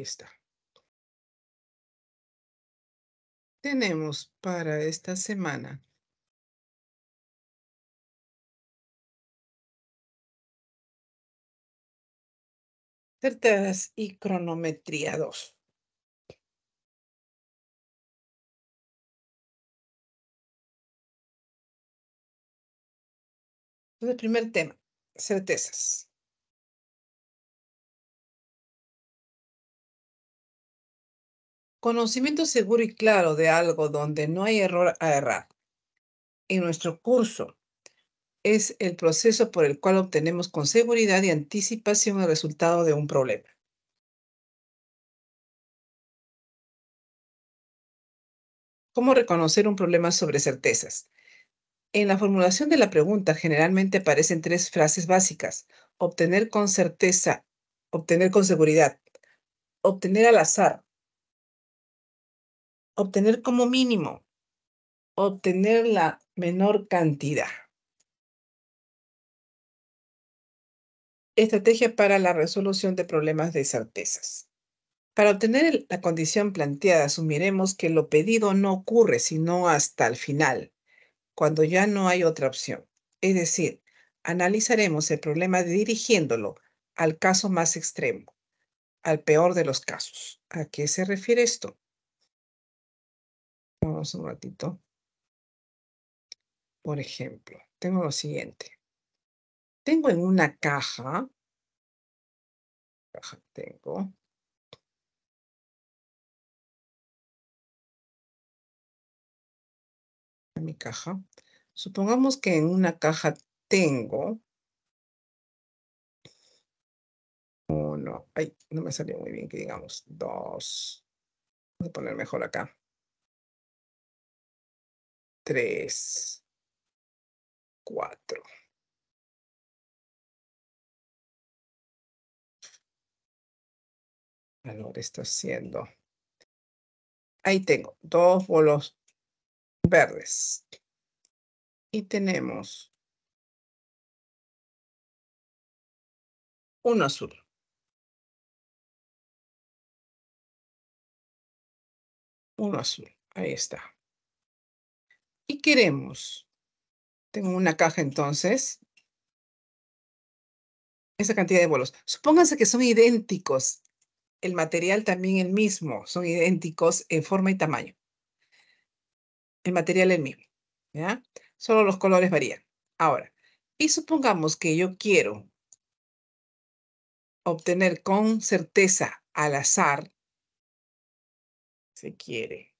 está. Tenemos para esta semana CERTEZAS y cronometría 2. El primer tema, certezas. Conocimiento seguro y claro de algo donde no hay error a errar. En nuestro curso es el proceso por el cual obtenemos con seguridad y anticipación el resultado de un problema. ¿Cómo reconocer un problema sobre certezas? En la formulación de la pregunta generalmente aparecen tres frases básicas. Obtener con certeza, obtener con seguridad, obtener al azar obtener como mínimo, obtener la menor cantidad. Estrategia para la resolución de problemas de certezas. Para obtener la condición planteada, asumiremos que lo pedido no ocurre sino hasta el final, cuando ya no hay otra opción. Es decir, analizaremos el problema dirigiéndolo al caso más extremo, al peor de los casos. ¿A qué se refiere esto? Vamos un ratito. Por ejemplo, tengo lo siguiente. Tengo en una caja, caja tengo, en mi caja, supongamos que en una caja tengo, uno, oh, ay, no me salió muy bien que digamos, dos, voy a poner mejor acá, tres, cuatro. Ahora está haciendo. Ahí tengo dos bolos verdes. Y tenemos uno azul. Uno azul. Ahí está queremos. Tengo una caja entonces. Esa cantidad de bolos. Supónganse que son idénticos. El material también el mismo. Son idénticos en forma y tamaño. El material el mismo. ¿ya? Solo los colores varían. Ahora, y supongamos que yo quiero obtener con certeza al azar, se quiere,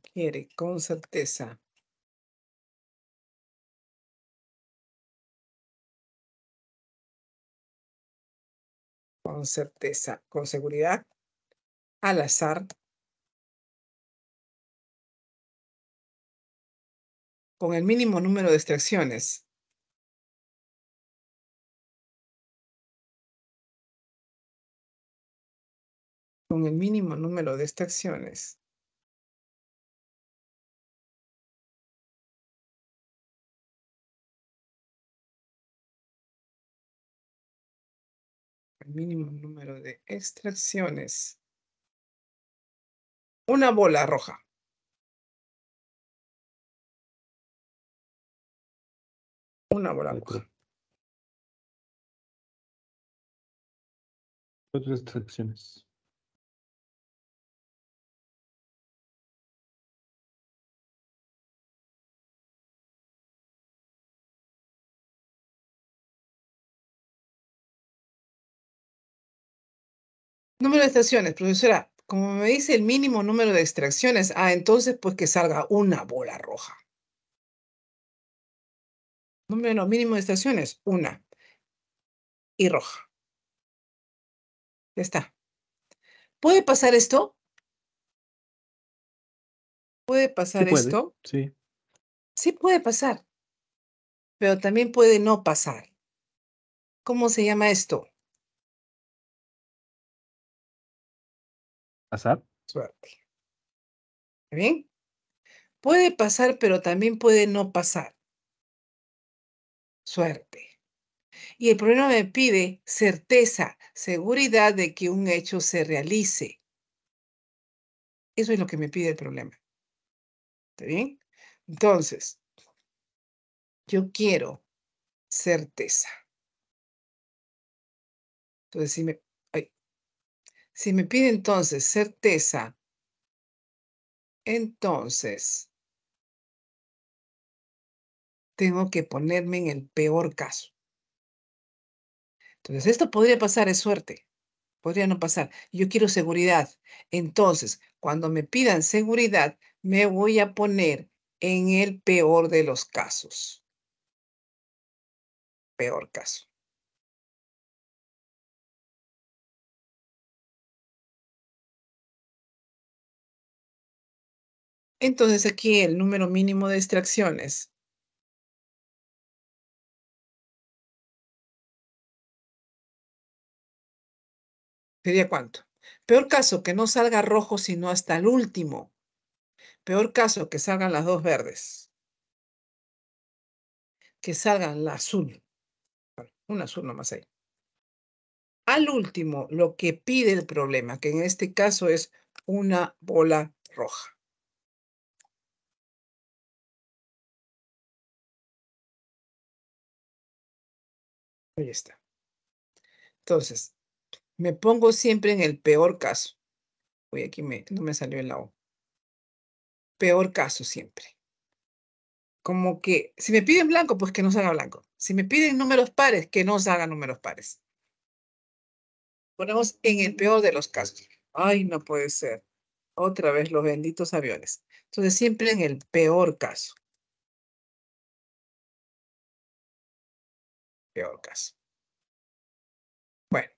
quiere con certeza. Con certeza, con seguridad, al azar, con el mínimo número de extracciones. Con el mínimo número de extracciones. mínimo número de extracciones. Una bola roja. Una bola roja. otras extracciones. Número de estaciones, profesora. Como me dice el mínimo número de extracciones, ah, entonces pues que salga una bola roja. Número mínimo de estaciones, una. Y roja. Ya está. ¿Puede pasar esto? ¿Puede pasar esto? Sí. Sí puede pasar, pero también puede no pasar. ¿Cómo se llama esto? pasar. Suerte. ¿Bien? Puede pasar, pero también puede no pasar. Suerte. Y el problema me pide certeza, seguridad de que un hecho se realice. Eso es lo que me pide el problema. ¿Está bien? Entonces, yo quiero certeza. Entonces, si me, si me pide entonces certeza, entonces tengo que ponerme en el peor caso. Entonces, esto podría pasar, es suerte. Podría no pasar. Yo quiero seguridad. Entonces, cuando me pidan seguridad, me voy a poner en el peor de los casos. Peor caso. Entonces aquí el número mínimo de extracciones. ¿Sería cuánto? Peor caso, que no salga rojo sino hasta el último. Peor caso, que salgan las dos verdes. Que salgan la azul. Un azul nomás ahí. Al último, lo que pide el problema, que en este caso es una bola roja. Ahí está. Entonces, me pongo siempre en el peor caso. Uy, aquí me, no me salió el la O. Peor caso siempre. Como que, si me piden blanco, pues que no salga blanco. Si me piden números pares, que no salga números pares. Ponemos en el peor de los casos. Ay, no puede ser. Otra vez los benditos aviones. Entonces, siempre en el peor caso. peor caso. Bueno,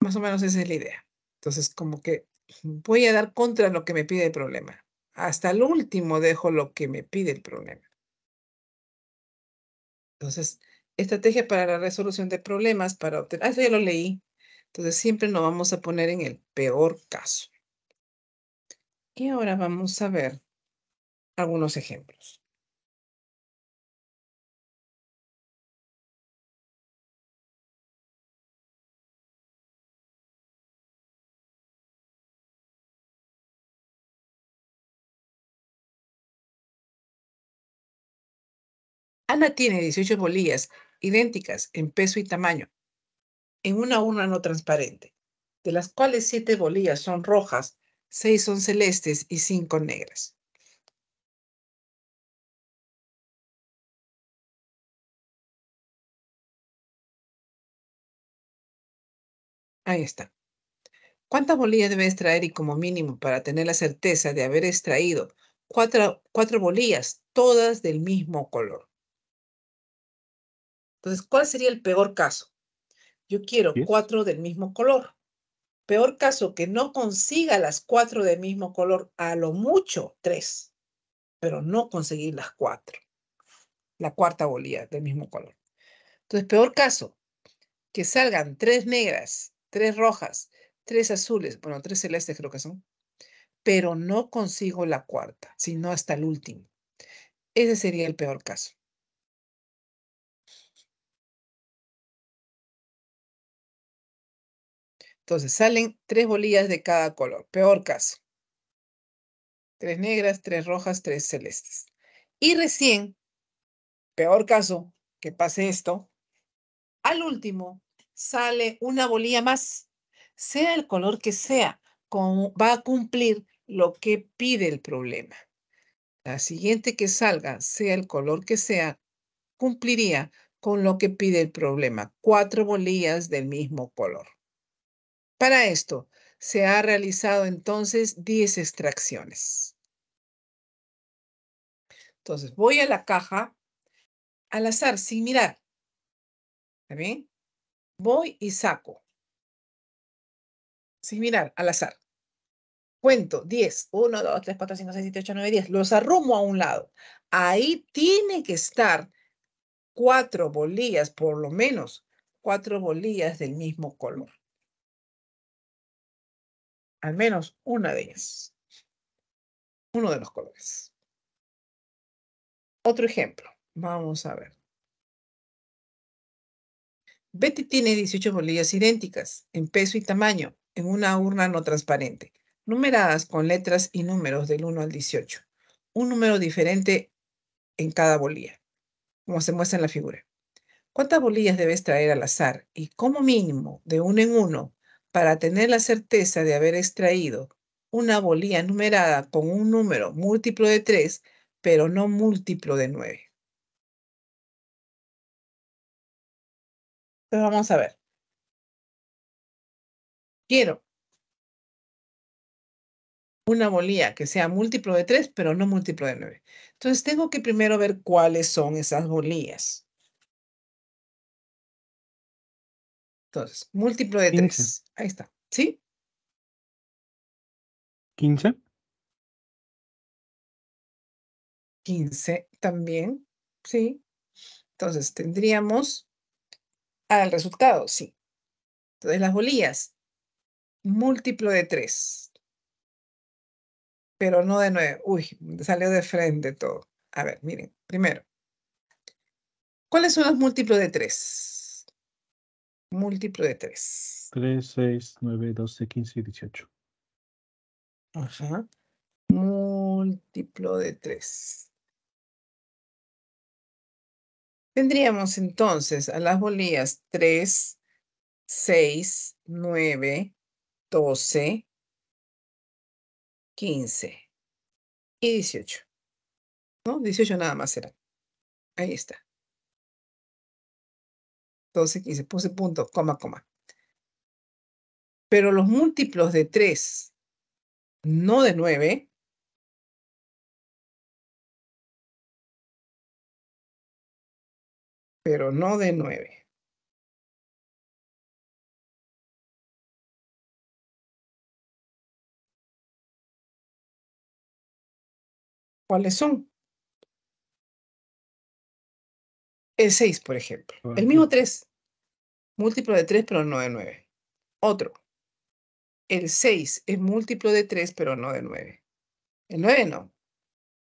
más o menos esa es la idea. Entonces, como que voy a dar contra lo que me pide el problema. Hasta el último dejo lo que me pide el problema. Entonces, estrategia para la resolución de problemas, para obtener... Ah, eso ya lo leí. Entonces, siempre nos vamos a poner en el peor caso. Y ahora vamos a ver algunos ejemplos. Ana tiene 18 bolillas idénticas en peso y tamaño, en una urna no transparente, de las cuales 7 bolillas son rojas, 6 son celestes y 5 negras. Ahí está. ¿Cuántas bolillas debe extraer y como mínimo para tener la certeza de haber extraído 4 bolillas, todas del mismo color? Entonces, ¿cuál sería el peor caso? Yo quiero cuatro del mismo color. Peor caso que no consiga las cuatro del mismo color, a lo mucho tres, pero no conseguir las cuatro. La cuarta bolilla del mismo color. Entonces, peor caso, que salgan tres negras, tres rojas, tres azules, bueno, tres celestes creo que son, pero no consigo la cuarta, sino hasta el último. Ese sería el peor caso. Entonces salen tres bolillas de cada color, peor caso. Tres negras, tres rojas, tres celestes. Y recién, peor caso que pase esto, al último sale una bolilla más, sea el color que sea, va a cumplir lo que pide el problema. La siguiente que salga, sea el color que sea, cumpliría con lo que pide el problema. Cuatro bolillas del mismo color. Para esto, se ha realizado entonces 10 extracciones. Entonces, voy a la caja al azar, sin mirar. ¿Está bien? Voy y saco. Sin mirar, al azar. Cuento 10, 1, 2, 3, 4, 5, 6, 7, 8, 9, 10. Los arrumo a un lado. Ahí tiene que estar cuatro bolillas, por lo menos cuatro bolillas del mismo color al menos una de ellas. Uno de los colores. Otro ejemplo. Vamos a ver. Betty tiene 18 bolillas idénticas en peso y tamaño en una urna no transparente, numeradas con letras y números del 1 al 18, un número diferente en cada bolilla, como se muestra en la figura. ¿Cuántas bolillas debes traer al azar y como mínimo de uno en uno para tener la certeza de haber extraído una bolilla numerada con un número múltiplo de 3, pero no múltiplo de 9. Entonces vamos a ver. Quiero una bolilla que sea múltiplo de 3, pero no múltiplo de 9. Entonces tengo que primero ver cuáles son esas bolillas. Entonces, múltiplo de 3. Ahí está. ¿Sí? 15. 15 también. Sí. Entonces, tendríamos al resultado, sí. Entonces, las bolillas, múltiplo de 3. Pero no de 9. Uy, salió de frente todo. A ver, miren, primero. ¿Cuáles son los múltiplos de 3? múltiplo de 3. 3, 6, 9, 12, 15 y 18. Ajá. Múltiplo de 3. Tendríamos entonces a las bolillas 3, 6, 9, 12, 15 y 18. ¿No? 18 nada más será. Ahí está. 12, 15, puse punto, coma, coma. Pero los múltiplos de 3, no de 9, pero no de 9. ¿Cuáles son? El 6, por ejemplo. El mismo 3 múltiplo de 3, pero no de 9. Otro. El 6 es múltiplo de 3, pero no de 9. El 9 no.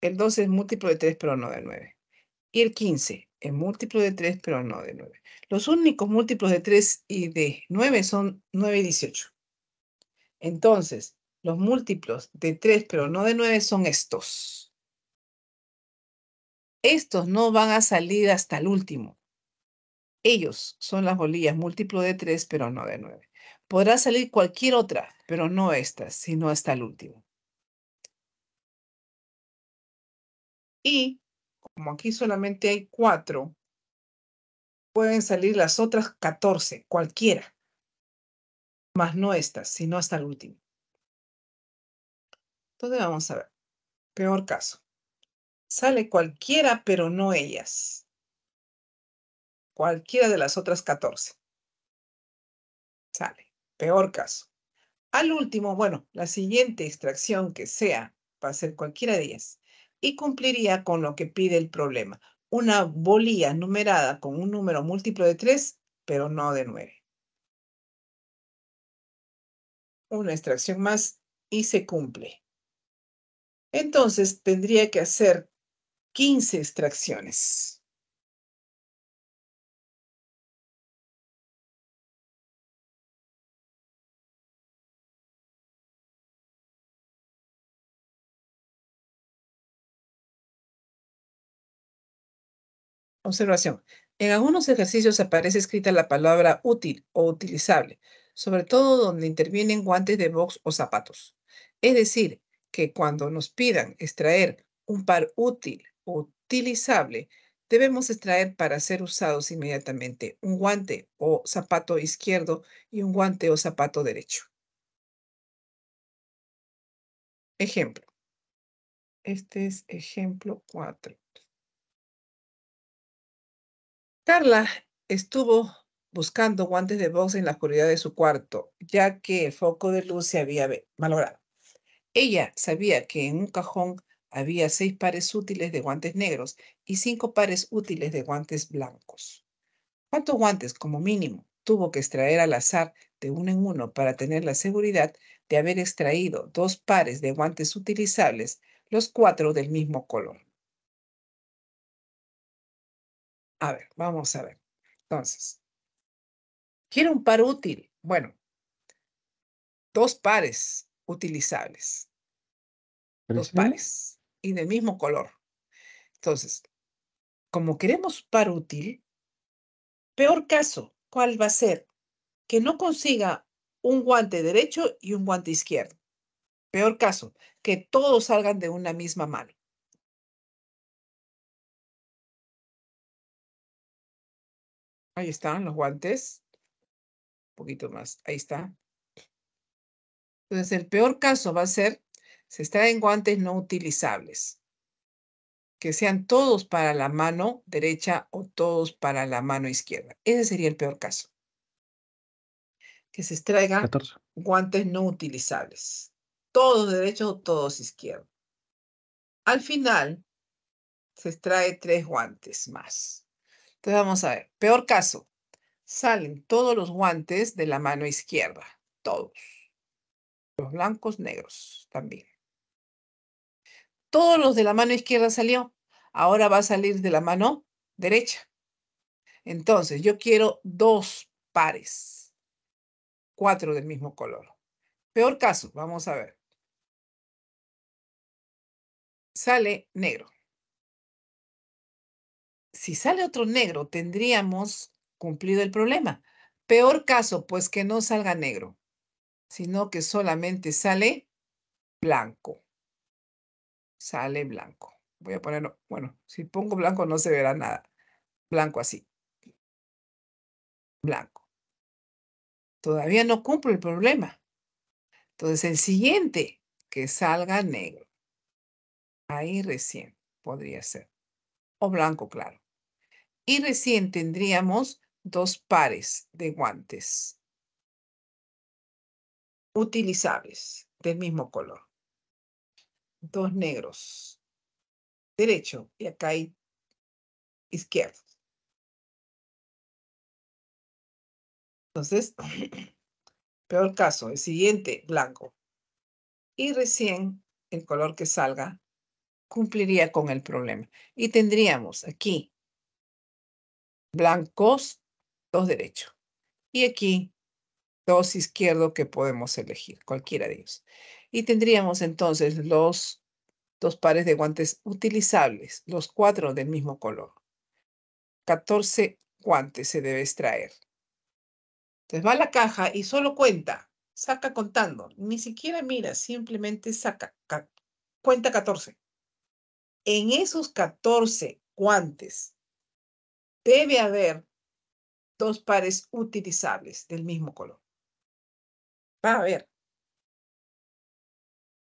El 12 es múltiplo de 3, pero no de 9. Y el 15 es múltiplo de 3, pero no de 9. Los únicos múltiplos de 3 y de 9 son 9 y 18. Entonces, los múltiplos de 3, pero no de 9 son estos. Estos no van a salir hasta el último. Ellos son las bolillas múltiplo de 3, pero no de 9. Podrá salir cualquier otra, pero no esta, sino hasta el último. Y como aquí solamente hay 4, pueden salir las otras 14, cualquiera. Más no estas, sino hasta el último. Entonces vamos a ver. Peor caso. Sale cualquiera, pero no ellas cualquiera de las otras 14. Sale. Peor caso. Al último, bueno, la siguiente extracción que sea va a ser cualquiera de ellas y cumpliría con lo que pide el problema. Una bolía numerada con un número múltiplo de 3, pero no de 9. Una extracción más y se cumple. Entonces tendría que hacer 15 extracciones. Observación. En algunos ejercicios aparece escrita la palabra útil o utilizable, sobre todo donde intervienen guantes de box o zapatos. Es decir, que cuando nos pidan extraer un par útil o utilizable, debemos extraer para ser usados inmediatamente un guante o zapato izquierdo y un guante o zapato derecho. Ejemplo. Este es ejemplo 4. Carla estuvo buscando guantes de box en la oscuridad de su cuarto, ya que el foco de luz se había malogrado. Ella sabía que en un cajón había seis pares útiles de guantes negros y cinco pares útiles de guantes blancos. ¿Cuántos guantes, como mínimo, tuvo que extraer al azar de uno en uno para tener la seguridad de haber extraído dos pares de guantes utilizables, los cuatro del mismo color? A ver, vamos a ver. Entonces, quiero un par útil. Bueno, dos pares utilizables. Dos pares y del mismo color. Entonces, como queremos par útil, peor caso, ¿cuál va a ser? Que no consiga un guante derecho y un guante izquierdo. Peor caso, que todos salgan de una misma mano. Ahí están los guantes. Un poquito más. Ahí está. Entonces, el peor caso va a ser, se extraen guantes no utilizables. Que sean todos para la mano derecha o todos para la mano izquierda. Ese sería el peor caso. Que se extraigan guantes no utilizables. Todos derechos o todos izquierdos. Al final, se extrae tres guantes más. Entonces vamos a ver, peor caso, salen todos los guantes de la mano izquierda, todos. Los blancos, negros también. Todos los de la mano izquierda salió, ahora va a salir de la mano derecha. Entonces, yo quiero dos pares, cuatro del mismo color. Peor caso, vamos a ver. Sale negro. Si sale otro negro, tendríamos cumplido el problema. Peor caso, pues que no salga negro, sino que solamente sale blanco. Sale blanco. Voy a poner, bueno, si pongo blanco no se verá nada. Blanco así. Blanco. Todavía no cumplo el problema. Entonces el siguiente, que salga negro. Ahí recién podría ser. O blanco, claro y recién tendríamos dos pares de guantes utilizables del mismo color. Dos negros, derecho y acá hay izquierdo. Entonces, peor caso, el siguiente blanco. Y recién el color que salga cumpliría con el problema. Y tendríamos aquí blancos, dos derechos. Y aquí, dos izquierdos que podemos elegir, cualquiera de ellos. Y tendríamos entonces los dos pares de guantes utilizables, los cuatro del mismo color. 14 guantes se debe extraer. Entonces va a la caja y solo cuenta, saca contando, ni siquiera mira, simplemente saca, cuenta 14. En esos 14 guantes debe haber dos pares utilizables del mismo color. Va a ver.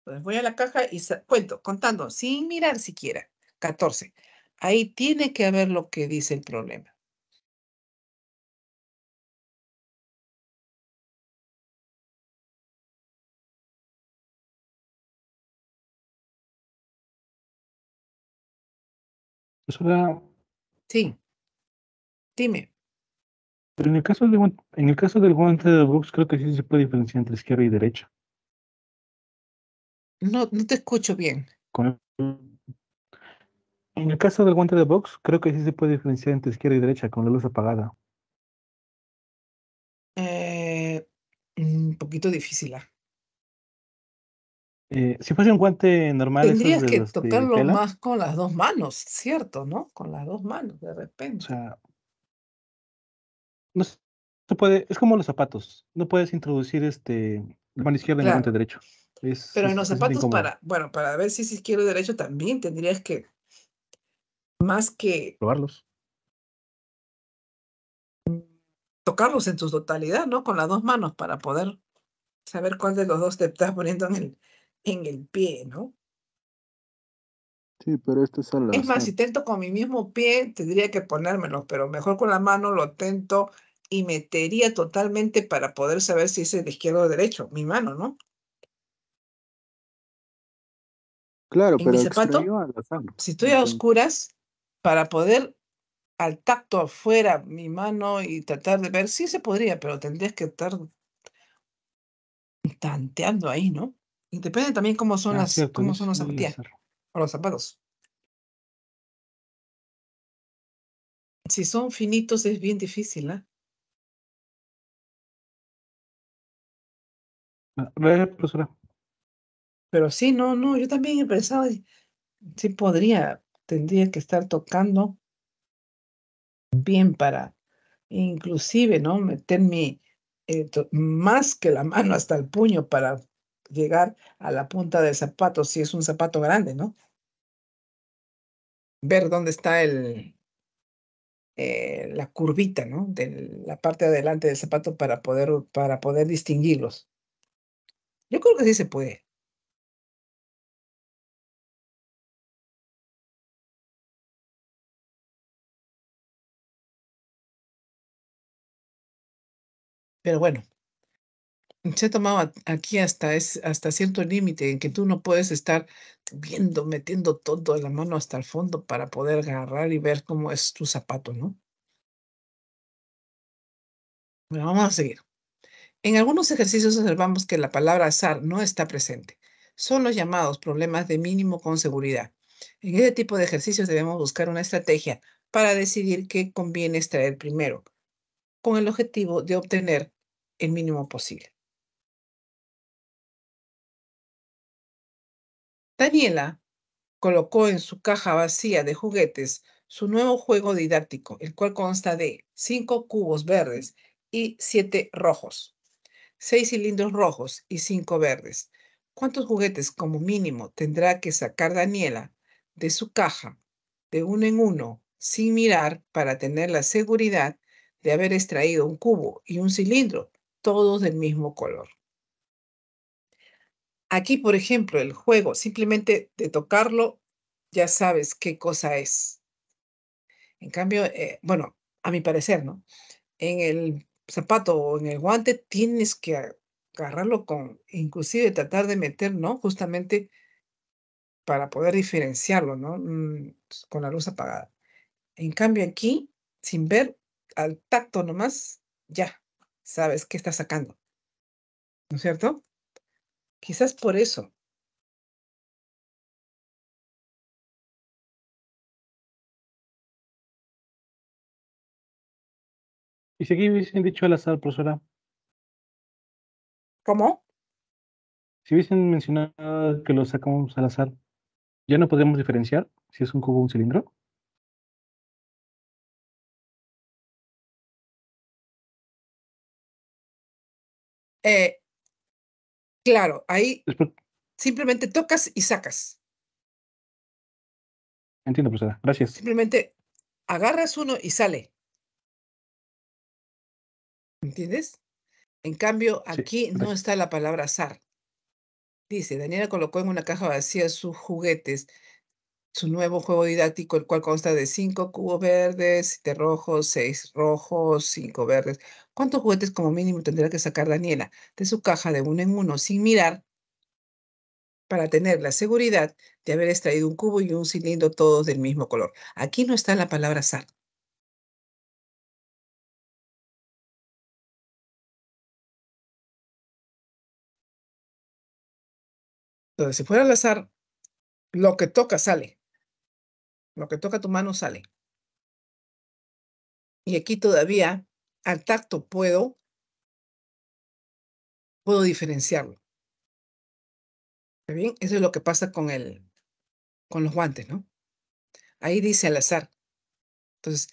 Entonces voy a la caja y cuento, contando, sin mirar siquiera. 14. Ahí tiene que haber lo que dice el problema. Sí. Dime. Pero en el caso, en el caso del guante de box creo que sí se puede diferenciar entre izquierda y derecha. No, no te escucho bien. en el caso del guante de box, creo que sí se puede diferenciar entre izquierda y derecha con la luz apagada. un eh, mm, poquito difícil. ¿ah? Eh, si fuese un guante normal, tendrías que tocarlo más con las dos manos, ¿cierto? ¿No? Con las dos manos, de repente. O sea, no se puede, es como los zapatos, no puedes introducir este la mano izquierda en el mano derecho. Es, Pero en los zapatos para, bueno, para ver si es izquierdo o derecho también tendrías que más que probarlos. Tocarlos en su totalidad, ¿no? Con las dos manos para poder saber cuál de los dos te estás poniendo en el, en el pie, ¿no? Sí, pero esto es más, si tento con mi mismo pie, tendría que ponérmelo, pero mejor con la mano lo tento y metería totalmente para poder saber si es el izquierdo o derecho, mi mano, ¿no? Claro, pero si estoy a oscuras, para poder al tacto afuera mi mano y tratar de ver, sí se podría, pero tendrías que estar tanteando ahí, ¿no? Y depende también cómo son, ah, las, cómo son o los zapatos. Si son finitos es bien difícil, ¿eh? Pero sí, no, no, yo también he pensado, sí podría, tendría que estar tocando bien para, inclusive, ¿no? Meter mi, eh, más que la mano hasta el puño para llegar a la punta del zapato, si es un zapato grande, ¿no? Ver dónde está el, eh, la curvita, ¿no? De la parte de adelante del zapato para poder, para poder distinguirlos. Yo creo que sí se puede. Pero bueno, se ha tomado aquí hasta, es, hasta cierto límite en que tú no puedes estar viendo, metiendo todo la mano hasta el fondo para poder agarrar y ver cómo es tu zapato, ¿no? Bueno, vamos a seguir. En algunos ejercicios observamos que la palabra azar no está presente. Son los llamados problemas de mínimo con seguridad. En ese tipo de ejercicios debemos buscar una estrategia para decidir qué conviene extraer primero, con el objetivo de obtener el mínimo posible. Daniela colocó en su caja vacía de juguetes su nuevo juego didáctico, el cual consta de cinco cubos verdes y siete rojos, seis cilindros rojos y cinco verdes. ¿Cuántos juguetes como mínimo tendrá que sacar Daniela de su caja de uno en uno sin mirar para tener la seguridad de haber extraído un cubo y un cilindro, todos del mismo color? Aquí, por ejemplo, el juego, simplemente de tocarlo, ya sabes qué cosa es. En cambio, eh, bueno, a mi parecer, ¿no? En el zapato o en el guante tienes que agarrarlo con, inclusive tratar de meter, ¿no? Justamente para poder diferenciarlo, ¿no? Mm, pues, con la luz apagada. En cambio, aquí, sin ver, al tacto nomás, ya sabes qué está sacando. ¿No es cierto? Quizás por eso. ¿Y si aquí hubiesen dicho al azar, profesora? ¿Cómo? Si hubiesen mencionado que lo sacamos al azar, ¿ya no podríamos diferenciar si es un cubo o un cilindro? Eh, Claro, ahí simplemente tocas y sacas. Entiendo, profesora. Gracias. Simplemente agarras uno y sale. ¿Entiendes? En cambio, aquí no está la palabra azar. Dice, Daniela colocó en una caja vacía sus juguetes su nuevo juego didáctico, el cual consta de cinco cubos verdes, siete rojos, seis rojos, cinco verdes. ¿Cuántos juguetes como mínimo tendrá que sacar Daniela de su caja de uno en uno sin mirar para tener la seguridad de haber extraído un cubo y un cilindro todos del mismo color? Aquí no está la palabra azar. Entonces, si fuera al azar, lo que toca sale. Lo que toca tu mano sale. Y aquí todavía al tacto puedo, puedo diferenciarlo. ¿Está bien? Eso es lo que pasa con, el, con los guantes, ¿no? Ahí dice al azar. Entonces,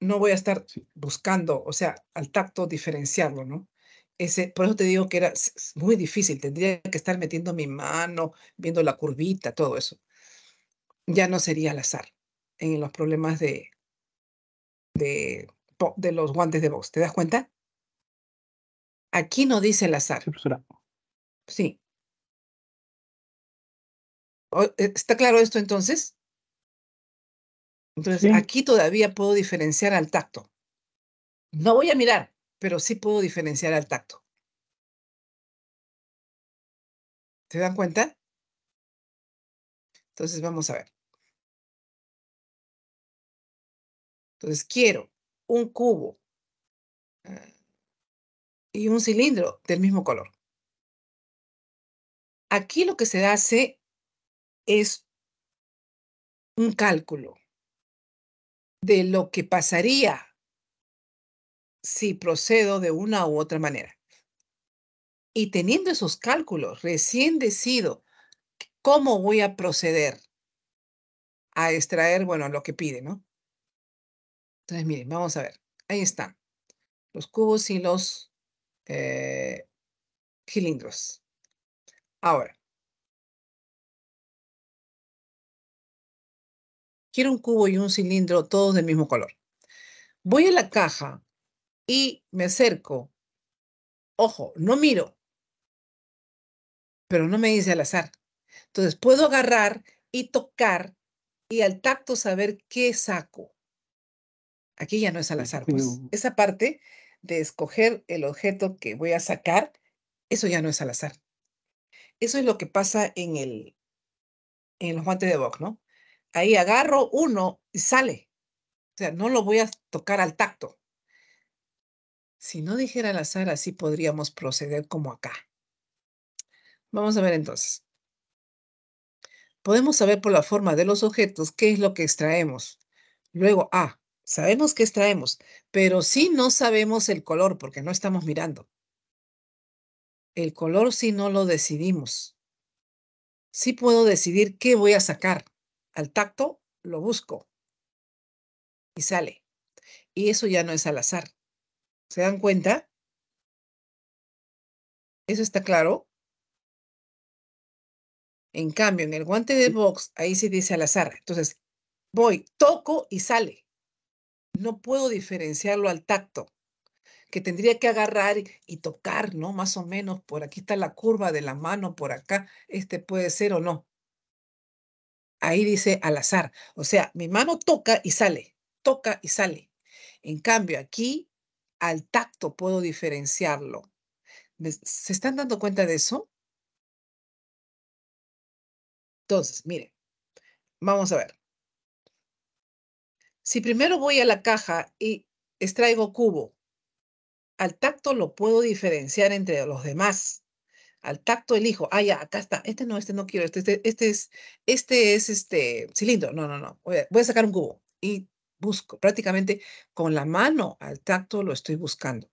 no voy a estar buscando, o sea, al tacto diferenciarlo, ¿no? Ese, por eso te digo que era muy difícil, tendría que estar metiendo mi mano, viendo la curvita, todo eso ya no sería al azar en los problemas de, de, los guantes de box. ¿Te das cuenta? Aquí no dice el azar. Sí, eh, ¿Está claro esto entonces? Entonces, aquí todavía puedo diferenciar al tacto. No voy a mirar, pero sí puedo diferenciar al tacto. ¿Te dan cuenta? Entonces, vamos a ver. Entonces quiero un cubo ah, y un cilindro del mismo color. Aquí lo que se hace es un cálculo de lo que pasaría si procedo de una u otra manera. Y teniendo esos cálculos, recién decido cómo voy a proceder a extraer, bueno, lo que pide, ¿no? Entonces, miren, vamos a ver. Ahí están los cubos y los eh, cilindros. Ahora, quiero un cubo y un cilindro todos del mismo color. Voy a la caja y me acerco. Ojo, no miro, pero no me dice al azar. Entonces puedo agarrar y tocar y al tacto saber qué saco. Aquí ya no es al azar. Pues. Esa parte de escoger el objeto que voy a sacar, eso ya no es al azar. Eso es lo que pasa en, el, en los de box, ¿no? Ahí agarro uno y sale. O sea, no lo voy a tocar al tacto. Si no dijera al azar, así podríamos proceder como acá. Vamos a ver entonces. Podemos saber por la forma de los objetos qué es lo que extraemos. Luego, A, Sabemos qué extraemos, pero si no sabemos el color porque no estamos mirando. El color sí no lo decidimos. Sí puedo decidir qué voy a sacar. Al tacto lo busco y sale. Y eso ya no es al azar. ¿Se dan cuenta? ¿Eso está claro? En cambio, en el guante de box, ahí sí dice al azar. Entonces, voy, toco y sale no puedo diferenciarlo al tacto, que tendría que agarrar y, tocar, ¿no? Más o menos, por aquí está la curva de la mano, por acá, este puede ser o no. Ahí dice al azar, o sea, mi mano toca y sale, toca y sale. En cambio, aquí al tacto puedo diferenciarlo. ¿Se están dando cuenta de eso? Entonces, miren, vamos a ver. Si primero voy a la caja y extraigo cubo, al tacto lo puedo diferenciar entre los demás. Al tacto elijo, ah, ya, acá está, este no, este no quiero, este, este, este es, este es este cilindro, no, no, no, voy a, sacar un cubo y busco, prácticamente con la mano al tacto lo estoy buscando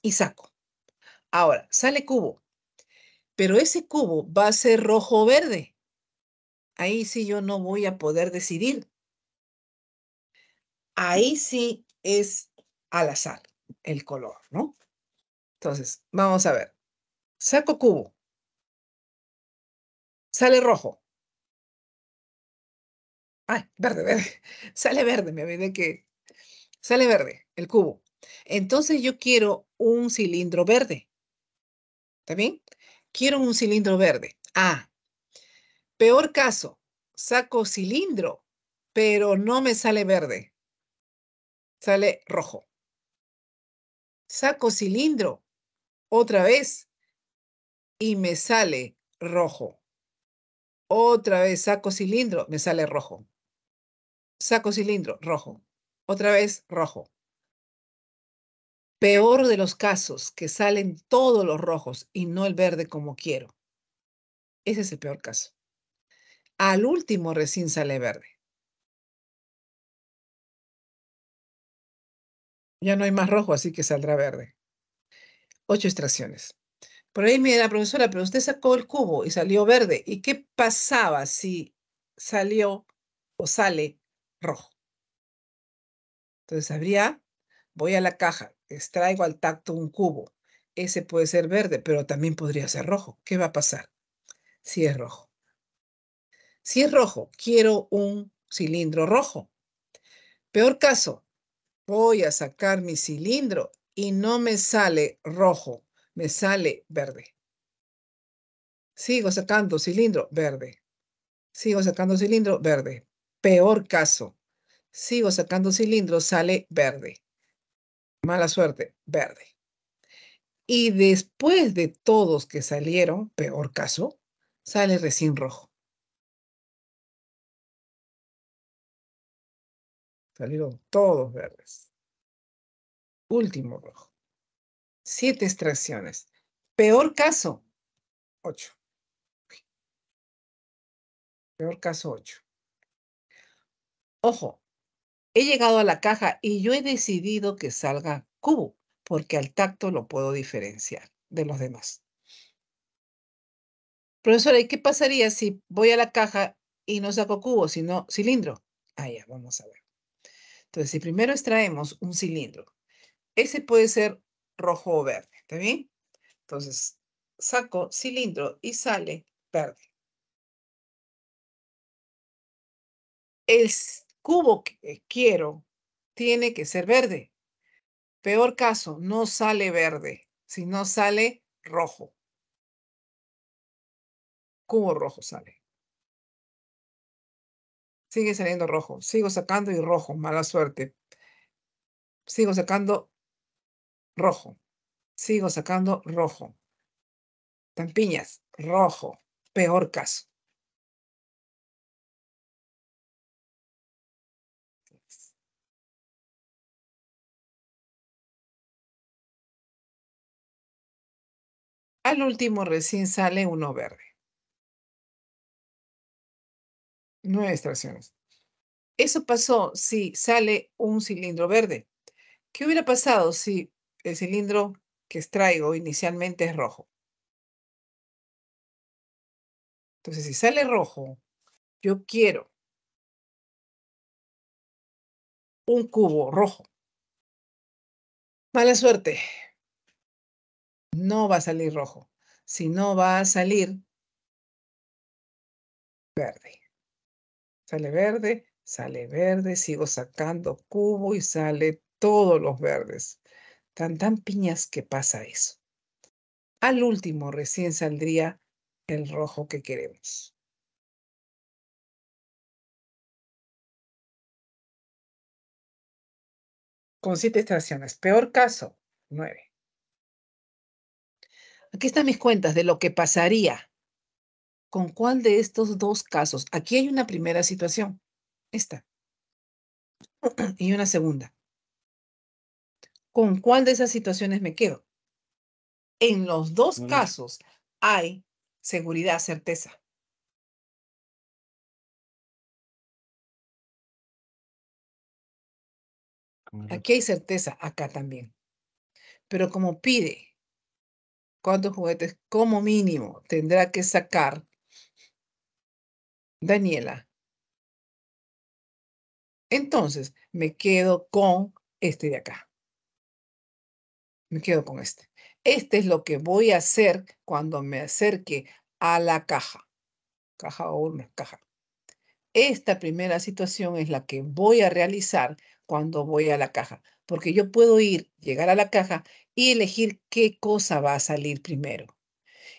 y saco. Ahora, sale cubo, pero ese cubo va a ser rojo verde. Ahí sí yo no voy a poder decidir ahí sí es al azar el color, ¿no? Entonces, vamos a ver. Saco cubo. Sale rojo. Ay, ah, verde, verde. Sale verde, me olvidé que... Sale verde, el cubo. Entonces yo quiero un cilindro verde. ¿Está bien? Quiero un cilindro verde. Ah, peor caso, saco cilindro, pero no me sale verde sale rojo. Saco cilindro otra vez y me sale rojo. Otra vez saco cilindro, me sale rojo. Saco cilindro, rojo. Otra vez rojo. Peor de los casos, que salen todos los rojos y no el verde como quiero. Ese es el peor caso. Al último recién sale verde. Ya no hay más rojo, así que saldrá verde. Ocho extracciones. Por ahí me la profesora, pero usted sacó el cubo y salió verde. ¿Y qué pasaba si salió o sale rojo? Entonces habría, voy a la caja, extraigo al tacto un cubo. Ese puede ser verde, pero también podría ser rojo. ¿Qué va a pasar si es rojo? Si es rojo, quiero un cilindro rojo. Peor caso, voy a sacar mi cilindro y no me sale rojo, me sale verde. Sigo sacando cilindro verde. Sigo sacando cilindro verde. Peor caso. Sigo sacando cilindro, sale verde. Mala suerte, verde. Y después de todos que salieron, peor caso, sale recién rojo. Salieron todos verdes. Último rojo. Siete extracciones. Peor caso, ocho. Peor caso, ocho. Ojo, he llegado a la caja y yo he decidido que salga cubo, porque al tacto lo puedo diferenciar de los demás. Profesora, ¿y qué pasaría si voy a la caja y no saco cubo, sino cilindro? Ah, ya, vamos a ver. Entonces, si primero extraemos un cilindro, ese puede ser rojo o verde, ¿está bien? Entonces, saco cilindro y sale verde. El cubo que quiero tiene que ser verde. Peor caso, no sale verde, sino sale rojo. Cubo rojo sale. Sigue saliendo rojo. Sigo sacando y rojo. Mala suerte. Sigo sacando rojo. Sigo sacando rojo. Tampiñas, rojo. Peor caso. Al último recién sale uno verde. Nueve extracciones. Eso pasó si sale un cilindro verde. ¿Qué hubiera pasado si el cilindro que extraigo inicialmente es rojo? Entonces, si sale rojo, yo quiero un cubo rojo. Mala suerte. No va a salir rojo, sino va a salir verde. Sale verde, sale verde, sigo sacando cubo y sale todos los verdes. Tan tan piñas que pasa eso. Al último recién saldría el rojo que queremos. Con siete estaciones. Peor caso, nueve. Aquí están mis cuentas de lo que pasaría con cuál de estos dos casos. Aquí hay una primera situación, esta, y una segunda. ¿Con cuál de esas situaciones me quedo? En los dos casos hay seguridad, certeza. Aquí hay certeza, acá también. Pero como pide cuántos juguetes como mínimo tendrá que sacar Daniela. Entonces, me quedo con este de acá. Me quedo con este. Este es lo que voy a hacer cuando me acerque a la caja. Caja o caja. Esta primera situación es la que voy a realizar cuando voy a la caja, porque yo puedo ir, llegar a la caja y elegir qué cosa va a salir primero.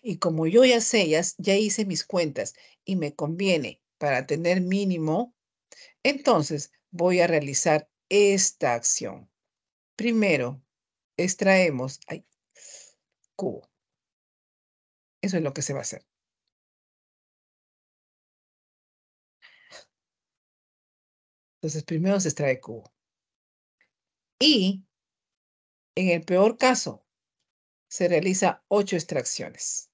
Y como yo ya sé, ya hice mis cuentas y me conviene para tener mínimo, entonces voy a realizar esta acción. Primero, extraemos cubo. Eso es lo que se va a hacer. Entonces, primero se extrae cubo. Y, en el peor caso, se realiza ocho extracciones.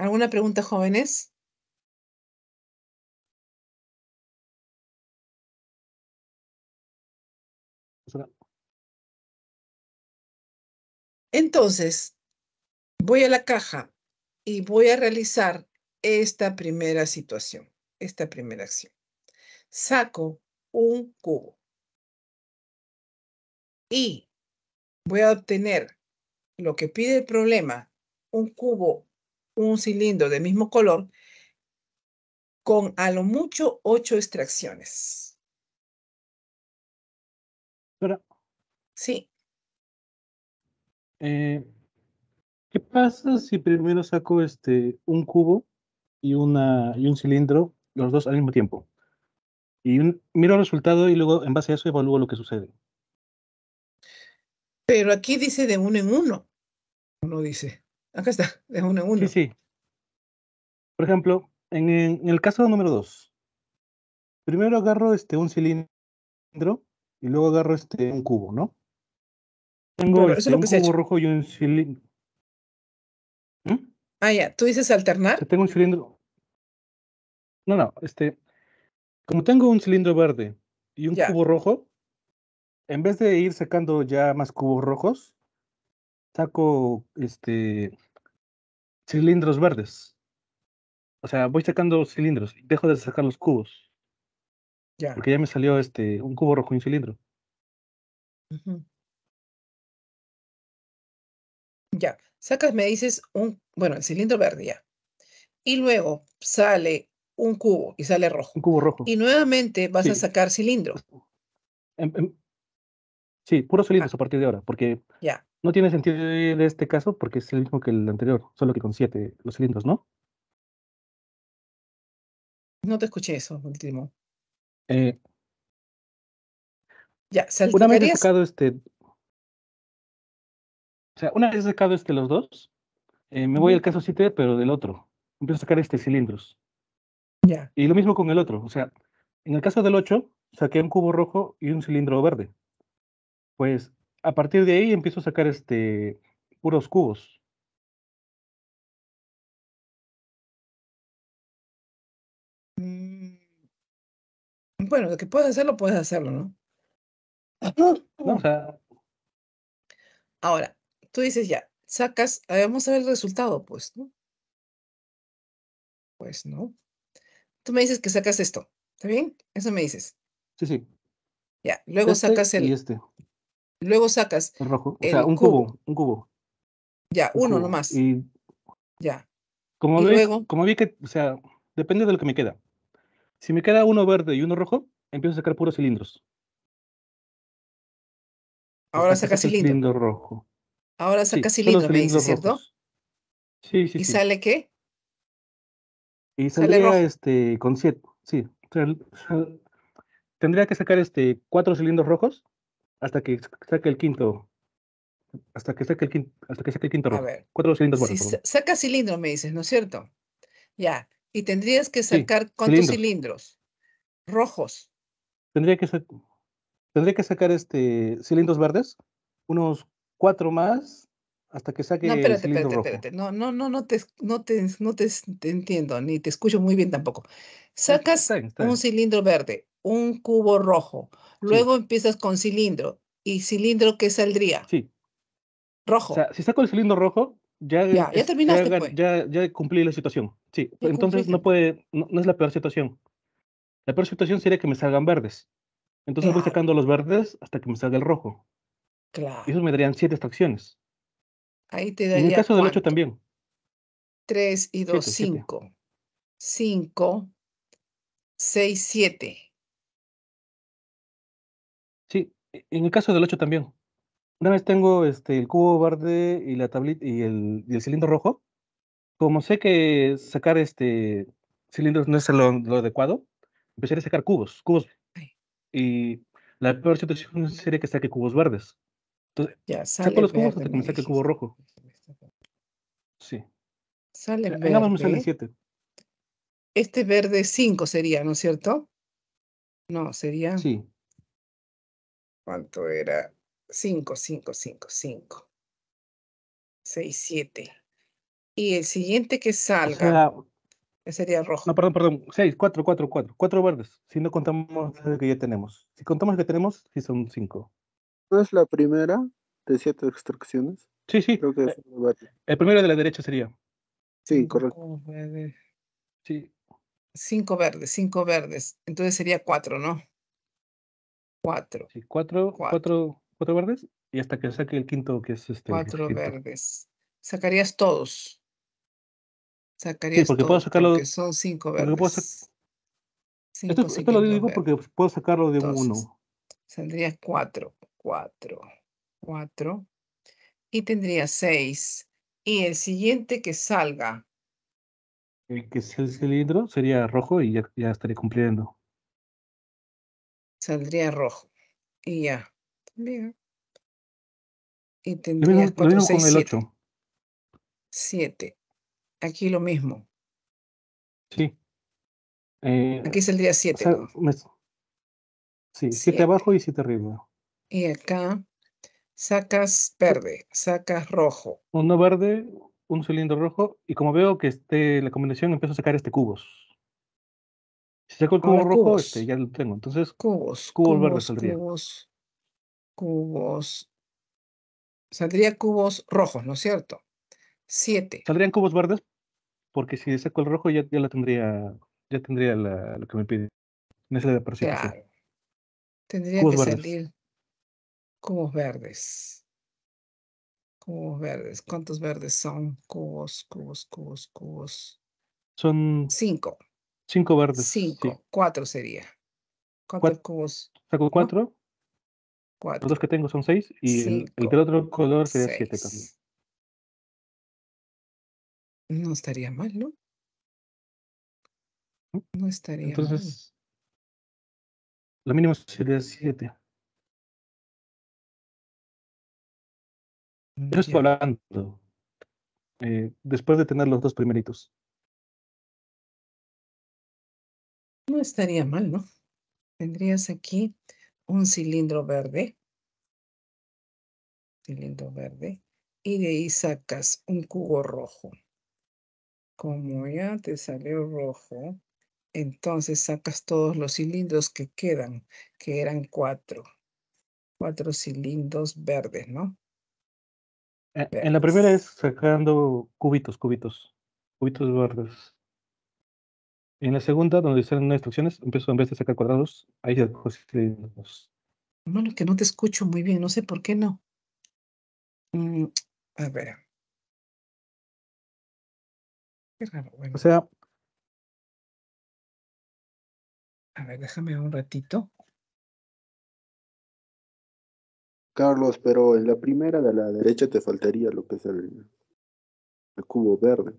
¿Alguna pregunta, jóvenes? Entonces, voy a la caja y voy a realizar esta primera situación, esta primera acción. Saco un cubo y voy a obtener lo que pide el problema, un cubo un cilindro de mismo color con a lo mucho ocho extracciones. Pero, sí. Eh, ¿Qué pasa si primero saco este un cubo y, una, y un cilindro, los dos al mismo tiempo? Y miro el resultado y luego en base a eso evalúo lo que sucede. Pero aquí dice de uno en uno. Uno dice. Acá está, es uno a uno. Sí, sí. Por ejemplo, en, el caso número 2, primero agarro este, un cilindro y luego agarro este, un cubo, ¿no? Tengo este, un cubo rojo y un cilindro. ¿Mm? Ah, ya, tú dices alternar. tengo un cilindro. No, no, este. Como tengo un cilindro verde y un cubo rojo, en vez de ir sacando ya más cubos rojos, saco este cilindros verdes. O sea, voy sacando cilindros y dejo de sacar los cubos. Ya. Porque ya me salió este un cubo rojo y un cilindro. Ya. Sacas, me dices un, bueno, el cilindro verde ya. Y luego sale un cubo y sale rojo. Un cubo rojo. Y nuevamente vas a sacar cilindros. Em, em, sí, puros cilindros ah. a partir de ahora, porque ya. No tiene sentido de este caso porque es el mismo que el anterior, solo que con siete los cilindros, ¿no? No te escuché eso último. Eh, ya, una vez sacado este. O sea, una vez sacado este los dos, eh, me voy al caso 7, pero del otro. Empiezo a sacar este cilindros. Ya. Y lo mismo con el otro. O sea, en el caso del 8, saqué un cubo rojo y un cilindro verde. Pues a partir de ahí empiezo a sacar este puros cubos. Mm, bueno, lo que puedes hacerlo, puedes hacerlo, ¿no? o sea... Ahora, tú dices ya, sacas, vamos a ver el resultado, pues, ¿no? Pues no. Tú me dices que sacas esto, ¿está bien? Eso me dices. Sí, sí. Ya, luego este sacas el. este. Luego sacas. El rojo. un cubo. un cubo. Ya, uno nomás. Ya. Como, vi, luego... como vi que, o sea, depende de lo que me queda. Si me queda uno verde y uno rojo, empiezo a sacar puros cilindros. Ahora saca cilindro. rojo. Ahora saca cilindro, me dice, ¿cierto? Sí, sí. ¿Y sale qué? Y ¿Sale este con siete. Sí. tendría que sacar este cuatro cilindros rojos hasta que saque el quinto. Hasta que saque el quinto, hasta que saque el quinto. A ver, cuatro cilindros. saca cilindro, me dices, ¿no es cierto? Ya. Y tendrías que sacar cuántos cilindros. Rojos. Tendría que, que sacar este cilindros verdes, unos cuatro más, hasta que saque no, el espérate, rojo. No, no, no, no te, entiendo, ni te escucho muy bien tampoco. Sacas un cilindro verde, un cubo rojo. Luego empiezas con cilindro. ¿Y cilindro qué saldría? Sí. Rojo. O sea, si saco el cilindro rojo, ya, ya, ya terminaste. pues. ya, cumplí la situación. Sí, entonces no puede, no, es la peor situación. La peor situación sería que me salgan verdes. Entonces voy sacando los verdes hasta que me salga el rojo. Claro. Y eso me darían siete extracciones. Ahí te daría. En el caso del ocho también. Tres y dos, cinco. Cinco. Seis, siete. E, en el caso del 8 también. Una vez tengo este, el cubo verde y la y el, el cilindro rojo, como sé que sacar este cilindros no es lo, lo adecuado, empezaré a sacar cubos, cubos. Y la peor situación sería que saque cubos verdes. Entonces, saco los cubos hasta que el cubo rojo. Sí. Sale verde. 7. Este verde 5 sería, ¿no es cierto? No, sería. Sí. ¿Cuánto era? 5, 5, 5, 5. 6, 7. Y el siguiente que salga sería rojo. No, perdón, perdón. 6, 4, 4, 4. 4 verdes. Si no contamos lo que ya tenemos. Si contamos lo que tenemos, sí son 5. ¿No es la primera de 7 extracciones? Sí, sí. Creo que es el, eh, el primero de la derecha sería. Sí, correcto. 5 Sí. Cinco verdes, 5 verdes. Entonces sería 4, ¿no? Cuatro. Sí, cuatro, cuatro. cuatro, verdes y hasta que saque el quinto que es este. Cuatro verdes. Sacarías todos. Sacarías porque Puedo sacarlo, son cinco verdes. esto, lo digo porque puedo sacarlo de uno. Saldrías cuatro, cuatro, cuatro. Y tendría seis. Y el siguiente que salga. El que es el cilindro sería rojo y ya estaría cumpliendo saldría rojo. Y ya. Bien. Y tendría con el 8. 7. Aquí lo mismo. Sí. Eh, aquí saldría 7. Sí, 7 abajo y 7 arriba. Y acá sacas verde, sacas rojo. Uno verde, un cilindro rojo, y como veo que esté la combinación empiezo a sacar este cubos. Si saco el cubo rojo, este ya lo tengo. Entonces, cubos. Cubos, cubos verdes saldría. Cubos. Cubos. Saldría cubos rojos, ¿no es cierto? Siete. ¿Saldrían cubos verdes? Porque si saco el rojo ya, ya lo tendría, ya tendría lo que me pide. de Tendría que salir cubos verdes. Cubos verdes. ¿Cuántos verdes son? Cubos, cubos, cubos, cubos. Son cinco. Cinco verdes. Cinco, cuatro sería. Cuatro cubos? Saco cuatro. Cuatro. Los dos que tengo son seis y el, el, del otro color sería siete también. No estaría mal, ¿no? ¿Mm? No estaría Entonces, lo mínimo sería siete. Mm, Yo estoy hablando eh, después de tener los dos primeritos. No estaría mal, ¿no? Tendrías aquí un cilindro verde. Cilindro verde. Y de ahí sacas un cubo rojo. Como ya te salió rojo, entonces sacas todos los cilindros que quedan, que eran cuatro. Cuatro cilindros verdes, ¿no? Eh, en, la primera es sacando cubitos, cubitos, cubitos verdes. En la segunda, donde están las instrucciones, empiezo en vez de sacar cuadrados, ahí los. Bueno, que no te escucho muy bien, no sé por qué no. Mm, a ver. O sea. A ver, déjame un ratito. Carlos, pero en la primera de la derecha te faltaría lo que es el, el cubo verde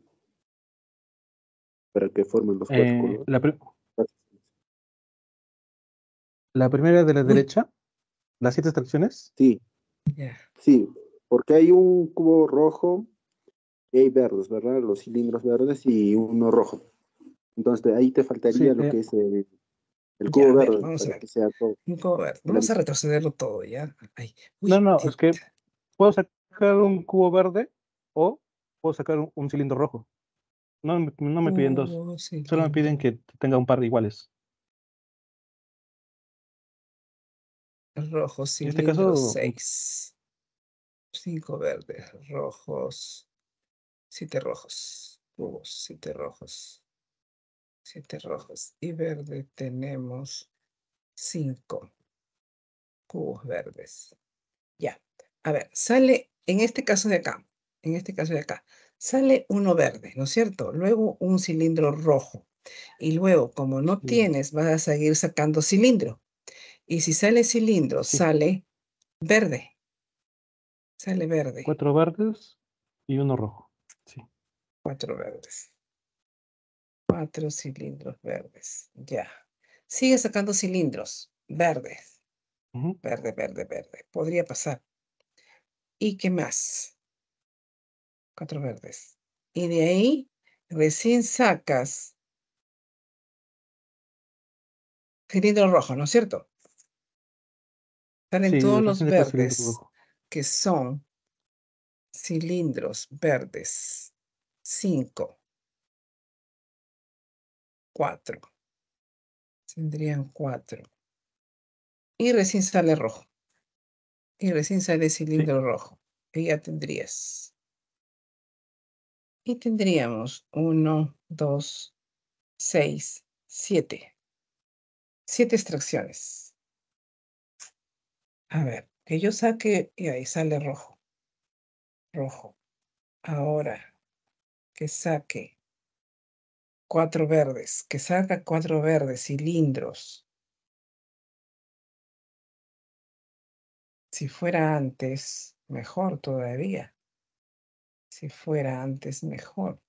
para que formen los cuatro eh, La, primera de la derecha, las siete extracciones. Sí. Sí, porque hay un cubo rojo y hay verdes, ¿verdad? Los cilindros verdes y uno rojo. Entonces ahí te faltaría lo eh. que es el, cubo verde. vamos, a retrocederlo todo ya. no, no, es que puedo sacar un cubo verde o puedo sacar un cilindro rojo. No, me piden dos. Oh, Solo me piden que tenga un par de iguales. rojos, cilindro, este seis. Cinco verdes, rojos. Siete rojos. Cubos, siete rojos. Siete rojos. Y verde tenemos cinco cubos verdes. Ya. A ver, sale en este caso de acá. En este caso de acá. Sale uno verde, ¿no es cierto? Luego un cilindro rojo. Y luego, como no tienes, vas a seguir sacando cilindro. Y si sale cilindro, sale verde. Sale verde. Cuatro verdes y uno rojo. Sí. Cuatro verdes. Cuatro cilindros verdes. Ya. Sigue sacando cilindros verdes. Verde, verde, verde. Podría pasar. ¿Y qué más? cuatro verdes. Y de ahí recién sacas cilindro rojo, ¿no es cierto? Salen todos los verdes que son cilindros verdes. Cinco. Cuatro. Tendrían cuatro. Y recién sale rojo. Y recién sale cilindro rojo. Y ya tendrías y tendríamos 1, 2, 6, 7. Siete extracciones. A ver, que yo saque y ahí sale rojo. Rojo. Ahora que saque cuatro verdes, que salga cuatro verdes, cilindros. Si fuera antes, mejor todavía. Si fuera antes mejor.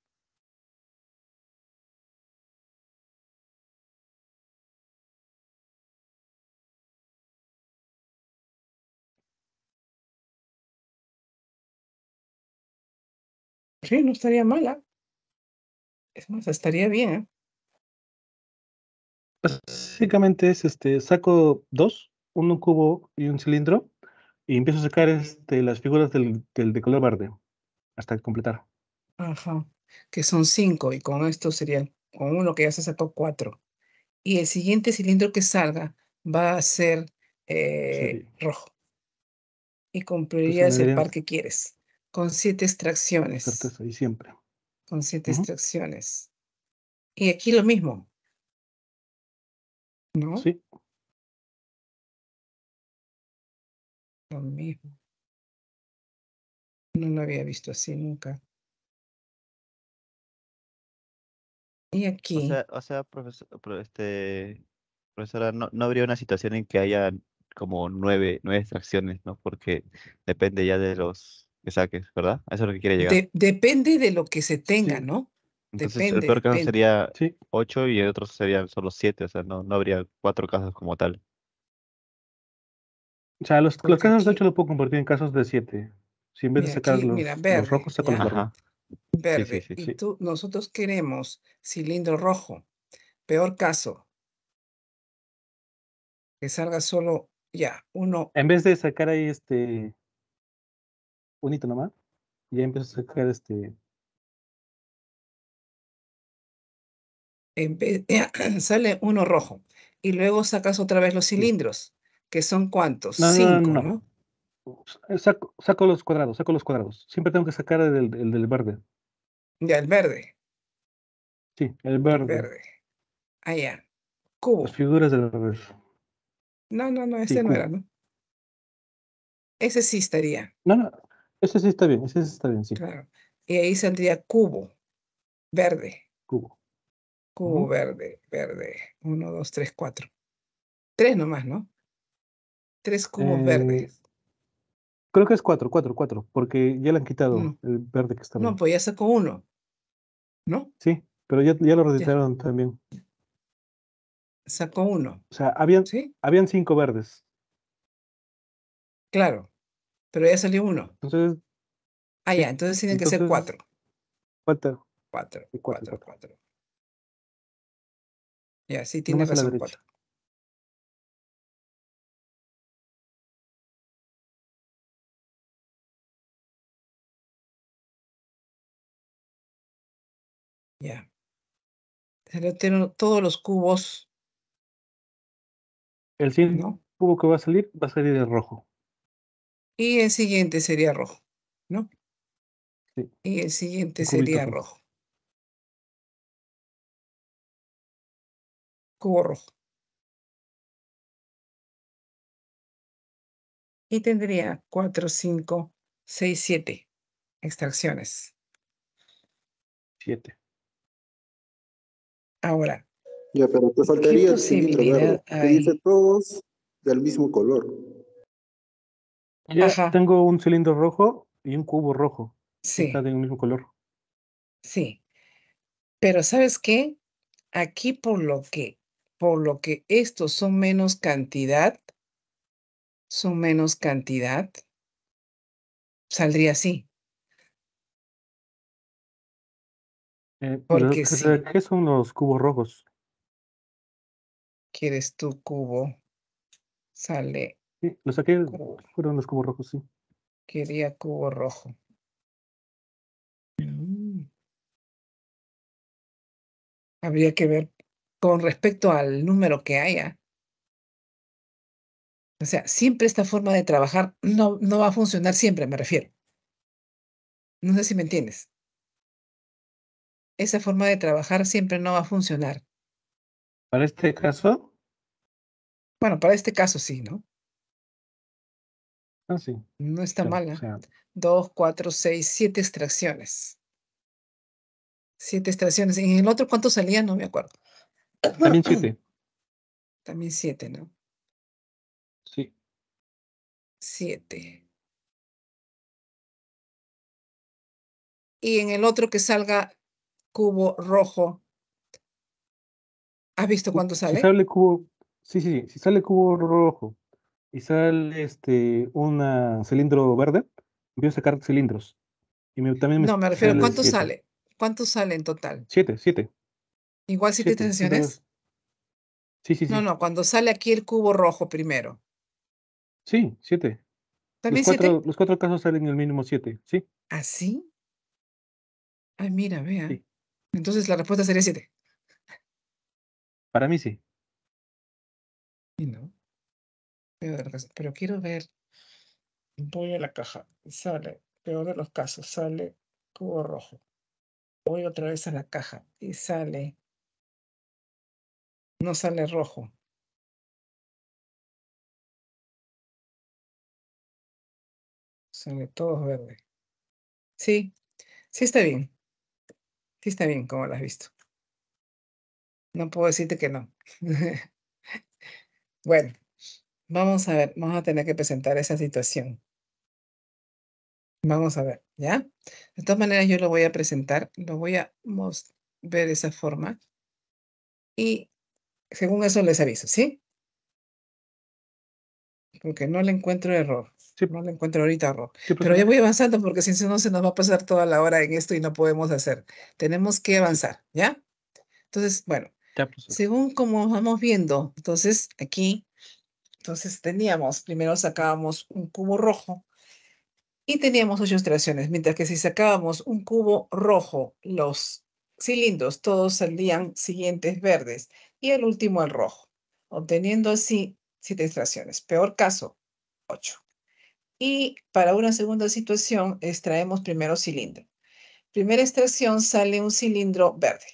Sí, no estaría mala. ¿eh? Es más, estaría bien. ¿eh? Básicamente es este, saco dos, un cubo y un cilindro, y empiezo a sacar este, las figuras del, del de color verde hasta completar. Ajá, que son cinco y con esto serían, con uno que ya se sacó cuatro. Y el siguiente cilindro que salga va a ser eh, rojo. Y cumplirías el par que quieres, con siete extracciones. siempre. Con siete extracciones. Y aquí lo mismo. ¿No? Sí. Lo mismo. No lo había visto así nunca. Y aquí. O sea, este, profesora, no, no habría una situación en que haya como nueve, nueve extracciones, ¿no? Porque depende ya de los que saques, ¿verdad? Eso es lo que quiere llegar. depende de lo que se tenga, ¿no? Entonces, el peor caso sería ocho y el otro serían solo siete, o sea, no, no habría cuatro casos como tal. O sea, los, pues los casos de ocho lo puedo convertir en casos de siete. Si en vez de sacar los, rojos, Verde. y tú, nosotros queremos cilindro rojo. Peor caso. Que salga solo, ya, uno. En vez de sacar ahí este. Unito nomás. Ya empiezo a sacar este. sale uno rojo. Y luego sacas otra vez los cilindros. Que son cuántos? Cinco, ¿no? no saco, saco, los cuadrados, saco los cuadrados. Siempre tengo que sacar el, del verde. Ya, el verde. Sí, el verde. verde. allá ah, Cubo. Las figuras del verde. No, no, no, ese no era, ¿no? Ese sí estaría. No, no, ese sí está bien, ese sí está bien, sí. Claro. Y ahí saldría cubo, verde. Cubo. Cubo verde, verde. Uno, dos, tres, cuatro. Tres nomás, ¿no? Tres cubos eh, verdes. Creo que es cuatro, cuatro, cuatro, porque ya le han quitado el verde que está. No, pues ya sacó uno. ¿No? Sí, pero ya, ya lo retiraron también. Sacó uno. O sea, habían, ¿Sí? habían cinco verdes. Claro, pero ya salió uno. Entonces. Ah, ya, entonces tienen que ser cuatro. Cuatro. Cuatro, cuatro, cuatro. cuatro. Ya, sí, tiene que ser cuatro. todos los cubos. El siguiente ¿no? cubo que va a salir va a salir de rojo. Y el siguiente sería rojo, ¿no? Sí. Y el siguiente sería rojo. rojo. Cubo rojo. Y tendría cuatro, cinco, seis, siete extracciones. Siete. Ahora. Ya, pero te faltaría el dice todos del mismo color. Ya tengo un cilindro rojo y un cubo rojo. Sí. Está del mismo color. Sí. Pero ¿sabes qué? Aquí por lo que, por lo que estos son menos cantidad, son menos cantidad, saldría así. Eh, pues, Porque ¿Qué son los cubos rojos? ¿Quieres tu cubo? Sale. Sí, lo saqué. Fueron los cubos rojos, sí. Quería cubo rojo. Mm. Habría que ver con respecto al número que haya. O sea, siempre esta forma de trabajar no, no va a funcionar siempre, me refiero. No sé si me entiendes esa forma de trabajar siempre no va a funcionar. ¿Para este caso? Bueno, para este caso sí, ¿no? Ah, sí. No está mal, ¿no? ¿eh? Dos, cuatro, seis, siete extracciones. Siete extracciones. y ¿En el otro cuánto salía? No me acuerdo. También siete. También siete, ¿no? Sí. Siete. Y en el otro que salga cubo rojo. ¿Has visto cuánto sale? Si sale cubo, sí, sí, sí, si sale cubo rojo y sale este un cilindro verde, voy a sacar cilindros. Y también me no, me refiero, ¿cuánto sale? ¿Cuánto sale en total? Siete, siete. ¿Igual siete, tensiones? Sí, sí, sí. No, no, cuando sale aquí el cubo rojo primero. Sí, siete. ¿También los, cuatro, siete? los cuatro casos salen el mínimo siete, sí. ¿Ah, sí? Ay, mira, vea. Entonces la respuesta sería 7. Para mí sí. Y no. Pero quiero ver. Voy a la caja. Sale. Peor de los casos. Sale cubo rojo. Voy otra vez a la caja. Y sale. No sale rojo. Sale todo verde. Sí. Sí está bien. Sí está bien como lo has visto. No puedo decirte que no. bueno, vamos a ver, vamos a tener que presentar esa situación. Vamos a ver, ¿ya? De todas maneras, yo lo voy a presentar, lo voy a ver de esa forma. Y según eso les aviso, ¿sí? Porque no le encuentro error. No lo encuentro ahorita, pues Pero ya voy avanzando porque si no se nos va a pasar toda la hora en esto y no podemos hacer. Tenemos que avanzar, ¿ya? Entonces, pues, bueno, según como vamos viendo, entonces aquí, entonces teníamos, primero sacábamos un cubo rojo y teníamos ocho extracciones, mientras que si sacábamos un cubo rojo, los cilindros todos salían siguientes verdes y el último el rojo, obteniendo así siete extracciones. Peor caso, ocho y para una segunda situación extraemos primero cilindro. Primera extracción sale un cilindro verde,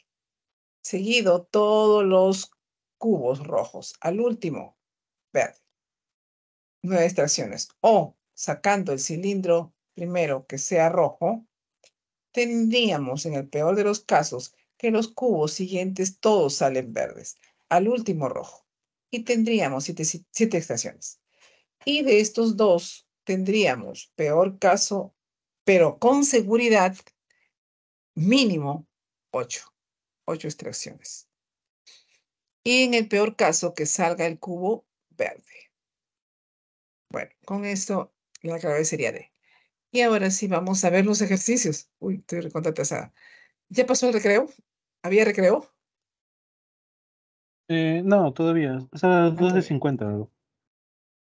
seguido todos los cubos rojos, al último verde. Nueve extracciones. O sacando el cilindro primero que sea rojo, tendríamos en el peor de los casos que los cubos siguientes todos salen verdes, al último rojo, y tendríamos siete, siete extracciones. Y de estos dos tendríamos peor caso, pero con seguridad mínimo 8, 8 extracciones. Y en el peor caso que salga el cubo verde. Bueno, con esto la clave sería D. Y ahora sí vamos a ver los ejercicios. Uy, estoy recontratasada. ¿Ya pasó el recreo? ¿Había recreo? Eh, no, todavía. O sea, 2 de 50 algo.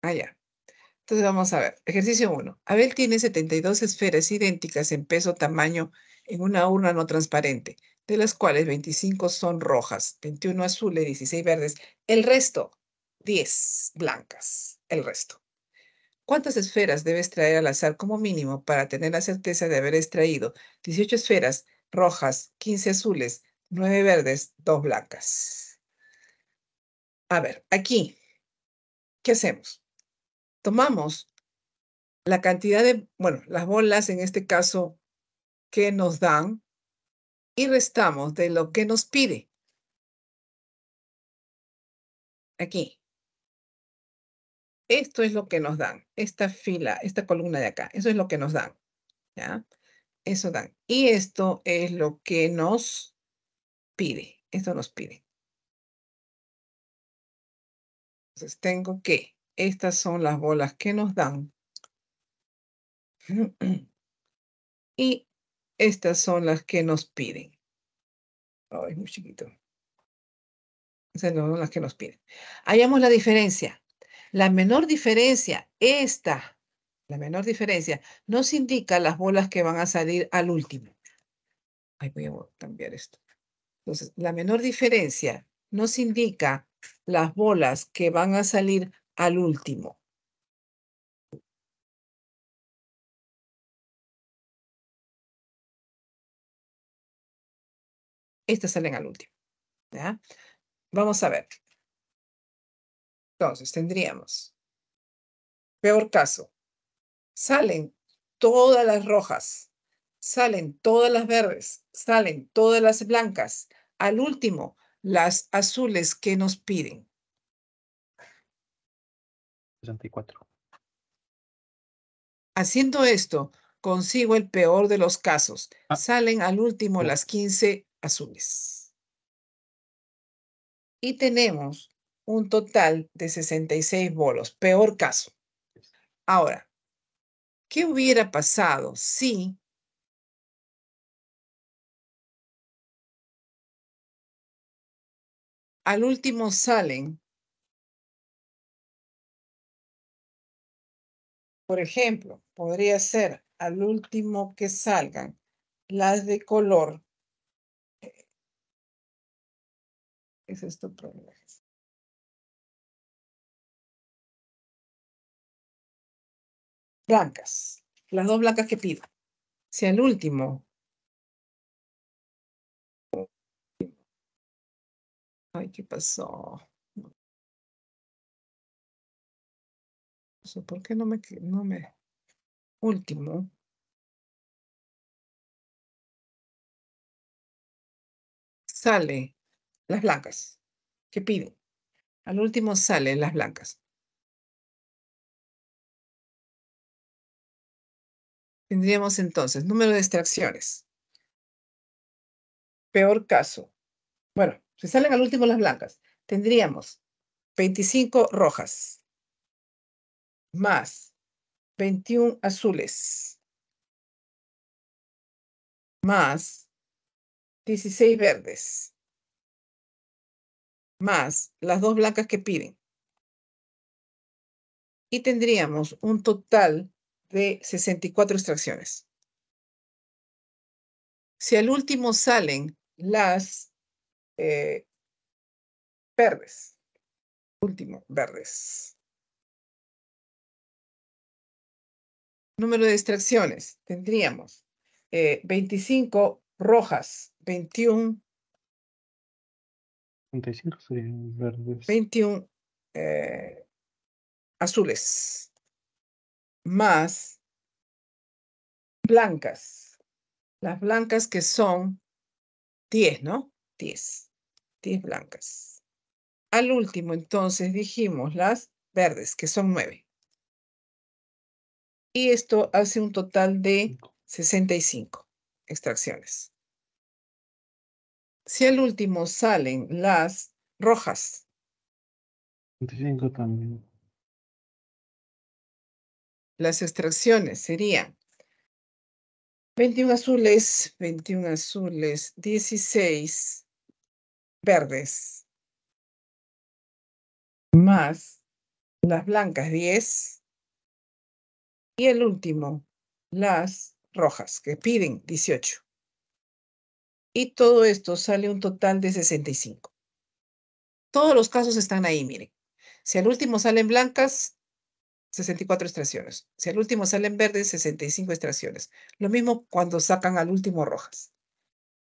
Ah, ya. Entonces vamos a ver, ejercicio 1. Abel tiene 72 esferas idénticas en peso, tamaño, en una urna no transparente, de las cuales 25 son rojas, 21 azules, 16 verdes, el resto, 10 blancas, el resto. ¿Cuántas esferas debes traer al azar como mínimo para tener la certeza de haber extraído 18 esferas rojas, 15 azules, 9 verdes, 2 blancas? A ver, aquí, ¿qué hacemos? tomamos la cantidad de, bueno, las bolas en este caso que nos dan y restamos de lo que nos pide. Aquí. Esto es lo que nos dan, esta fila, esta columna de acá, eso es lo que nos dan. ¿ya? Eso dan. Y esto es lo que nos pide, esto nos pide. Entonces tengo que estas son las bolas que nos dan. y estas son las que nos piden. Ay, muy chiquito. Esas son las que nos piden. Hallamos la diferencia. La menor diferencia, esta, la menor diferencia, nos indica las bolas que van a salir al último. Ahí voy a cambiar esto. Entonces, la menor diferencia nos indica las bolas que van a salir al último. Estas salen al último. Vamos a ver. Entonces, tendríamos, peor caso, salen todas las rojas, salen todas las verdes, salen todas las blancas, al último, las azules que nos piden. 64. Haciendo esto, consigo el peor de los casos. Ah. Salen al último las 15 azules. Y tenemos un total de 66 bolos. Peor caso. Ahora, ¿qué hubiera pasado si al último salen Por ejemplo, podría ser al último que salgan las de color. Es esto problema. Blancas, las dos blancas que pido. Si al último Ay, ¿qué pasó? ¿por qué no me, no me... Último. Sale las blancas. ¿Qué piden? Al último salen las blancas. Tendríamos entonces número de extracciones. Peor caso. Bueno, si salen al último las blancas, tendríamos 25 rojas más 21 azules más 16 verdes más las dos blancas que piden. Y tendríamos un total de 64 extracciones. Si al último salen las eh, verdes, último, verdes, Número de distracciones, tendríamos 25 eh, rojas, 21. 25 verdes. 21 eh, azules, más blancas. Las blancas que son 10, ¿no? 10. 10 blancas. Al último, entonces, dijimos las verdes, que son 9 y esto hace un total de 65 extracciones. Si al último salen las rojas. 25 también. Las extracciones serían 21 azules, 21 azules, 16 verdes, más las blancas 10, y el último, las rojas, que piden 18. Y todo esto sale un total de 65. Todos los casos están ahí, miren. Si al último salen blancas, 64 extracciones. Si al último salen verdes, 65 extracciones. Lo mismo cuando sacan al último rojas.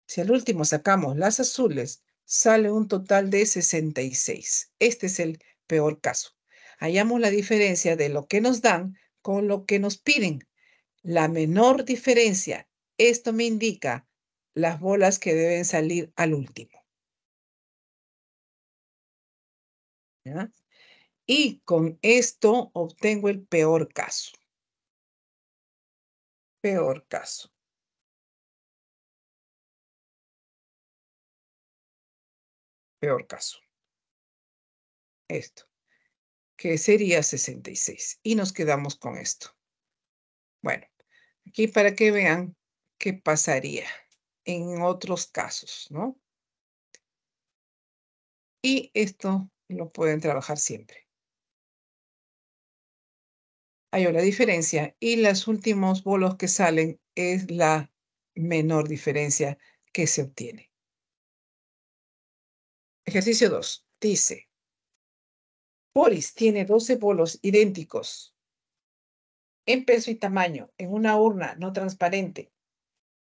Si al último sacamos las azules, sale un total de 66. Este es el peor caso. Hallamos la diferencia de lo que nos dan con lo que nos piden. La menor diferencia, esto me indica las bolas que deben salir al último. Y con esto obtengo el peor caso. Peor caso. Peor caso. Esto que sería 66. Y nos quedamos con esto. Bueno, aquí para que vean qué pasaría en otros casos, ¿no? Y esto lo pueden trabajar siempre. Hay una diferencia y los últimos bolos que salen es la menor diferencia que se obtiene. Ejercicio 2. Dice, Polis tiene 12 bolos idénticos en peso y tamaño en una urna no transparente,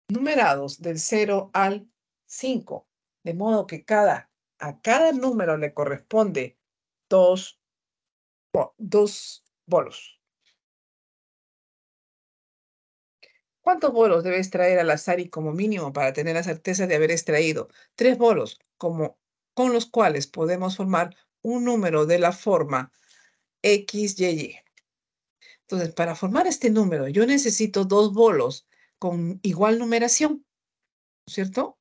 numerados del 0 al 5, de modo que cada, a cada número le corresponde dos, dos bolos. ¿Cuántos bolos debes traer al azar y como mínimo para tener la certeza de haber extraído? Tres bolos, como, con los cuales podemos formar un número de la forma x, y, y. Entonces, para formar este número, yo necesito dos bolos con igual numeración, ¿cierto?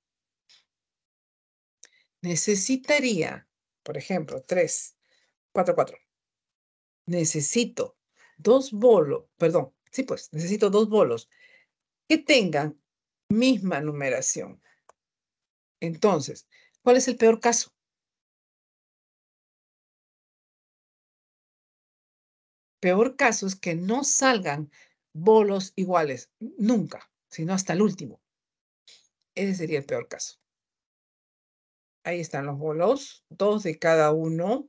Necesitaría, por ejemplo, 3, 4, 4. Necesito dos bolos, perdón, sí pues, necesito dos bolos que tengan misma numeración. Entonces, ¿cuál es el peor caso? Peor caso es que no salgan bolos iguales, nunca, sino hasta el último. Ese sería el peor caso. Ahí están los bolos, dos de cada uno.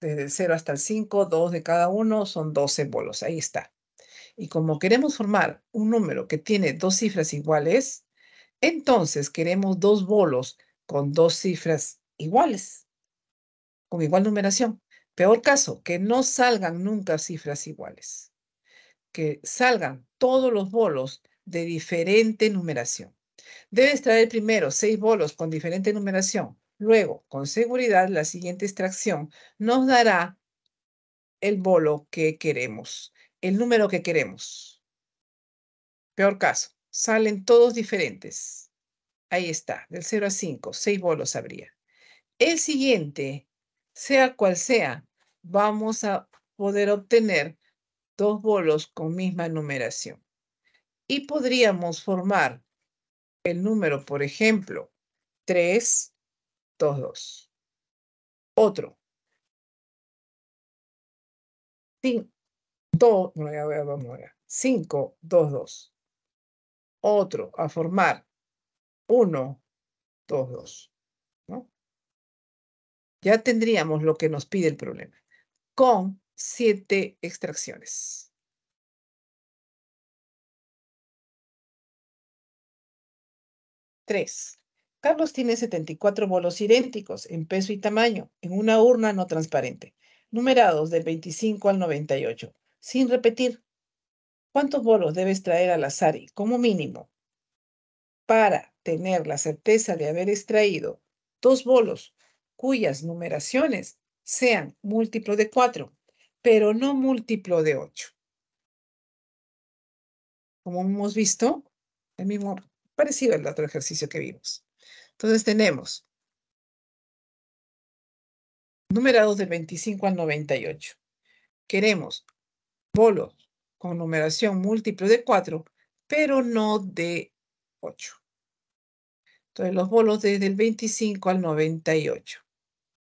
Desde el 0 hasta el 5, dos de cada uno son 12 bolos. Ahí está. Y como queremos formar un número que tiene dos cifras iguales, entonces queremos dos bolos con dos cifras iguales, con igual numeración. Peor caso, que no salgan nunca cifras iguales, que salgan todos los bolos de diferente numeración. Debes traer primero seis bolos con diferente numeración. Luego, con seguridad, la siguiente extracción nos dará el bolo que queremos, el número que queremos. Peor caso, salen todos diferentes. Ahí está, del 0 a 5, seis bolos habría. El siguiente, sea cual sea, vamos a poder obtener dos bolos con misma numeración. Y podríamos formar el número, por ejemplo, 3, 2, 2. Otro. 5, 2, vamos 5, 2, 2. Otro a formar 1, 2, 2. Ya tendríamos lo que nos pide el problema con siete extracciones. 3. Carlos tiene 74 bolos idénticos en peso y tamaño en una urna no transparente, numerados del 25 al 98, sin repetir. ¿Cuántos bolos debes traer al azar y como mínimo para tener la certeza de haber extraído dos bolos cuyas numeraciones sean múltiplo de 4, pero no múltiplo de 8. Como hemos visto, el mismo, parecido al otro ejercicio que vimos. Entonces tenemos numerados del 25 al 98. Queremos bolos con numeración múltiplo de 4, pero no de 8. Entonces los bolos desde el 25 al 98.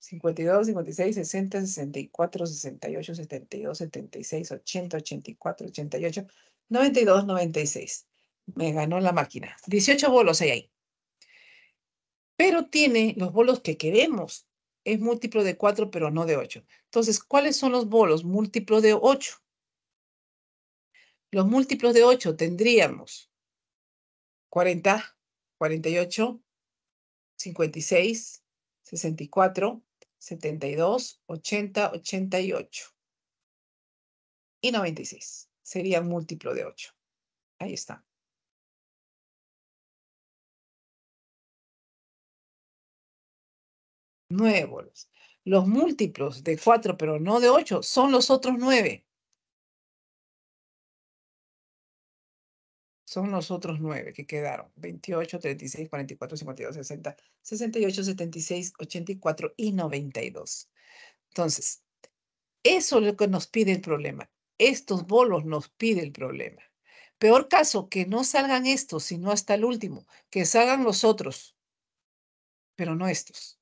52, 56, 60, 64, 68, 72, 76, 80, 84, 88, 92, 96. Me ganó la máquina. 18 bolos hay ahí. Pero tiene los bolos que queremos. Es múltiplo de 4, pero no de 8. Entonces, ¿cuáles son los bolos múltiplos de 8? Los múltiplos de 8 tendríamos 40, 48, 56, 64, 72, 80, 88 y 96. Sería múltiplo de 8. Ahí está. Nuevos. Los múltiplos de 4, pero no de 8, son los otros 9. son los otros nueve que quedaron, 28, 36, 44, 52, 60, 68, 76, 84 y 92. Entonces, eso es lo que nos pide el problema. Estos bolos nos pide el problema. Peor caso, que no salgan estos, sino hasta el último, que salgan los otros, pero no estos.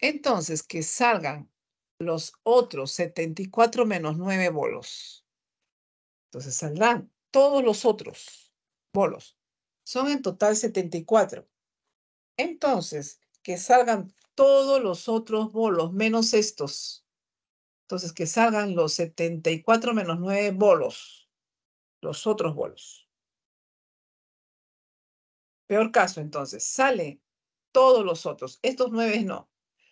Entonces, que salgan los otros 74 menos 9 bolos. Entonces saldrán todos los otros bolos. Son en total 74. Entonces, que salgan todos los otros bolos menos estos. Entonces, que salgan los 74 menos 9 bolos, los otros bolos. Peor caso, entonces, sale todos los otros. Estos 9 no.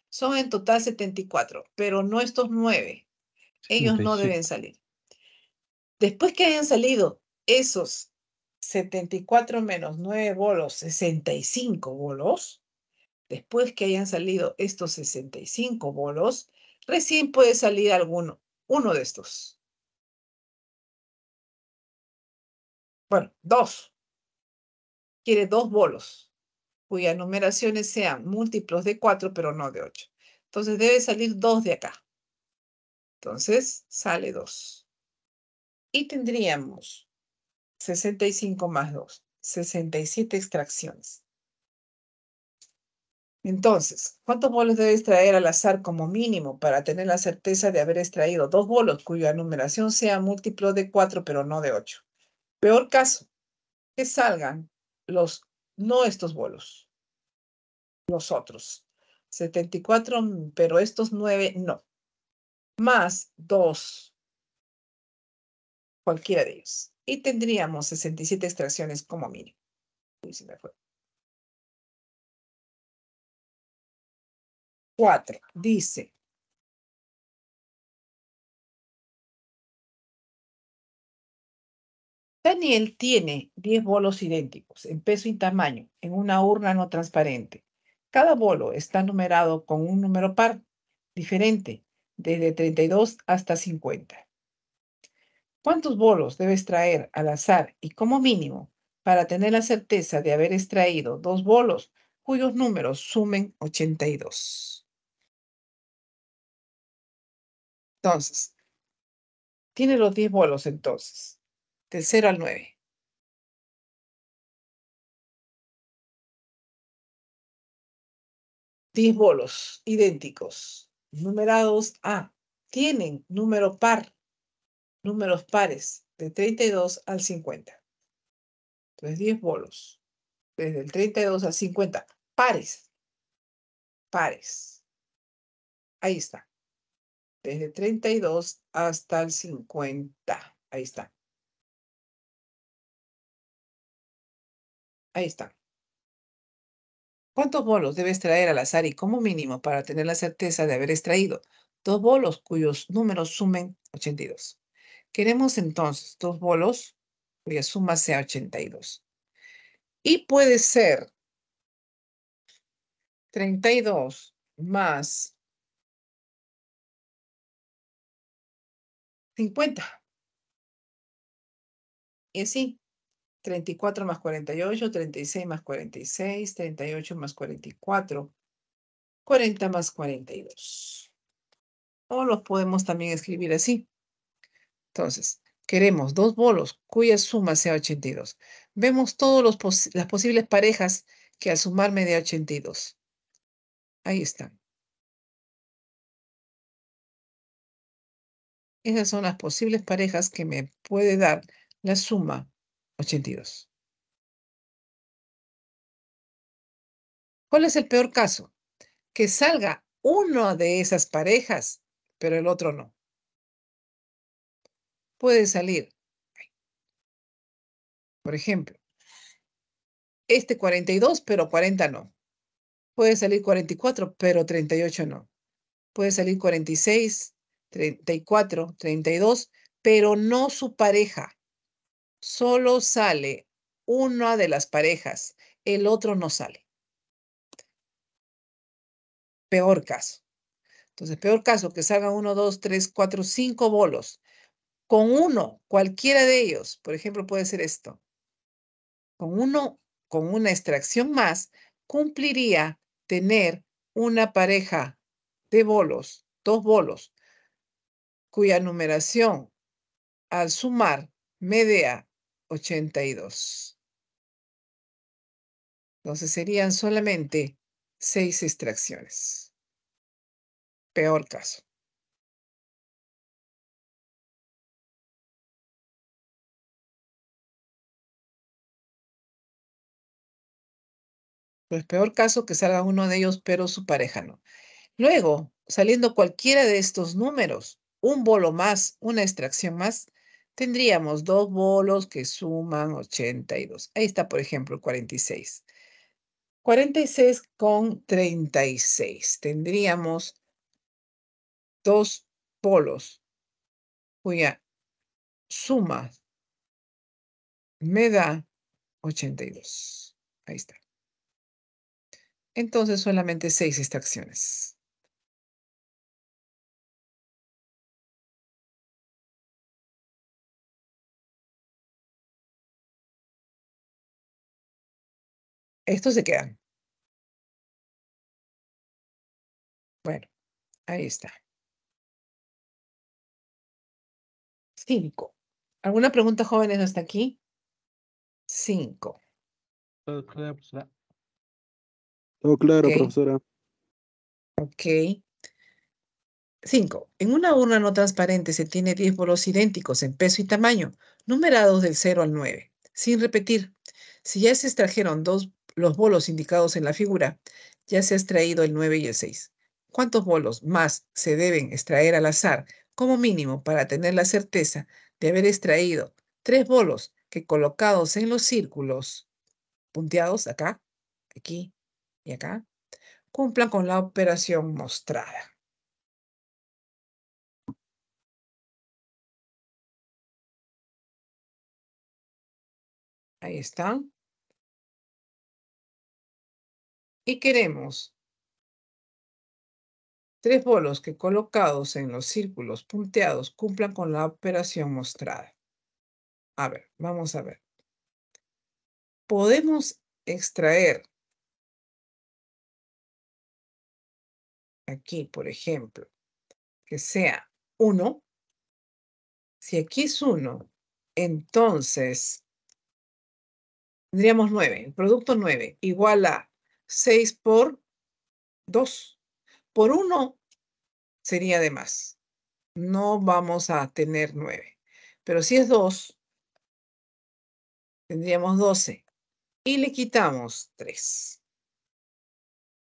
Son en total 74, pero no estos 9. Ellos no deben salir. Después que hayan salido esos 74 menos 9 bolos, 65 bolos, después que hayan salido estos 65 bolos, recién puede salir alguno, uno de estos. Bueno, dos. Quiere dos bolos cuyas numeraciones sean múltiplos de 4, pero no de 8. Entonces debe salir dos de acá. Entonces sale dos Y tendríamos 65 más 2, 67 extracciones. Entonces, ¿cuántos bolos debes extraer al azar como mínimo para tener la certeza de haber extraído dos bolos cuya numeración sea múltiplo de 4 pero no de 8? Peor caso, que salgan los, no estos bolos, los otros. 74, pero estos 9 no. Más 2, cualquiera de ellos y tendríamos 67 extracciones como mínimo. Uy, me fue. 4. Dice. Daniel tiene 10 bolos idénticos en peso y tamaño en una urna no transparente. Cada bolo está numerado con un número par diferente, desde 32 hasta 50. ¿Cuántos bolos debes traer al azar y como mínimo para tener la certeza de haber extraído dos bolos cuyos números sumen 82? Entonces, tiene los 10 bolos entonces, de 0 al 9. 10 bolos idénticos, numerados A, tienen número par números pares de 32 al 50. Entonces, 10 bolos. Desde el 32 al 50. Pares. Pares. Ahí está. Desde 32 hasta el 50. Ahí está. Ahí está. ¿Cuántos bolos debes traer al azar y como mínimo para tener la certeza de haber extraído dos bolos cuyos números sumen 82? Queremos entonces dos bolos cuya suma sea 82. Y puede ser 32 más 50. Y así, 34 más 48, 36 más 46, 38 más 44, 40 más 42. O los podemos también escribir así. Entonces, queremos dos bolos cuya suma sea 82. Vemos todas las posibles parejas que al sumar me 82. Ahí están. Esas son las posibles parejas que me puede dar la suma 82. ¿Cuál es el peor caso? Que salga una de esas parejas, pero el otro no puede salir. Por ejemplo, este 42, pero 40 no. Puede salir 44, pero 38 no. Puede salir 46, 34, 32, pero no su pareja. Solo sale una de las parejas, el otro no sale. Peor caso. Entonces, peor caso que salgan 1, 2, 3, 4, 5 bolos con uno, cualquiera de ellos, por ejemplo, puede ser esto, con uno, con una extracción más, cumpliría tener una pareja de bolos, dos bolos, cuya numeración al sumar media 82. Entonces serían solamente seis extracciones. Peor caso. Pues peor caso que salga uno de ellos, pero su pareja no. Luego, saliendo cualquiera de estos números, un bolo más, una extracción más, tendríamos dos bolos que suman 82. Ahí está, por ejemplo, 46. 46 con 36. Tendríamos dos bolos cuya suma me da 82. Ahí está. Entonces solamente seis extracciones. Estos se quedan. Bueno, ahí está. Cinco. ¿Alguna pregunta, jóvenes, hasta aquí? Cinco. Todo oh, claro, profesora. Ok. 5. En una urna no transparente se tiene 10 bolos idénticos en peso y tamaño, numerados del 0 al 9, sin repetir. Si ya se extrajeron dos, los bolos indicados en la figura, ya se ha extraído el 9 y el 6. ¿Cuántos bolos más se deben extraer al azar como mínimo para tener la certeza de haber extraído tres bolos que colocados en los círculos punteados acá, aquí, acá, cumplan con la operación mostrada. Ahí está. Y queremos tres bolos que colocados en los círculos punteados cumplan con la operación mostrada. A ver, vamos a ver. Podemos extraer aquí, por ejemplo, que sea 1, si aquí es 1, entonces tendríamos 9, el producto 9 igual a 6 por 2. Por 1 sería de más. No vamos a tener 9. Pero si es 2, tendríamos 12 y le quitamos 3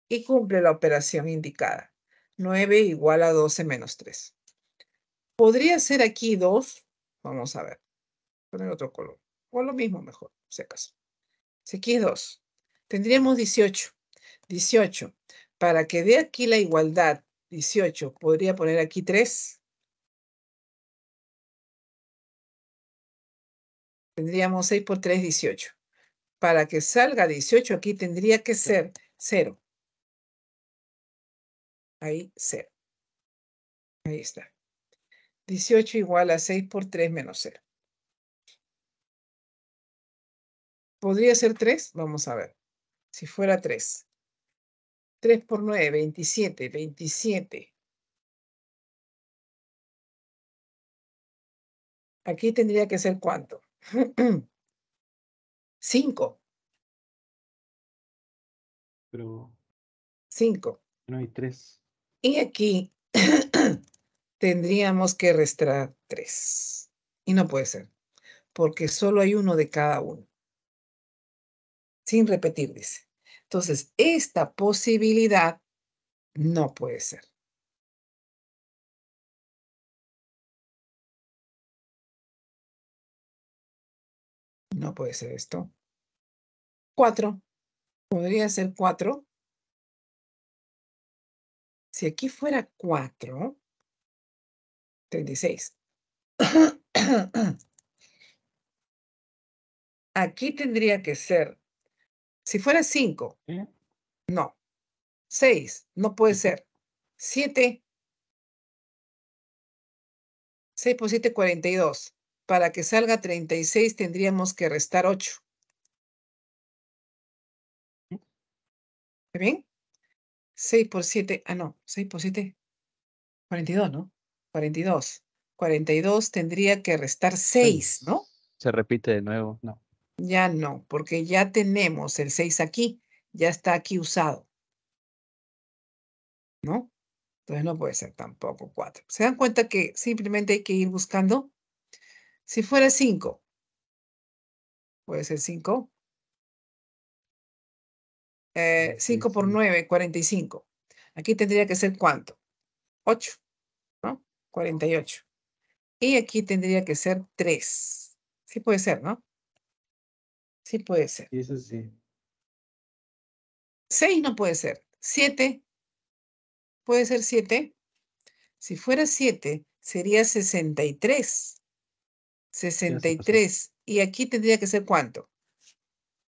y cumple la operación indicada. 9 igual a 12 menos 3. Podría ser aquí 2. Vamos a ver. Poner otro color. O lo mismo mejor, si acaso. Si aquí es 2. Tendríamos 18. 18. Para que dé aquí la igualdad, 18, podría poner aquí 3. Tendríamos 6 por 3, 18. Para que salga 18 aquí tendría que ser 0. Ahí, 0. Ahí está. 18 igual a 6 por 3 menos 0. ¿Podría ser 3? Vamos a ver. Si fuera 3. 3 por 9, 27, 27. Aquí tendría que ser cuánto? 5. Pero... 5. No hay 3. Y aquí tendríamos que restar tres. Y no puede ser, porque solo hay uno de cada uno. Sin repetir, dice. Entonces, esta posibilidad no puede ser. No puede ser esto. Cuatro. Podría ser cuatro. Si aquí fuera 4, 36. Aquí tendría que ser, si fuera 5, no. 6, no puede ser. 7. 6 por 7, 42. Para que salga 36 tendríamos que restar 8. ¿Está bien? 6 por 7, ah, no, 6 por 7, 42, ¿no? 42. 42 tendría que restar 6, ¿no? Se repite de nuevo, no. Ya no, porque ya tenemos el 6 aquí, ya está aquí usado. ¿No? Entonces no puede ser tampoco 4. ¿Se dan cuenta que simplemente hay que ir buscando? Si fuera 5, puede ser 5. 5 eh, por 9, 45. Aquí tendría que ser cuánto? 8, ¿no? 48. Y aquí tendría que ser 3. Sí puede ser, ¿no? Sí puede ser. Eso sí. 6 no puede ser. 7. ¿Puede ser 7? Si fuera 7, sería 63. 63. ¿Y aquí tendría que ser cuánto?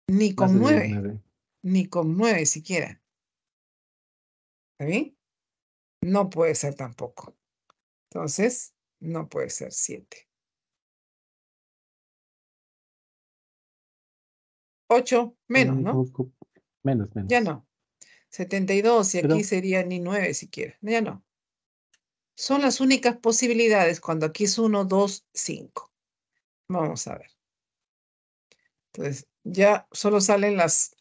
Ni con 9 ni con nueve siquiera. ¿Está bien? No puede ser tampoco. Entonces, no puede ser siete. 8 menos, ¿no? Menos, menos. Ya no. 72 y aquí sería ni 9 siquiera. Ya no. Son las únicas posibilidades cuando aquí es 1, 2, 5. Vamos a ver. Entonces, ya solo salen las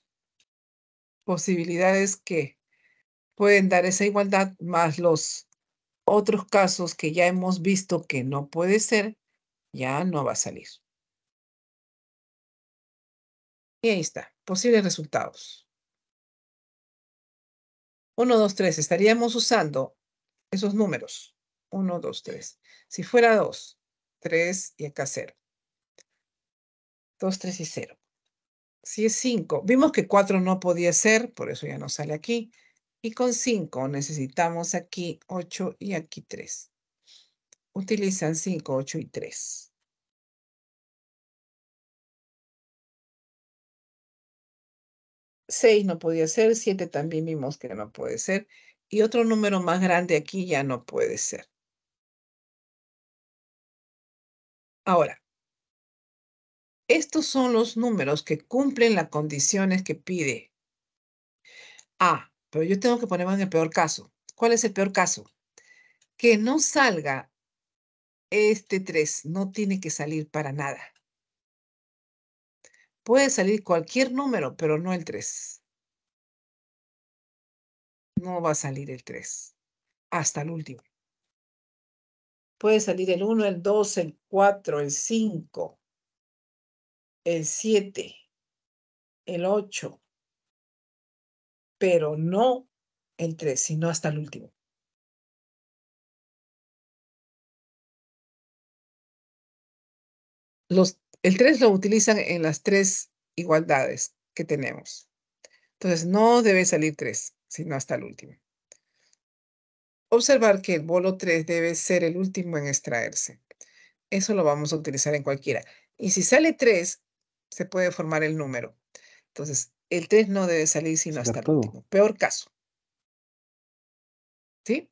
posibilidades que pueden dar esa igualdad más los otros casos que ya hemos visto que no puede ser, ya no va a salir. Y ahí está, posibles resultados. 1, 2, 3, estaríamos usando esos números. 1, 2, 3. Si fuera 2, 3 y acá 0. 2, 3 y 0. Si es 5, vimos que 4 no podía ser, por eso ya no sale aquí. Y con 5 necesitamos aquí 8 y aquí 3. Utilizan 5, 8 y 3. 6 no podía ser, 7 también vimos que no puede ser, y otro número más grande aquí ya no puede ser. Ahora, estos son los números que cumplen las condiciones que pide. Ah, pero yo tengo que ponerme en el peor caso. ¿Cuál es el peor caso? Que no salga este 3, no tiene que salir para nada. Puede salir cualquier número, pero no el 3. No va a salir el 3 hasta el último. Puede salir el 1, el 2, el 4, el 5, el 7, el 8, pero no el 3, sino hasta el último. el 3 lo utilizan en las tres igualdades que tenemos. Entonces, no debe salir 3, sino hasta el último. Observar que el bolo 3 debe ser el último en extraerse. Eso lo vamos a utilizar en cualquiera. Y si sale 3, se puede formar el número. Entonces, el 3 no debe salir sino hasta el último. Peor caso. ¿Sí?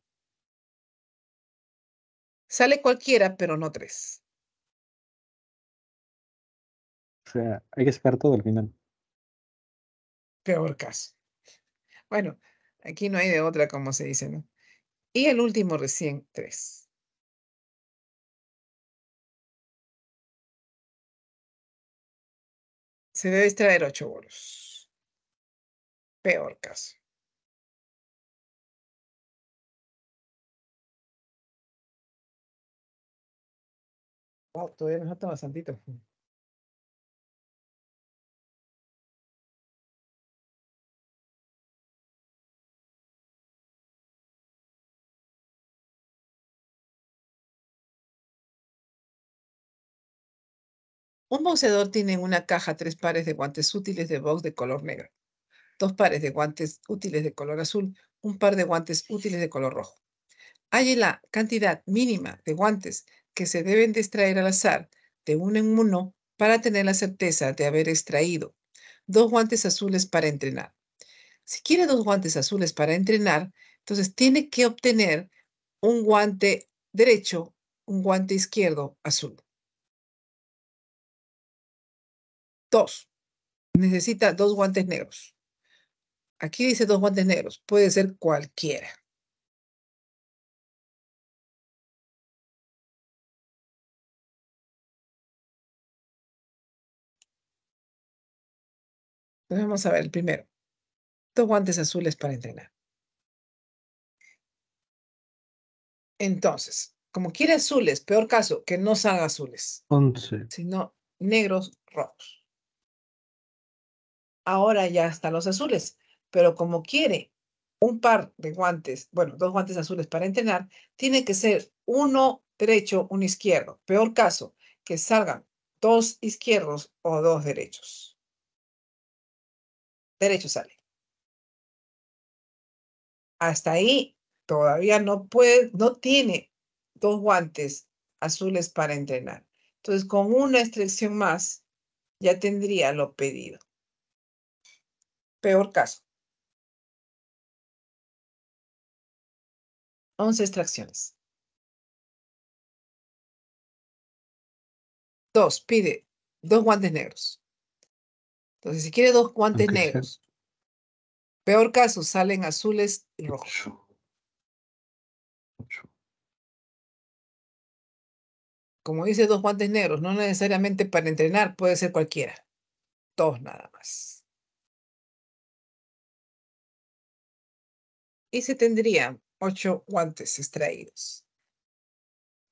Sale cualquiera, pero no 3. O sea, hay que esperar todo al final. Peor caso. Bueno, aquí no hay de otra, como se dice, ¿no? Y el último recién 3. Se debe extraer ocho bolos. Peor caso. Wow, todavía nos falta Santito. Un boxeador tiene en una caja tres pares de guantes útiles de box de color negro, dos pares de guantes útiles de color azul, un par de guantes útiles de color rojo. Hay la cantidad mínima de guantes que se deben de extraer al azar de uno en uno para tener la certeza de haber extraído dos guantes azules para entrenar. Si quiere dos guantes azules para entrenar, entonces tiene que obtener un guante derecho, un guante izquierdo azul. Dos. Necesita dos guantes negros. Aquí dice dos guantes negros. Puede ser cualquiera. Entonces vamos a ver el primero. Dos guantes azules para entrenar. Entonces, como quiere azules, peor caso, que no salga azules. Sino negros, rojos ahora ya están los azules, pero como quiere un par de guantes, bueno, dos guantes azules para entrenar, tiene que ser uno derecho, uno izquierdo. Peor caso, que salgan dos izquierdos o dos derechos. Derecho sale. Hasta ahí todavía no puede, no tiene dos guantes azules para entrenar. Entonces, con una extracción más, ya tendría lo pedido peor caso. 11 extracciones. Dos. Pide dos guantes negros. Entonces, si quiere dos guantes negros, peor caso, salen azules y rojos. Como dice, dos guantes negros, no necesariamente para entrenar, puede ser cualquiera. Dos nada más. y se tendrían ocho guantes extraídos.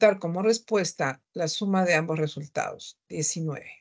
Dar como respuesta la suma de ambos resultados, 19.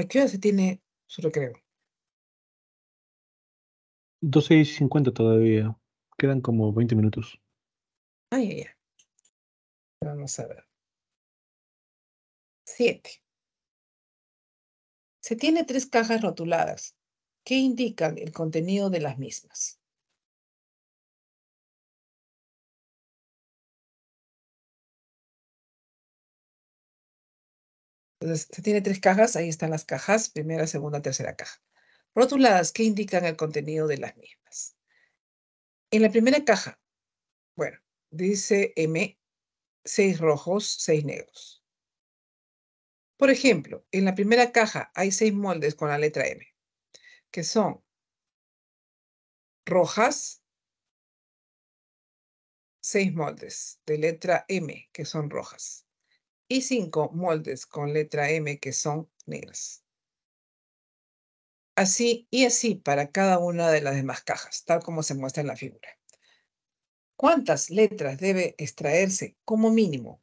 ¿A qué hora se tiene su recreo? 12 todavía. Quedan como 20 minutos. Ay, ya. ya. Vamos a ver. 7. Se tiene tres cajas rotuladas ¿Qué indican el contenido de las mismas. Entonces, se tiene tres cajas, ahí están las cajas, primera, segunda, tercera caja. Rotuladas que indican el contenido de las mismas. En la primera caja, bueno, dice M, seis rojos, seis negros. Por ejemplo, en la primera caja hay seis moldes con la letra M, que son rojas, seis moldes de letra M, que son rojas y cinco moldes con letra M que son negras. Así y así para cada una de las demás cajas, tal como se muestra en la figura. ¿Cuántas letras debe extraerse como mínimo?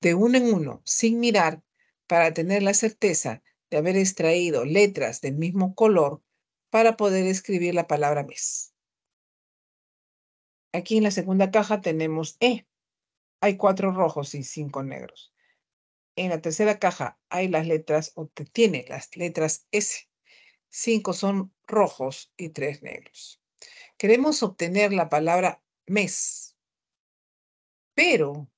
De uno en uno, sin mirar, para tener la certeza de haber extraído letras del mismo color para poder escribir la palabra mes. Aquí en la segunda caja tenemos E, hay cuatro rojos y cinco negros. En la tercera caja hay las letras, tiene las letras S. Cinco son rojos y tres negros. Queremos obtener la palabra mes, pero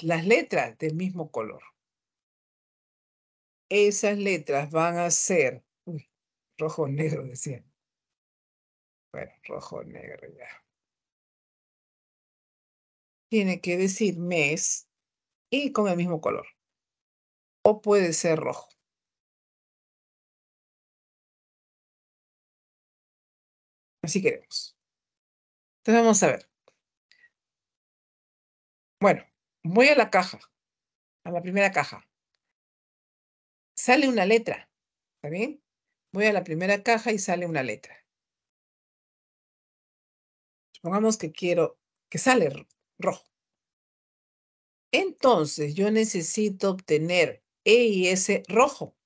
las letras del mismo color. Esas letras van a ser, rojo, negro decía. Bueno, rojo, negro ya tiene que decir mes y con el mismo color. O puede ser rojo. Así queremos. Entonces vamos a ver. Bueno, voy a la caja, a la primera caja. Sale una letra, ¿está bien? Voy a la primera caja y sale una letra. Supongamos que quiero que sale rojo. Entonces, yo necesito obtener E y S rojo.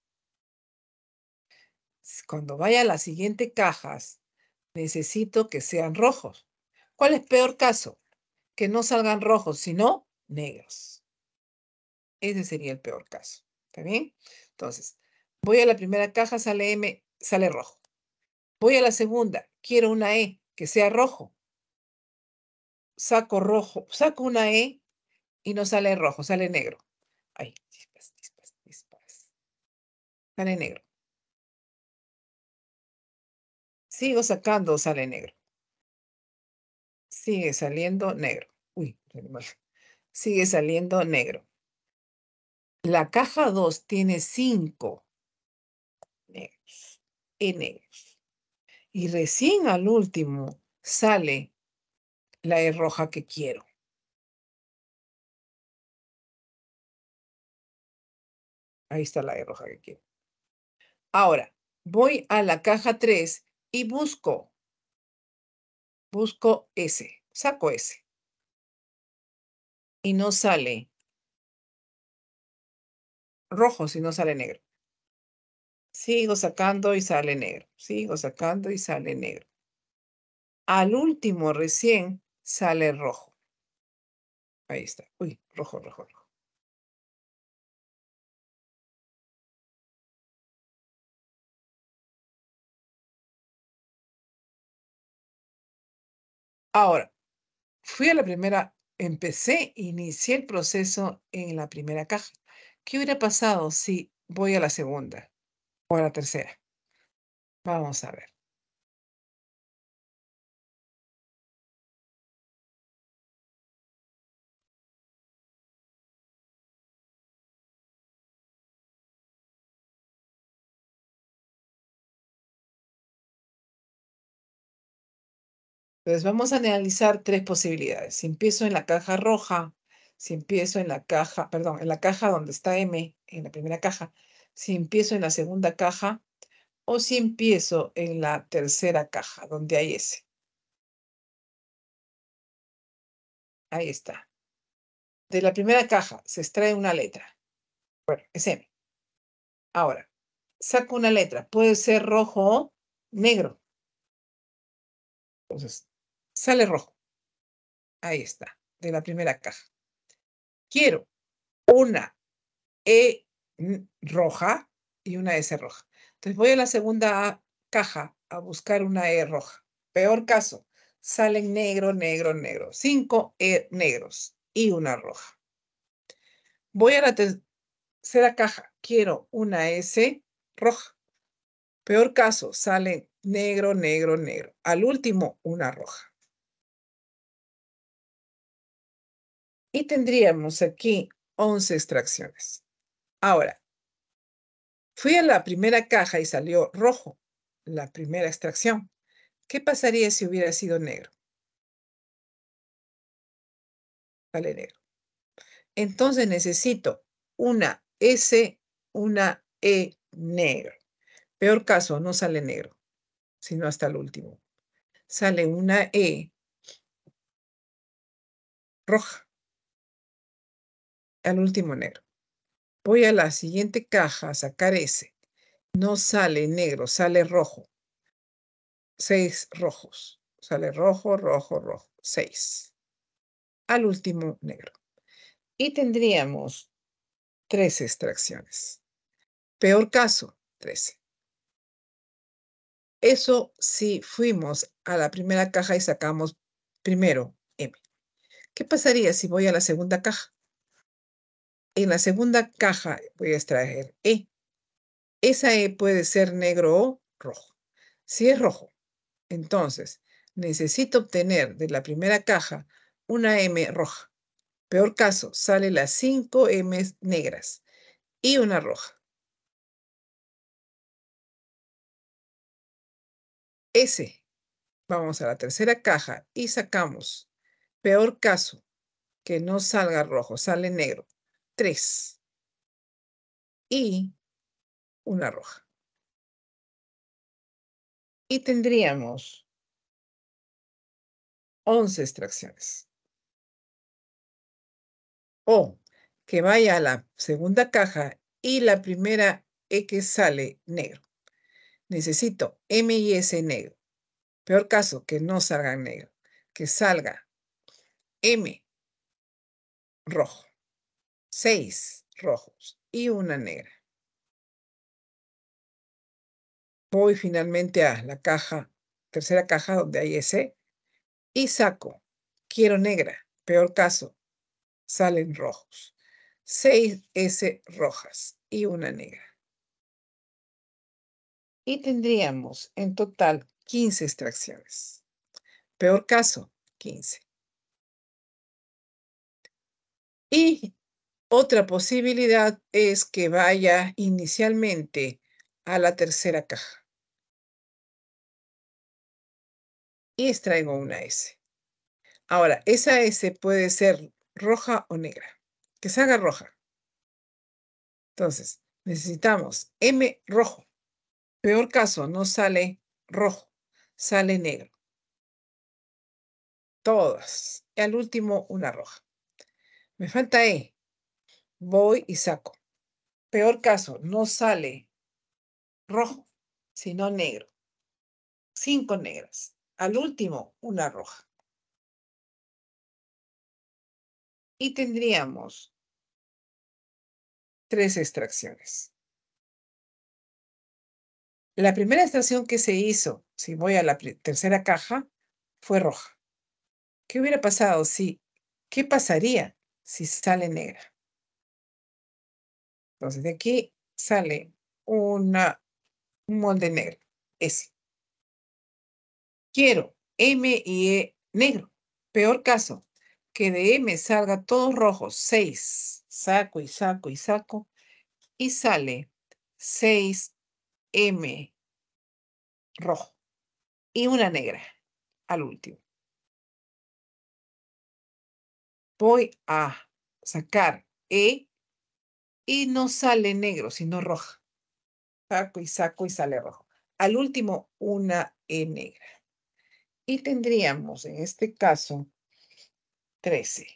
Cuando vaya a las siguientes cajas, necesito que sean rojos. ¿Cuál es peor caso? Que no salgan rojos, sino negros. Ese sería el peor caso. ¿Está bien? Entonces, voy a la primera caja, sale M, sale rojo. Voy a la segunda, quiero una E, que sea rojo saco rojo, saco una E y no sale rojo, sale negro. Ahí, Sale negro. Sigo sacando, sale negro. Sigue saliendo negro. Uy, sigue saliendo negro. La caja 2 tiene 5 negros negros. Y recién al último sale la E roja que quiero. Ahí está la E roja que quiero. Ahora, voy a la caja 3 y busco. Busco S. Saco S. Y no sale rojo, si no sale negro. Sigo sacando y sale negro. Sigo sacando y sale negro. Al último recién sale rojo. Ahí está. Uy, rojo, rojo, rojo. Ahora, fui a la primera, empecé, inicié el proceso en la primera caja. ¿Qué hubiera pasado si voy a la segunda o a la tercera? Vamos a ver. Entonces vamos a analizar tres posibilidades. Si empiezo en la caja roja, si empiezo en la caja, perdón, en la caja donde está M, en la primera caja, si empiezo en la segunda caja o si empiezo en la tercera caja donde hay S. Ahí está. De la primera caja se extrae una letra. Bueno, es M. Ahora, saco una letra. Puede ser rojo o negro. Entonces, sale rojo. Ahí está, de la primera caja. Quiero una E roja y una S roja. Entonces voy a la segunda caja a buscar una E roja. Peor caso, salen negro, negro, negro. Cinco E negros y una roja. Voy a la tercera caja. Quiero una S roja. Peor caso, salen negro, negro, negro. Al último, una roja. y tendríamos aquí 11 extracciones. Ahora, fui a la primera caja y salió rojo, la primera extracción. ¿Qué pasaría si hubiera sido negro? Sale negro. Entonces necesito una S, una E negro. Peor caso, no sale negro, sino hasta el último. Sale una E roja al último negro. Voy a la siguiente caja a sacar ese. No sale negro, sale rojo. Seis rojos. Sale rojo, rojo, rojo. Seis. Al último negro. Y tendríamos tres extracciones. Peor caso, trece. Eso si fuimos a la primera caja y sacamos primero M. ¿Qué pasaría si voy a la segunda caja? En la segunda caja voy a extraer E. Esa E puede ser negro o rojo. Si es rojo, entonces necesito obtener de la primera caja una M roja. Peor caso, sale las 5 M negras y una roja. S. Vamos a la tercera caja y sacamos. Peor caso, que no salga rojo, sale negro tres y una roja. Y tendríamos 11 extracciones. O que vaya a la segunda caja y la primera E que sale negro. Necesito M y S negro. Peor caso, que no salga negro, que salga M rojo seis rojos y una negra. Voy finalmente a la caja, tercera caja donde hay ese, y saco, quiero negra, peor caso, salen rojos. Seis S rojas y una negra. Y tendríamos en total 15 extracciones. Peor caso, 15. Y otra posibilidad es que vaya inicialmente a la tercera caja. Y extraigo una S. Ahora, esa S puede ser roja o negra. Que salga roja. Entonces, necesitamos M rojo. Peor caso, no sale rojo, sale negro. Todas. Y al último, una roja. Me falta E voy y saco. Peor caso, no sale rojo, sino negro. Cinco negras. Al último, una roja. Y tendríamos tres extracciones. La primera extracción que se hizo, si voy a la tercera caja, fue roja. ¿Qué hubiera pasado si, qué pasaría si sale negra? Entonces de aquí sale una, un molde negro, S. Quiero M y E negro. Peor caso, que de M salga todo rojo, 6. Saco y saco y saco. Y sale 6M rojo y una negra al último. Voy a sacar E y no sale negro, sino roja. Saco y saco y sale rojo. Al último, una E negra. Y tendríamos en este caso 13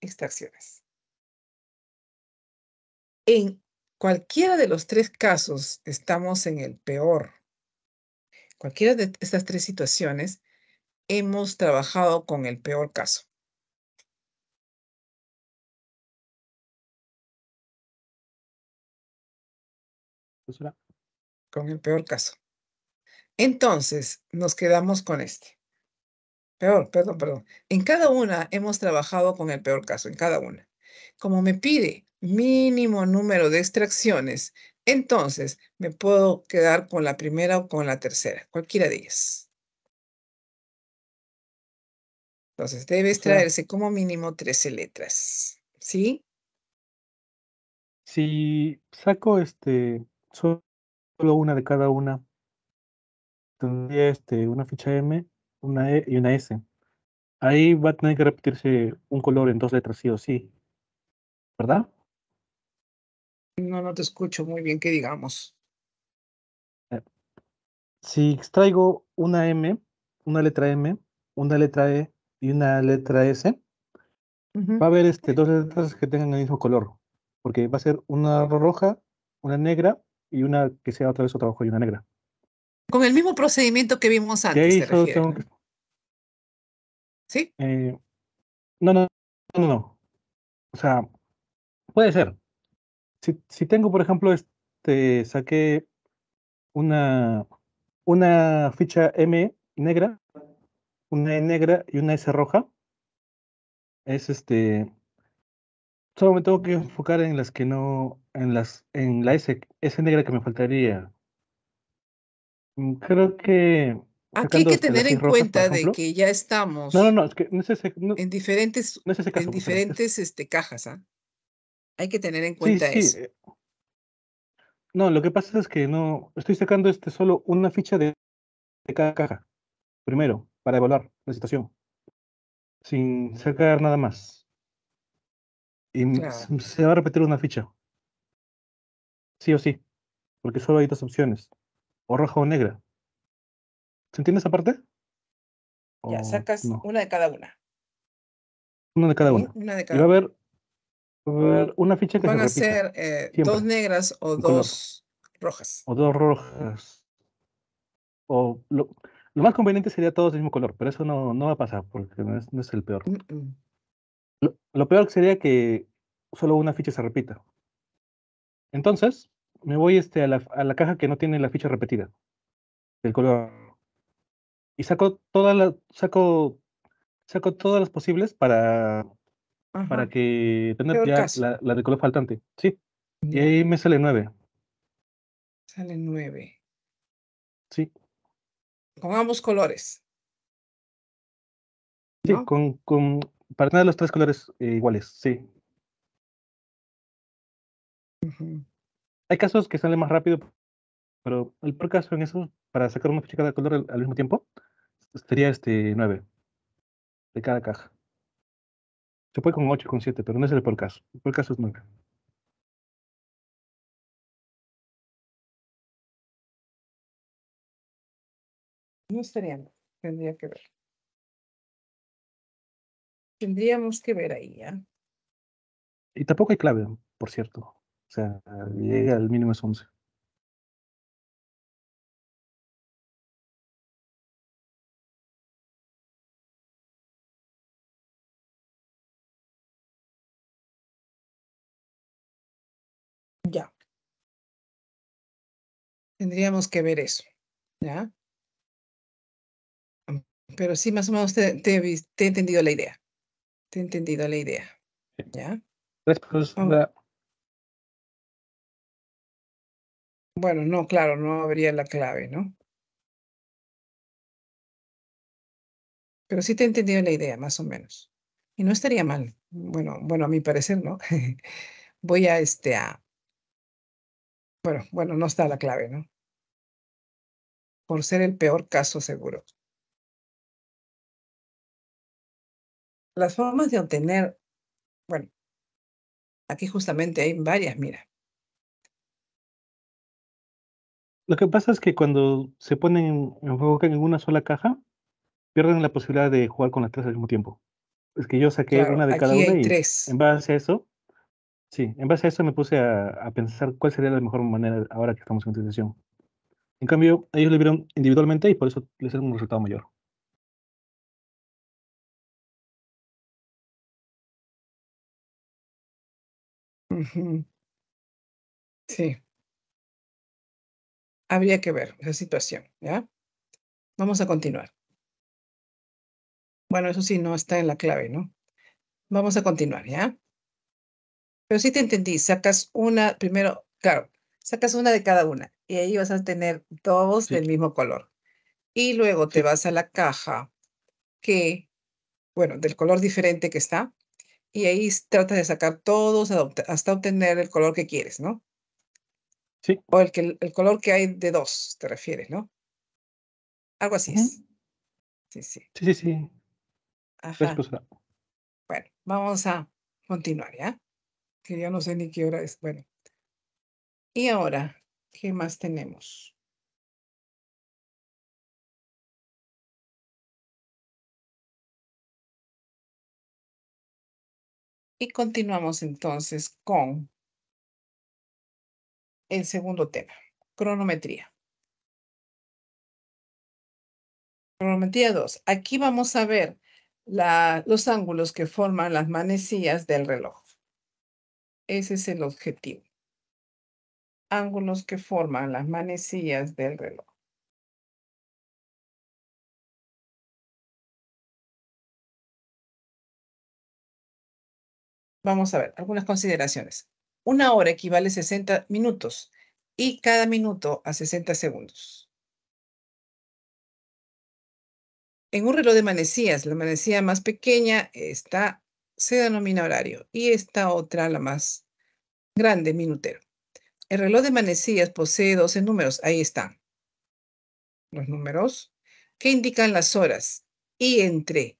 extracciones. En cualquiera de los tres casos estamos en el peor. Cualquiera de estas tres situaciones hemos trabajado con el peor caso. Con el peor caso. Entonces, nos quedamos con este. Peor, perdón, perdón. En cada una hemos trabajado con el peor caso, en cada una. Como me pide mínimo número de extracciones, entonces me puedo quedar con la primera o con la tercera, cualquiera de ellas. Entonces, debe extraerse como mínimo 13 letras. ¿Sí? Si saco este solo una de cada una tendría este, una ficha M una E y una S. Ahí va a tener que repetirse un color en dos letras, sí o sí. ¿Verdad? No, no te escucho muy bien, que digamos. Eh, si extraigo una M, una letra M, una letra E y una letra S, va a haber este, dos letras que tengan el mismo color, porque va a ser una roja, una negra y una que sea otra vez otro trabajo y una negra. Con el mismo procedimiento que vimos antes. ¿Sí? Eh, no, no, no, no. O sea, puede ser. Si, si tengo, por ejemplo, este, saqué una, una ficha M negra, una E negra y una S roja, es este, solo me tengo que enfocar en las que no, en las, en la S, S negra que me faltaría. Mm, creo que Aquí hay que este tener en cuenta de que ya estamos. No, no, no, es que no en diferentes, en diferentes este, cajas, ¿ah? Hay que tener en cuenta eso. Eh, no, lo que pasa es que no, estoy sacando este solo una ficha de, de cada caja, primero, para evaluar la situación, sin sacar nada más. Y se va a repetir una ficha. Sí o sí. Porque solo hay dos opciones. O roja o negra. ¿Se entiende esa parte? Ya, sacas una de cada una. Una de cada una. una y va a haber, una ficha que Van a ser eh, dos negras o dos rojas. O dos rojas. O lo, más conveniente sería todos del mismo color, pero eso no, no va a pasar porque no es, el peor. Mm, mm. Lo, peor sería que solo una ficha se repita. Entonces, me voy este, a, la, a la caja que no tiene la ficha repetida El color. Y saco todas las saco saco todas las posibles para para que tener ya la, de color faltante. Sí. Y ahí me sale nueve. Sale nueve. Sí. Con ambos colores. Sí, con, con, para tener los tres colores eh, iguales, sí. Hay casos que salen más rápido, pero el peor caso en eso, para sacar una ficha de cada color al, mismo tiempo, sería este 9 de cada caja. Se puede con 8, con 7, pero no es el peor caso. El peor caso es nunca. No estaría tendría que ver. Tendríamos que ver ahí ya. ¿ah? Y tampoco hay clave, por cierto. O sea, llega al mínimo es 11. Ya. Tendríamos que ver eso. ¿Ya? Pero sí, más o menos te he entendido la idea. Te he entendido la idea. ¿Ya? Bueno, no, claro, no habría la clave, ¿no? Pero sí te he entendido la idea, más o menos. Y no estaría mal. Bueno, bueno, a mi parecer, ¿no? Voy a este a. Bueno, bueno, no está la clave, ¿no? Por ser el peor caso seguro. las formas de obtener, bueno, aquí justamente hay varias, mira. Lo que pasa es que cuando se ponen, enfocan en una sola caja, pierden la posibilidad de jugar con las tres al mismo tiempo. Es que yo saqué una de cada una y en base a eso, sí, en base a eso me puse a, pensar cuál sería la mejor manera ahora que estamos en sesión. En cambio, ellos lo vieron individualmente y por eso les dieron un resultado mayor. Sí. Habría que ver esa situación, ¿ya? Vamos a continuar. Bueno, eso sí, no está en la clave, ¿no? Vamos a continuar, ¿ya? Pero sí te entendí, sacas una, primero, claro, sacas una de cada una y ahí vas a tener dos del mismo color. Y luego te vas a la caja que, bueno, del color diferente que está y ahí tratas de sacar todos hasta obtener el color que quieres, ¿no? Sí. O el, que, el color que hay de dos, te refieres, ¿no? Algo así es. Sí, sí. Sí, sí, sí. Ajá. Bueno, vamos a continuar, ¿ya? Que ya no sé ni qué hora es. Bueno. Y ahora, ¿qué más tenemos? Y continuamos entonces con el segundo tema, cronometría. Cronometría 2. Aquí vamos a ver los ángulos que forman las manecillas del reloj. Ese es el objetivo. Ángulos que forman las manecillas del reloj. Vamos a ver, algunas consideraciones. Una hora equivale a 60 minutos y cada minuto a 60 segundos. En un reloj de manecillas, la manecilla más pequeña está, se denomina horario y esta otra, la más grande, minutero. El reloj de manecillas posee 12 números, ahí están los números que indican las horas y entre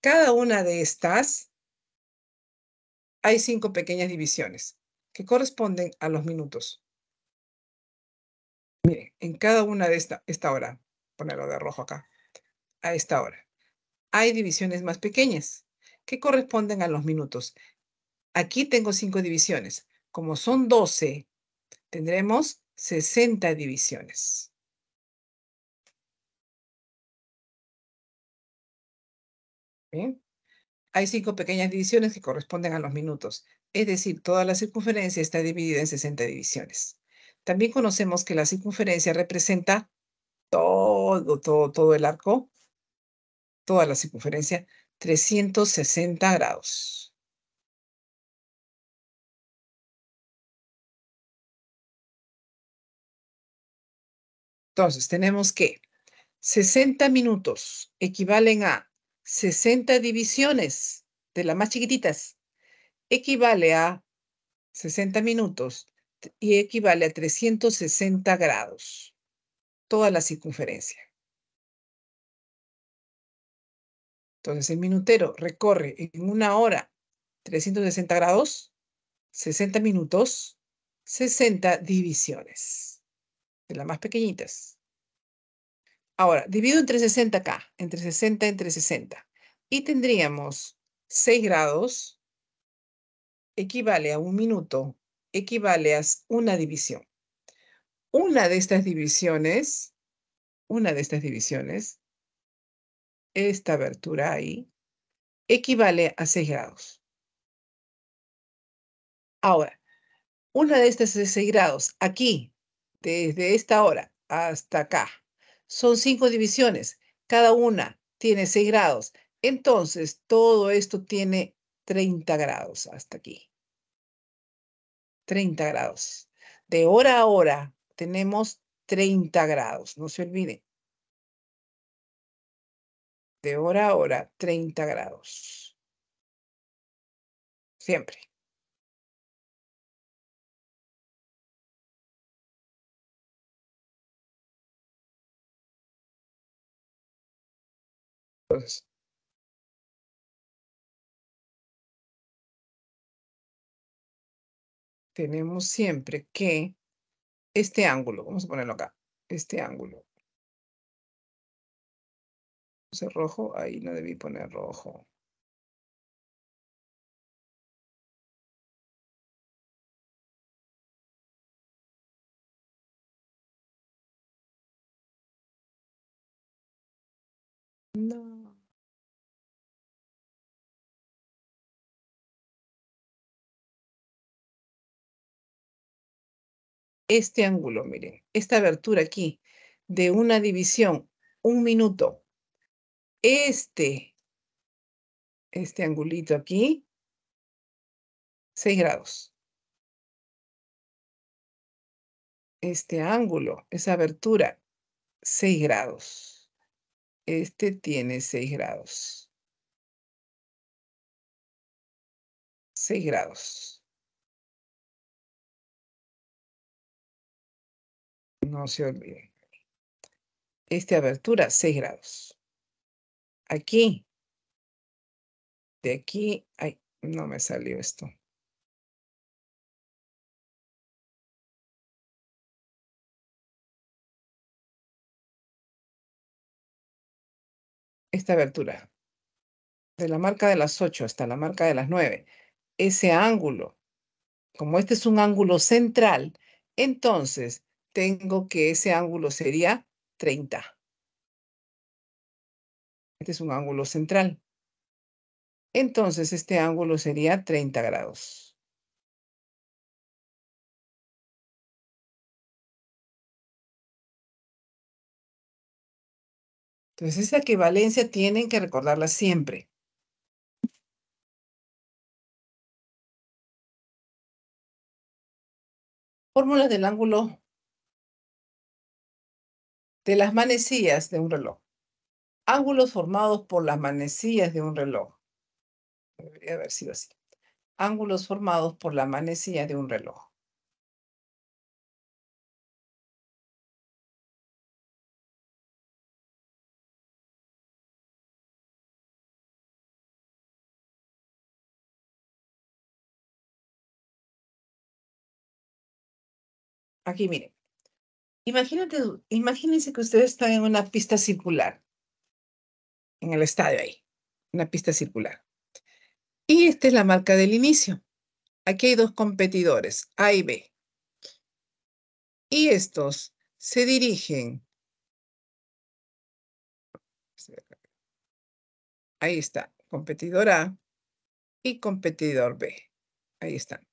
cada una de estas hay cinco pequeñas divisiones que corresponden a los minutos. Miren, en cada una de estas esta hora, ponerlo de rojo acá, a esta hora, hay divisiones más pequeñas que corresponden a los minutos. Aquí tengo cinco divisiones. Como son 12, tendremos 60 divisiones. Bien. Hay cinco pequeñas divisiones que corresponden a los minutos, es decir, toda la circunferencia está dividida en 60 divisiones. También conocemos que la circunferencia representa todo, todo, todo el arco, toda la circunferencia, 360 grados. Entonces, tenemos que 60 minutos equivalen a 60 divisiones de las más chiquititas equivale a 60 minutos y equivale a 360 grados, toda la circunferencia. Entonces, el minutero recorre en una hora 360 grados, 60 minutos, 60 divisiones, de las más pequeñitas. Ahora, divido entre 60 acá, entre 60, entre 60. Y tendríamos 6 grados equivale a un minuto, equivale a una división. Una de estas divisiones, una de estas divisiones, esta abertura ahí, equivale a 6 grados. Ahora, una de estas 6 grados, aquí, desde esta hora hasta acá, son cinco divisiones, cada una tiene seis grados. Entonces, todo esto tiene 30 grados hasta aquí. 30 grados. De hora a hora tenemos 30 grados, no se olvide. De hora a hora, 30 grados. Siempre. Entonces, tenemos siempre que este ángulo, vamos a ponerlo acá, este ángulo. rojo, ahí no debí poner rojo. Este ángulo, miren, esta abertura aquí de una división, un minuto. Este, este angulito aquí, 6 grados. Este ángulo, esa abertura, 6 grados. Este tiene seis grados. 6 grados. No se olviden. Esta abertura, 6 grados. Aquí. De aquí, ay, no me salió esto. esta abertura, de la marca de las 8 hasta la marca de las 9, ese ángulo, como este es un ángulo central, entonces tengo que ese ángulo sería 30. Este es un ángulo central. Entonces este ángulo sería 30 grados. Entonces, esa equivalencia tienen que recordarla siempre. Fórmula del ángulo de las manecillas de un reloj. Ángulos formados por las manecillas de un reloj. Debería haber sido así. Ángulos formados por la manecilla de un reloj. Aquí, miren. imagínense que ustedes están en una pista circular, en el estadio ahí, una pista circular. Y esta es la marca del inicio. Aquí hay dos competidores, A y B. Y estos se dirigen. Ahí está, competidor A y competidor B. Ahí están.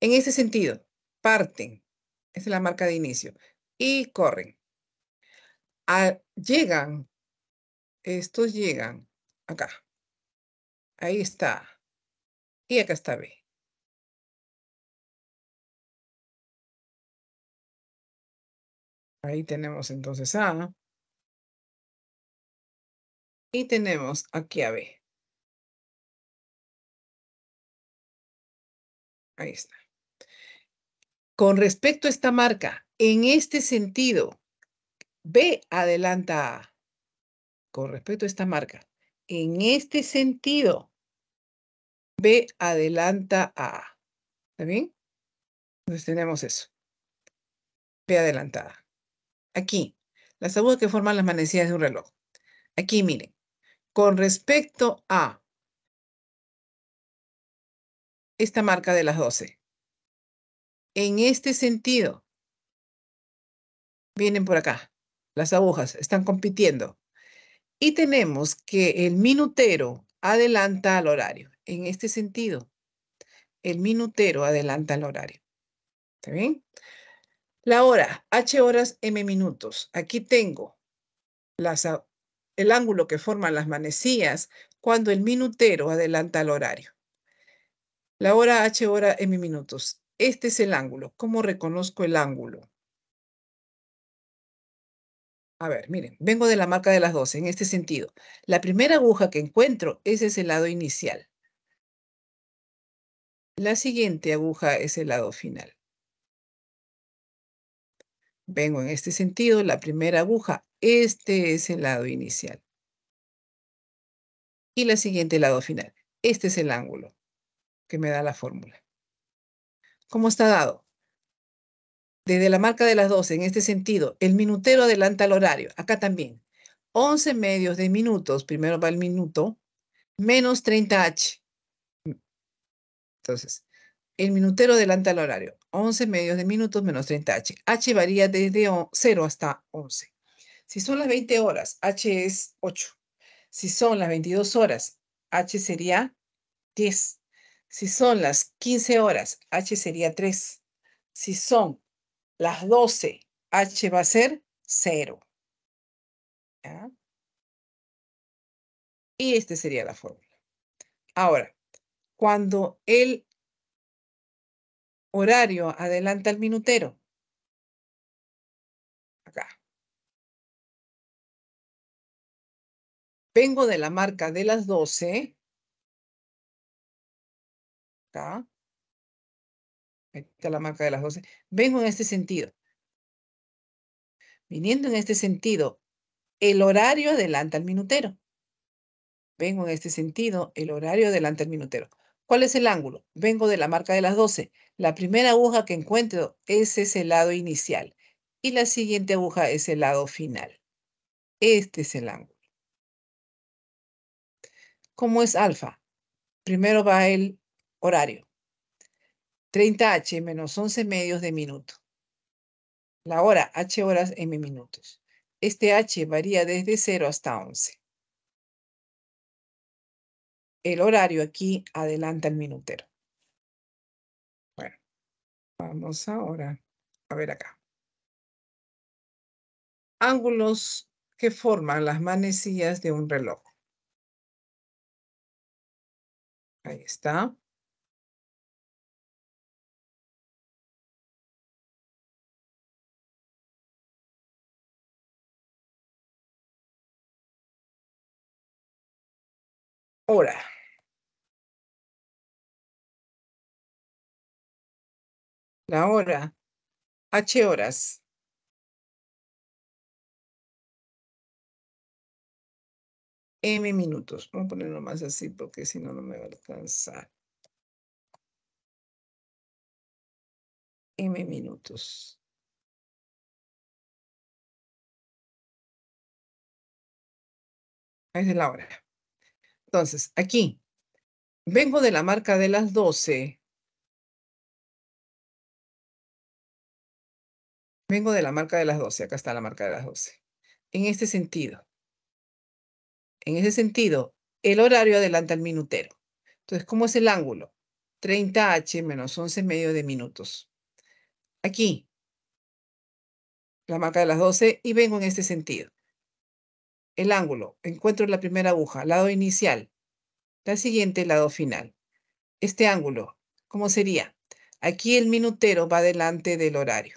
En ese sentido, parten esa es la marca de inicio. Y corren. Ah, llegan. Estos llegan acá. Ahí está. Y acá está B. Ahí tenemos entonces A. Y tenemos aquí a B. Ahí está. Con respecto a esta marca, en este sentido, B adelanta A. Con respecto a esta marca, en este sentido, B adelanta A. ¿Está bien? Entonces tenemos eso. B adelantada. Aquí, las agujas que forman las manecillas de un reloj. Aquí, miren, con respecto a esta marca de las 12, en este sentido. Vienen por acá, las agujas están compitiendo. Y tenemos que el minutero adelanta al horario, en este sentido. El minutero adelanta al horario. ¿Está bien? La hora, H horas, M minutos. Aquí tengo las, el ángulo que forman las manecillas cuando el minutero adelanta al horario. La hora, H horas, M minutos. Este es el ángulo. ¿Cómo reconozco el ángulo? A ver, miren, vengo de la marca de las 12 en este sentido. La primera aguja que encuentro, ese es el lado inicial. La siguiente aguja es el lado final. Vengo en este sentido, la primera aguja, este es el lado inicial. Y la siguiente, lado final. Este es el ángulo que me da la fórmula cómo está dado. Desde la marca de las 12, en este sentido, el minutero adelanta al horario. Acá también. 11 medios de minutos, primero va el minuto, menos 30H. Entonces, el minutero adelanta al horario. 11 medios de minutos menos 30H. H varía desde 0 hasta 11. Si son las 20 horas, H es 8. Si son las 22 horas, H sería 10. Si son las 15 horas, H sería 3. Si son las 12, H va a ser 0. Y esta sería la fórmula. Ahora, cuando el horario adelanta el minutero, acá, vengo de la marca de las 12 la marca de las 12. Vengo en este sentido. Viniendo en este sentido, el horario adelanta al minutero. Vengo en este sentido, el horario adelanta al minutero. ¿Cuál es el ángulo? Vengo de la marca de las 12. La primera aguja que encuentro, ese es el lado inicial. Y la siguiente aguja es el lado final. Este es el ángulo. ¿Cómo es alfa? Primero va el Horario. 30H menos 11 medios de minuto. La hora, H horas M minutos. Este H varía desde 0 hasta 11. El horario aquí adelanta el minutero. Bueno, vamos ahora a ver acá. Ángulos que forman las manecillas de un reloj. Ahí está. hora. La hora. H horas. M minutos. Vamos a ponerlo más así porque si no, no me va a alcanzar. M minutos. Es de la hora. Entonces, aquí, vengo de la marca de las 12. Vengo de la marca de las 12. Acá está la marca de las 12. En este sentido. En ese sentido, el horario adelanta el minutero. Entonces, ¿cómo es el ángulo? 30H menos 11 medio de minutos. Aquí, la marca de las 12 y vengo en este sentido el ángulo, encuentro la primera aguja, lado inicial, la siguiente, lado final. Este ángulo, ¿cómo sería? Aquí el minutero va delante del horario.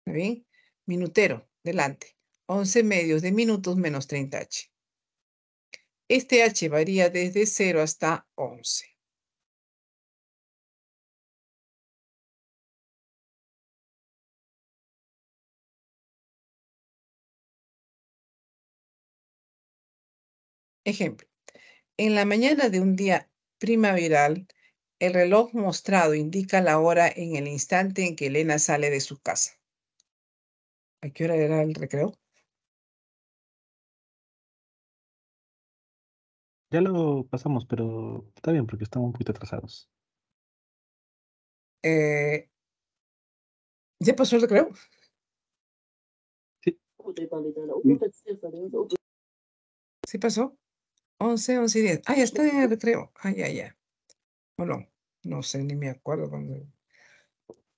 ¿Está bien? Minutero, delante. 11 medios de minutos menos 30H. Este H varía desde 0 hasta 11. Ejemplo, en la mañana de un día primaveral, el reloj mostrado indica la hora en el instante en que Elena sale de su casa. ¿A qué hora era el recreo? Ya lo pasamos, pero está bien porque estamos un poquito atrasados. Eh, ¿Ya pasó el recreo? Sí. ¿Sí pasó? 11, 11 y 10. Ay, está en el recreo. Ay, ay, ya. Bueno, no, sé, ni me acuerdo. dónde.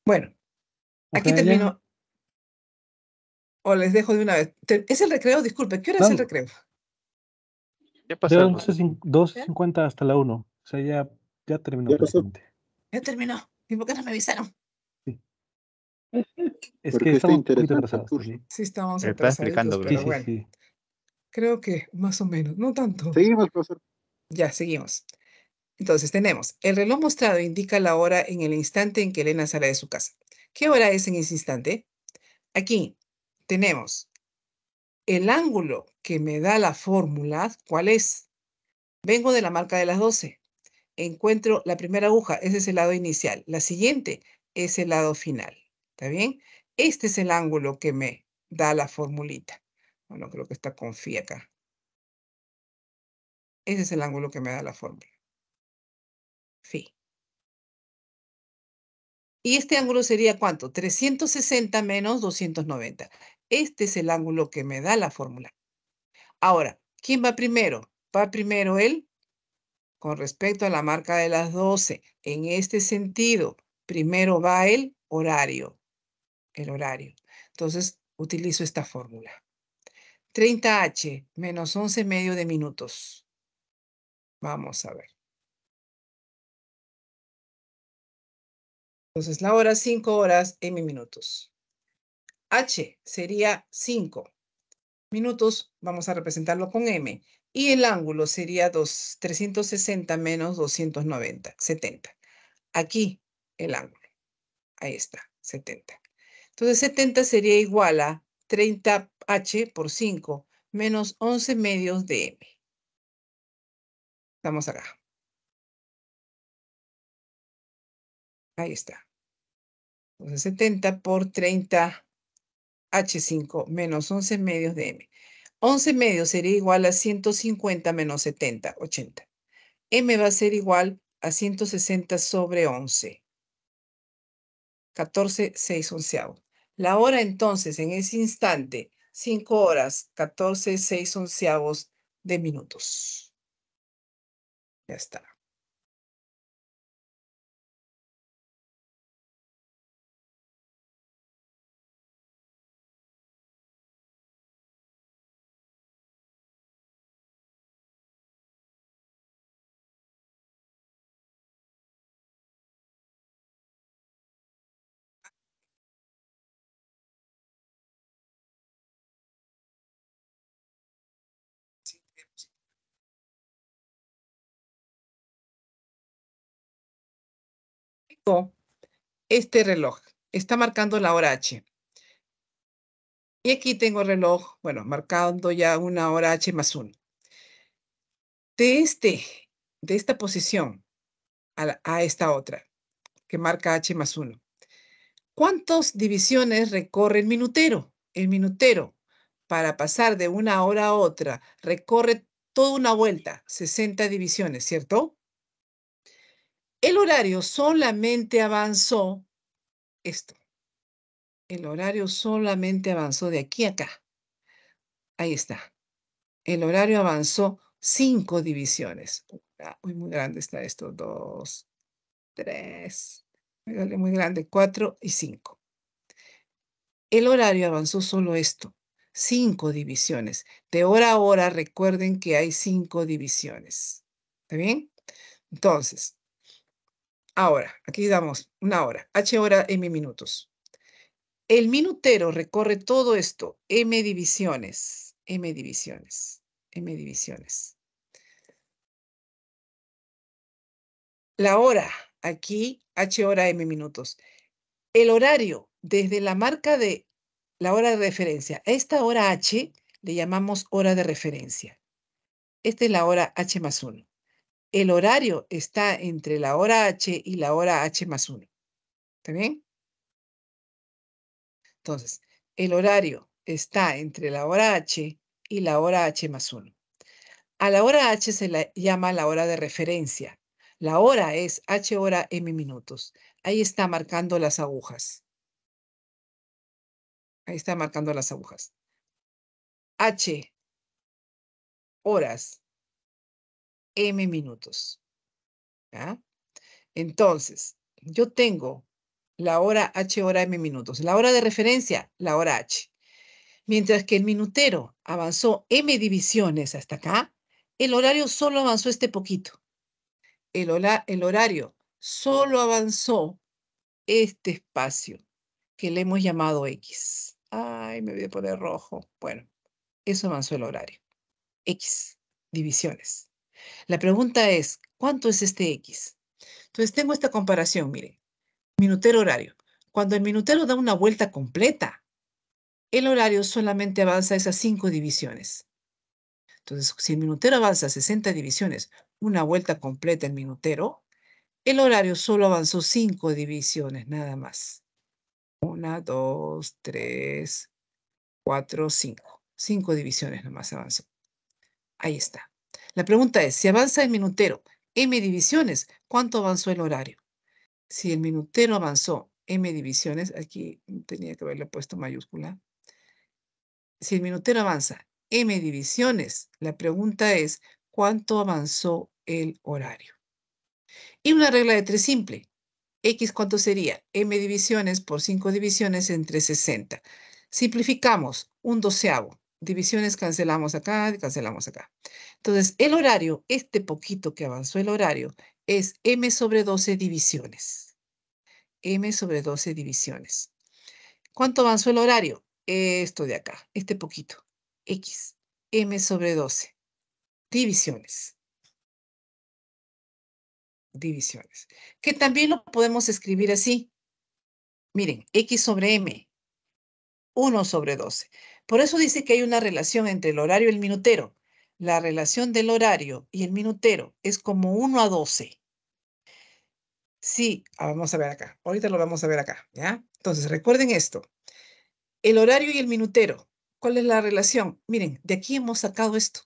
Bueno, aquí termino. O les dejo de una vez. ¿Es el recreo? Disculpe, ¿qué hora es el recreo? Ya pasó. 12.50 hasta la 1. O sea, ya, terminó. Ya, terminó. ¿Y por qué no me avisaron? Sí. Es que estamos un poquito atrasados. Sí, estamos atrasados. Pero bueno. Sí, sí. Creo que más o menos, no tanto. Seguimos, profesor. Ya, seguimos. Entonces tenemos, el reloj mostrado indica la hora en el instante en que Elena sale de su casa. ¿Qué hora es en ese instante? Aquí tenemos el ángulo que me da la fórmula, ¿cuál es? Vengo de la marca de las 12. Encuentro la primera aguja, ese es el lado inicial. La siguiente es el lado final. ¿Está bien? Este es el ángulo que me da la formulita. Bueno, creo que con confía acá. Ese es el ángulo que me da la fórmula. Phi. Y este ángulo sería cuánto? 360 menos 290. Este es el ángulo que me da la fórmula. Ahora, ¿quién va primero? Va primero él con respecto a la marca de las 12. En este sentido, primero va el horario. El horario. Entonces, utilizo esta fórmula. 30H, menos 11 medio de minutos. Vamos a ver. Entonces, la hora 5 horas M minutos. H sería 5 minutos, vamos a representarlo con M. Y el ángulo sería 360 menos 290, 70. Aquí el ángulo. Ahí está, 70. Entonces, 70 sería igual a 30H por 5 menos 11 medios de M. Estamos acá. Ahí está. Entonces 70 por 30 H5 menos 11 medios de M. 11 medios sería igual a 150 menos 70, 80. M va a ser igual a 160 sobre 11. 14, 6 11 la hora entonces, en ese instante, 5 horas, 14, 6 onceavos de minutos. Ya está. este reloj. Está marcando la hora H. Y aquí tengo el reloj, bueno, marcando ya una hora H más 1. De, este, de esta posición a, a esta otra, que marca H más 1. ¿Cuántas divisiones recorre el minutero? El minutero, para pasar de una hora a otra, recorre toda una vuelta, 60 divisiones, ¿cierto? El horario solamente avanzó esto. El horario solamente avanzó de aquí a acá. Ahí está. El horario avanzó cinco divisiones. muy grande está esto. Dos, tres, muy grande, cuatro y cinco. El horario avanzó solo esto, cinco divisiones. De hora a hora recuerden que hay cinco divisiones. ¿Está bien? Entonces, Ahora, aquí damos una hora, H hora M minutos. El minutero recorre todo esto, M divisiones, M divisiones, M divisiones. La hora, aquí H hora M minutos. El horario, desde la marca de la hora de referencia, a esta hora H le llamamos hora de referencia. Esta es la hora H más 1 el horario está entre la hora H y la hora H más 1. ¿Está bien? Entonces, el horario está entre la hora H y la hora H más 1. A la hora H se le llama la hora de referencia. La hora es H hora M minutos. Ahí está marcando las agujas. Ahí está marcando las agujas. H horas m minutos. Entonces, yo tengo la hora h hora m minutos, la hora de referencia, la hora h. Mientras que el minutero avanzó m divisiones hasta acá, el horario solo avanzó este poquito. El, el horario solo avanzó este espacio que le hemos llamado X. Ay, me voy a poner rojo. Bueno, eso avanzó el horario. X, divisiones. La pregunta es, ¿cuánto es este X? Entonces tengo esta comparación, mire, minutero horario. Cuando el minutero da una vuelta completa, el horario solamente avanza esas cinco divisiones. Entonces, si el minutero avanza 60 divisiones, una vuelta completa el minutero, el horario solo avanzó cinco divisiones, nada más. Una, dos, tres, cuatro, cinco. Cinco divisiones más avanzó. Ahí está. La pregunta es, si avanza el minutero M divisiones, ¿cuánto avanzó el horario? Si el minutero avanzó M divisiones, aquí tenía que haberle puesto mayúscula. Si el minutero avanza M divisiones, la pregunta es, ¿cuánto avanzó el horario? Y una regla de tres simple. X cuánto sería? M divisiones por 5 divisiones entre 60. Simplificamos un doceavo divisiones cancelamos acá, cancelamos acá. Entonces, el horario, este poquito que avanzó el horario, es m sobre 12 divisiones. m sobre 12 divisiones. ¿Cuánto avanzó el horario? Esto de acá, este poquito. x, m sobre 12. Divisiones. Divisiones. Que también lo podemos escribir así. Miren, x sobre m 1 sobre 12. Por eso dice que hay una relación entre el horario y el minutero. La relación del horario y el minutero es como 1 a 12. Sí, ah, vamos a ver acá. Ahorita lo vamos a ver acá, ¿ya? Entonces, recuerden esto. El horario y el minutero. ¿Cuál es la relación? Miren, de aquí hemos sacado esto.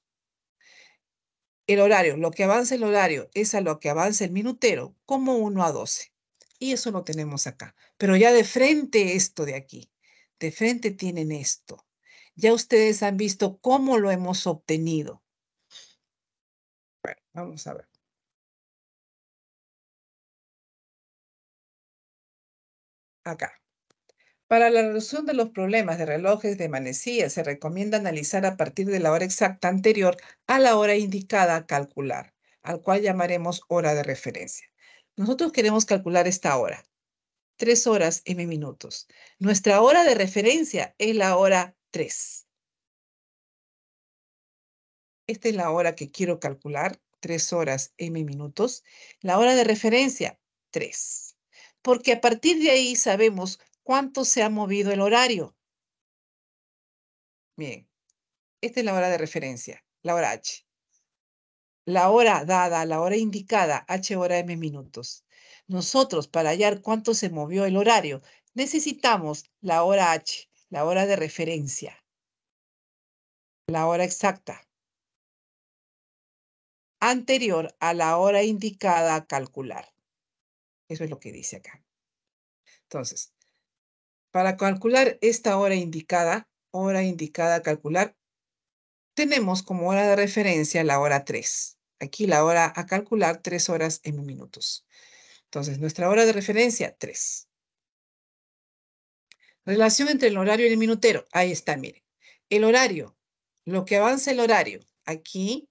El horario, lo que avanza el horario es a lo que avanza el minutero, como 1 a 12. Y eso lo tenemos acá. Pero ya de frente esto de aquí. De frente tienen esto. Ya ustedes han visto cómo lo hemos obtenido. Bueno, vamos a ver. Acá. Para la resolución de los problemas de relojes de manecilla se recomienda analizar a partir de la hora exacta anterior a la hora indicada a calcular, al cual llamaremos hora de referencia. Nosotros queremos calcular esta hora. 3 horas M minutos. Nuestra hora de referencia es la hora 3. Esta es la hora que quiero calcular, 3 horas M minutos. La hora de referencia, 3. Porque a partir de ahí sabemos cuánto se ha movido el horario. Bien, esta es la hora de referencia, la hora H. La hora dada, la hora indicada, H hora M minutos. Nosotros, para hallar cuánto se movió el horario, necesitamos la hora H, la hora de referencia, la hora exacta, anterior a la hora indicada a calcular. Eso es lo que dice acá. Entonces, para calcular esta hora indicada, hora indicada a calcular, tenemos como hora de referencia la hora 3. Aquí la hora a calcular 3 horas en minutos. Entonces, nuestra hora de referencia, 3. Relación entre el horario y el minutero. Ahí está, miren. El horario, lo que avanza el horario. Aquí,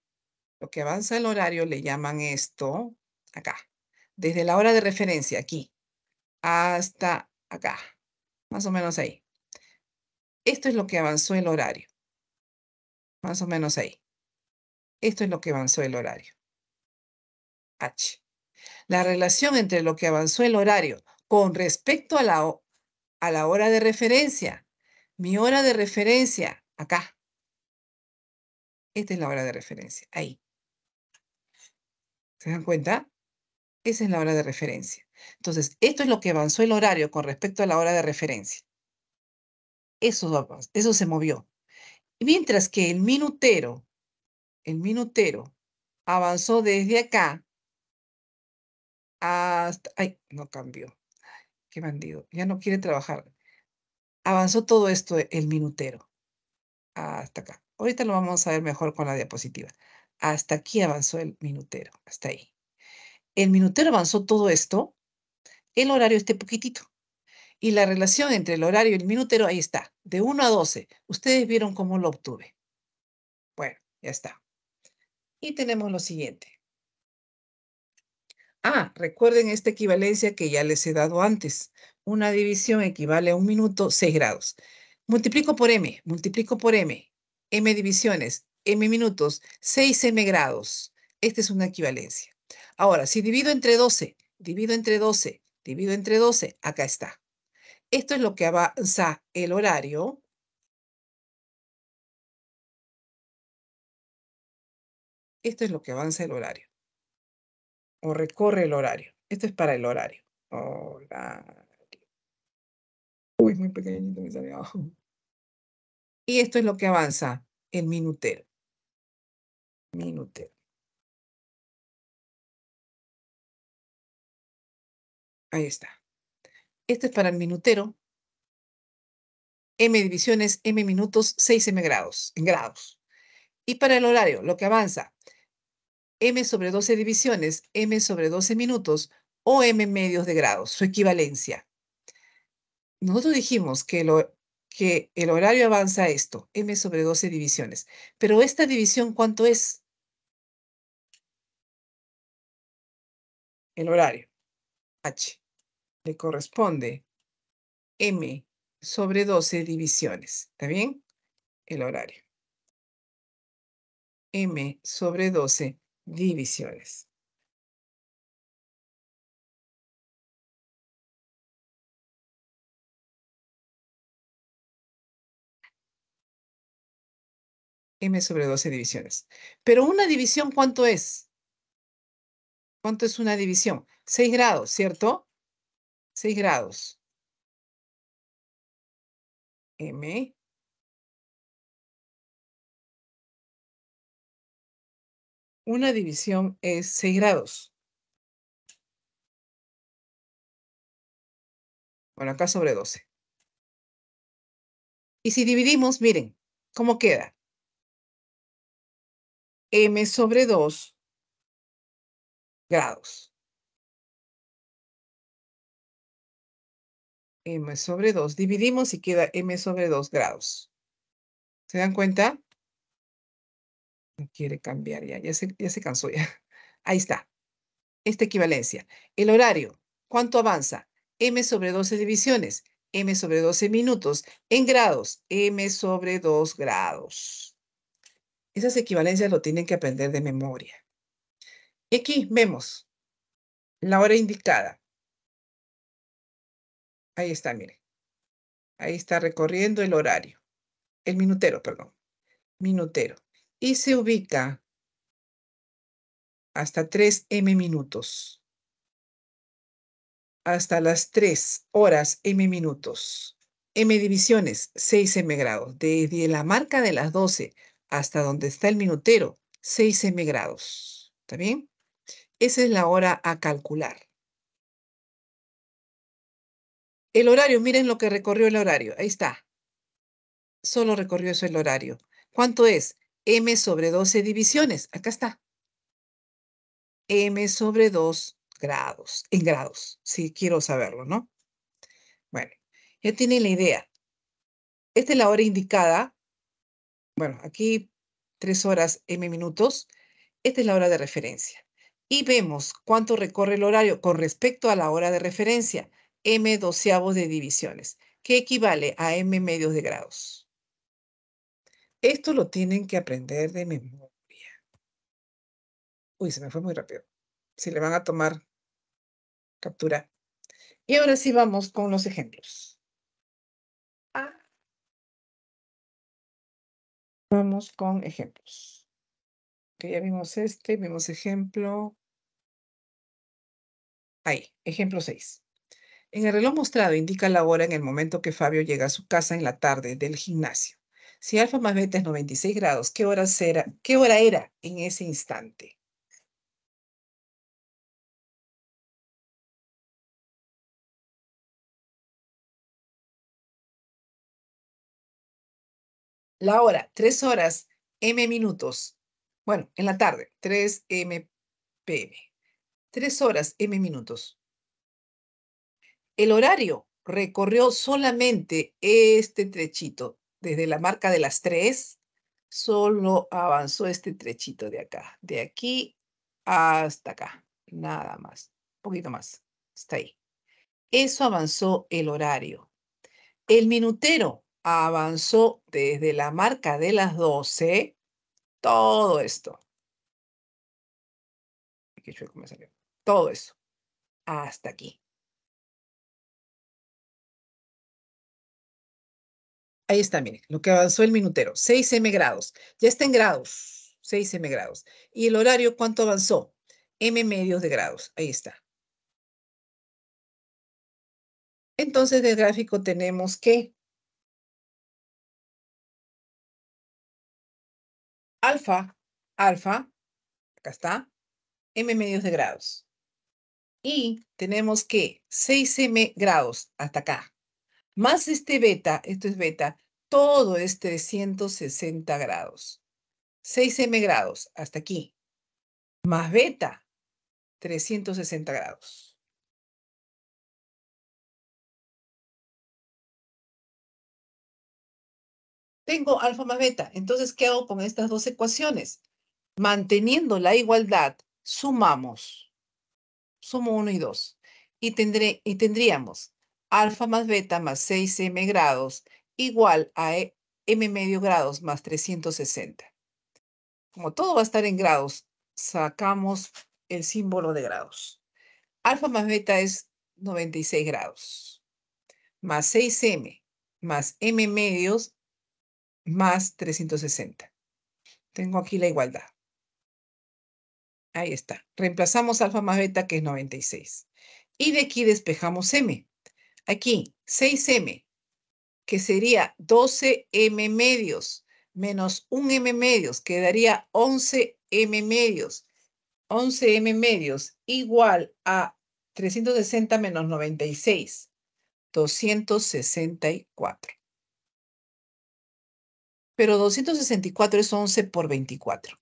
lo que avanza el horario le llaman esto, acá. Desde la hora de referencia, aquí, hasta acá. Más o menos ahí. Esto es lo que avanzó el horario. Más o menos ahí. Esto es lo que avanzó el horario. H la relación entre lo que avanzó el horario con respecto a la, a la hora de referencia. Mi hora de referencia, acá. Esta es la hora de referencia, ahí. ¿Se dan cuenta? Esa es la hora de referencia. Entonces, esto es lo que avanzó el horario con respecto a la hora de referencia. Eso, eso se movió. Mientras que el minutero, el minutero avanzó desde acá hasta, ay, no cambió, qué bandido, ya no quiere trabajar. Avanzó todo esto e, el minutero hasta acá. Ahorita lo vamos a ver mejor con la diapositiva. Hasta aquí avanzó el minutero, hasta ahí. El minutero avanzó todo esto, el horario este poquitito. Y la relación entre el horario y el minutero, ahí está, de 1 a 12. Ustedes vieron cómo lo obtuve. Bueno, ya está. Y tenemos lo siguiente. Ah, recuerden esta equivalencia que ya les he dado antes. Una división equivale a un minuto, 6 grados. Multiplico por m, multiplico por m, m divisiones, m minutos, 6m grados. Esta es una equivalencia. Ahora, si divido entre 12, divido entre 12, divido entre 12, acá está. Esto es lo que avanza el horario Esto es lo que avanza el horario o recorre el horario. Esto es para el horario. Hola. Uy, muy pequeñito me salió. Y esto es lo que avanza, el minutero. Minutero. Ahí está. Esto es para el minutero. M divisiones, M minutos, 6M grados, en grados. Y para el horario, lo que avanza, m sobre 12 divisiones, m sobre 12 minutos o m medios de grados, su equivalencia. Nosotros dijimos que, que el horario avanza esto, m sobre 12 divisiones. Pero esta división, ¿cuánto es? El horario, h, le corresponde m sobre 12 divisiones. ¿Está bien? El horario. m sobre 12 divisiones. M sobre 12 divisiones. Pero una división, ¿cuánto es? ¿Cuánto es una división? 6 grados, ¿cierto? 6 grados. M Una división es 6 grados. Bueno, acá sobre 12. Y si dividimos, miren, ¿cómo queda? m sobre 2 grados. m sobre 2. Dividimos y queda m sobre 2 grados. ¿Se dan cuenta? quiere cambiar ya, ya se, ya se cansó ya. Ahí está. Esta equivalencia. El horario, ¿cuánto avanza? M sobre 12 divisiones, M sobre 12 minutos. En grados, M sobre 2 grados. Esas equivalencias lo tienen que aprender de memoria. Y aquí vemos la hora indicada. Ahí está, miren. Ahí está recorriendo el horario. El minutero, perdón. Minutero y se ubica hasta 3M minutos. Hasta las 3 horas M minutos. M divisiones, 6M grados. Desde la marca de las 12 hasta donde está el minutero, 6M grados. ¿Está bien? Esa es la hora a calcular. El horario, miren lo que recorrió el horario. Ahí está. Solo recorrió eso el horario. ¿Cuánto es? m sobre 12 divisiones. Acá está. m sobre 2 grados, en grados, si quiero saberlo, ¿no? Bueno, ya tienen la idea. Esta es la hora indicada. Bueno, aquí 3 horas m minutos. Esta es la hora de referencia. Y vemos cuánto recorre el horario con respecto a la hora de referencia, m doceavos de divisiones, que equivale a m medios de grados. Esto lo tienen que aprender de memoria. Uy, se me fue muy rápido. Si le van a tomar captura. Y ahora sí vamos con los ejemplos. Ah. Vamos con ejemplos. Que ya vimos este, vimos ejemplo. Ahí, ejemplo 6. En el reloj mostrado indica la hora en el momento que Fabio llega a su casa en la tarde del gimnasio. Si alfa más beta es 96 grados, ¿qué hora, será, ¿qué hora era en ese instante? La hora, 3 horas, m minutos. Bueno, en la tarde, 3 m pm. 3 horas, m minutos. El horario recorrió solamente este trechito, desde la marca de las 3, solo avanzó este trechito de acá, de aquí hasta acá, nada más, un poquito más, está ahí. Eso avanzó el horario. El minutero avanzó desde la marca de las 12, todo esto. Todo eso, hasta aquí. Ahí está, miren, lo que avanzó el minutero, 6M grados. Ya está en grados, 6M grados. ¿Y el horario cuánto avanzó? M medios de grados, ahí está. Entonces, del gráfico tenemos que alfa, alfa, acá está, M medios de grados. Y tenemos que 6M grados hasta acá, más este beta, esto es beta, todo es 360 grados. 6m grados, hasta aquí. Más beta, 360 grados. Tengo alfa más beta. Entonces, ¿qué hago con estas dos ecuaciones? Manteniendo la igualdad, sumamos. Sumo 1 y 2. Y, y tendríamos alfa más beta más 6m grados igual a e, m medio grados más 360. Como todo va a estar en grados, sacamos el símbolo de grados. Alfa más beta es 96 grados, más 6m, más m medios, más 360. Tengo aquí la igualdad. Ahí está. Reemplazamos alfa más beta, que es 96. Y de aquí despejamos m. Aquí, 6m, que sería 12m medios menos 1m medios, quedaría 11m medios. 11m medios igual a 360 menos 96, 264. Pero 264 es 11 por 24.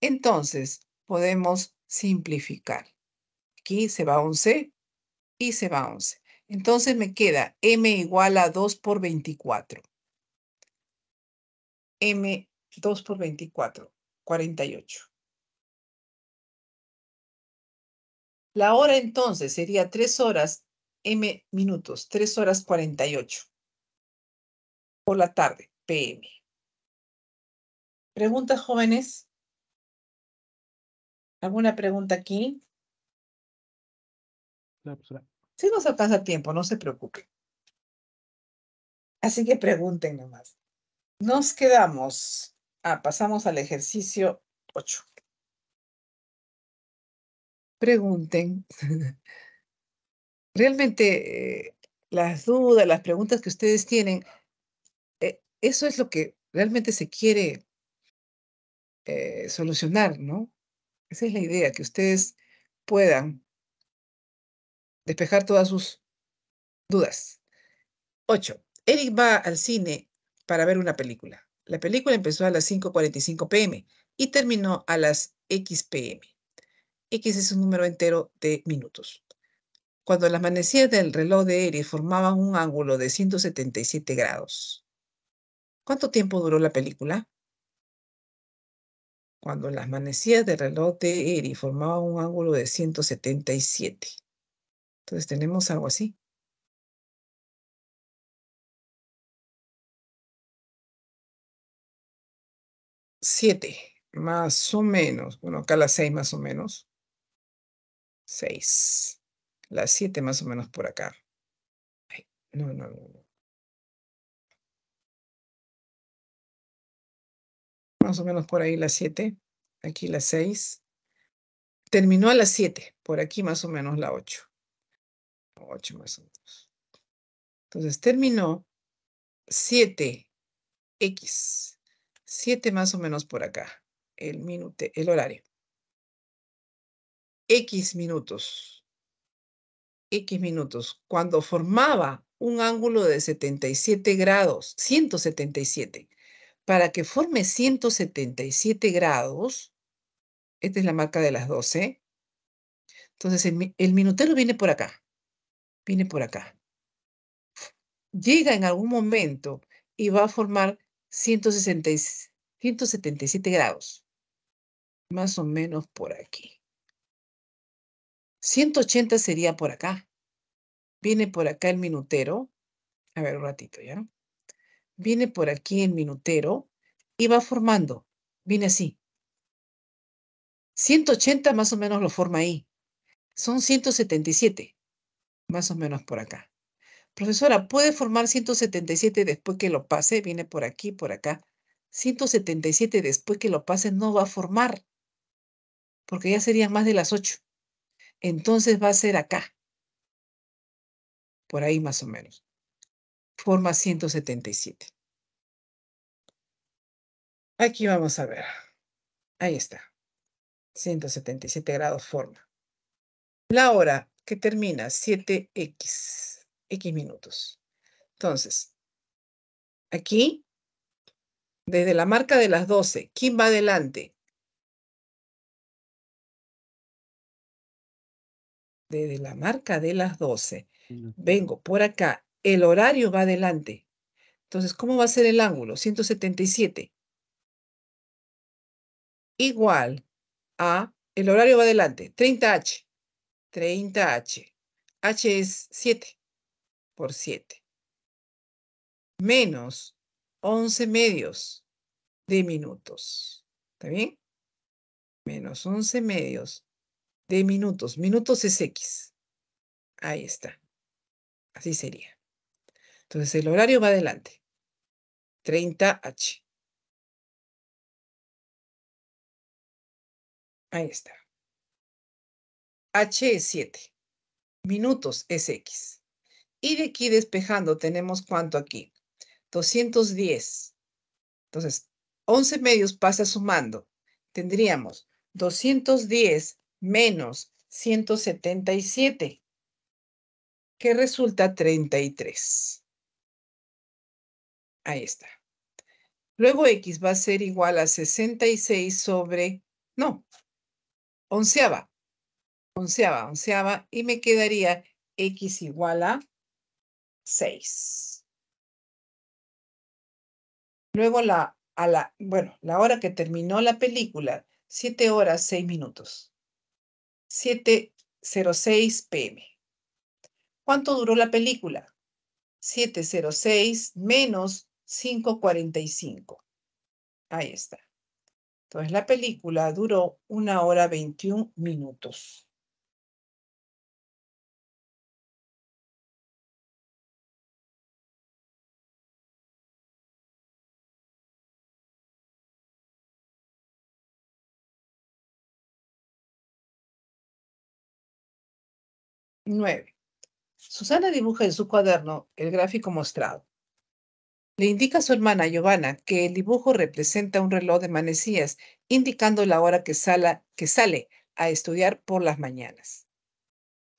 Entonces, podemos simplificar. Aquí se va 11 y se va 11. Entonces me queda m igual a 2 por 24. m 2 por 24, 48. La hora entonces sería 3 horas m minutos, 3 horas 48 por la tarde, pm. ¿Preguntas, jóvenes? ¿Alguna pregunta aquí? No, si nos alcanza tiempo, no se preocupe. Así que pregunten nomás. Nos quedamos. Ah, pasamos al ejercicio 8. Pregunten. Realmente eh, las dudas, las preguntas que ustedes tienen, eh, eso es lo que realmente se quiere eh, solucionar, ¿no? Esa es la idea, que ustedes puedan despejar todas sus dudas. 8. Eric va al cine para ver una película. La película empezó a las 5.45 pm y terminó a las X pm. X es un número entero de minutos. Cuando las manecillas del reloj de Eric formaban un ángulo de 177 grados. ¿Cuánto tiempo duró la película? Cuando las manecillas del reloj de Eric formaban un ángulo de 177. Entonces tenemos algo así. Siete, más o menos. Bueno, acá las seis más o menos. Seis. Las siete más o menos por acá. no, no. no. Más o menos por ahí las siete. Aquí las seis. Terminó a las siete. Por aquí más o menos la ocho. 8 más Entonces terminó 7x, 7 más o menos por acá, el, el horario. X minutos, X minutos, cuando formaba un ángulo de 77 grados, 177, para que forme 177 grados, esta es la marca de las 12, entonces el minutero viene por acá viene por acá. Llega en algún momento y va a formar 177 grados, más o menos por aquí. 180 sería por acá. Viene por acá el minutero. A ver, un ratito ya. Viene por aquí el minutero y va formando. Viene así. 180 más o menos lo forma ahí. Son 177. Más o menos por acá. Profesora, ¿puede formar 177 después que lo pase? Viene por aquí, por acá. 177 después que lo pase no va a formar, porque ya serían más de las 8. Entonces va a ser acá. Por ahí más o menos. Forma 177. Aquí vamos a ver. Ahí está. 177 grados forma. La hora, que termina 7x, x minutos. Entonces, aquí, desde la marca de las 12, ¿quién va adelante? Desde la marca de las 12, vengo por acá, el horario va adelante. Entonces, ¿cómo va a ser el ángulo? 177. Igual a, el horario va adelante, 30H. 30H. H es 7 por 7. Menos 11 medios de minutos. ¿Está bien? Menos 11 medios de minutos. Minutos es X. Ahí está. Así sería. Entonces el horario va adelante. 30H. Ahí está. H es 7. Minutos es X. Y de aquí despejando tenemos cuánto aquí. 210. Entonces, 11 medios pasa sumando. Tendríamos 210 menos 177, que resulta 33. Ahí está. Luego X va a ser igual a 66 sobre, no, onceava, onceava, onceava, y me quedaría x igual a 6. Luego la, bueno, la hora que terminó la película, 7 horas 6 minutos. 7.06 pm. ¿Cuánto duró la película? 7.06 menos 5.45. Ahí está. Entonces la película duró 1 hora 21 minutos. 9. Susana dibuja en su cuaderno el gráfico mostrado. Le indica a su hermana Giovanna que el dibujo representa un reloj de manecillas, indicando la hora que, sala, que sale a estudiar por las mañanas.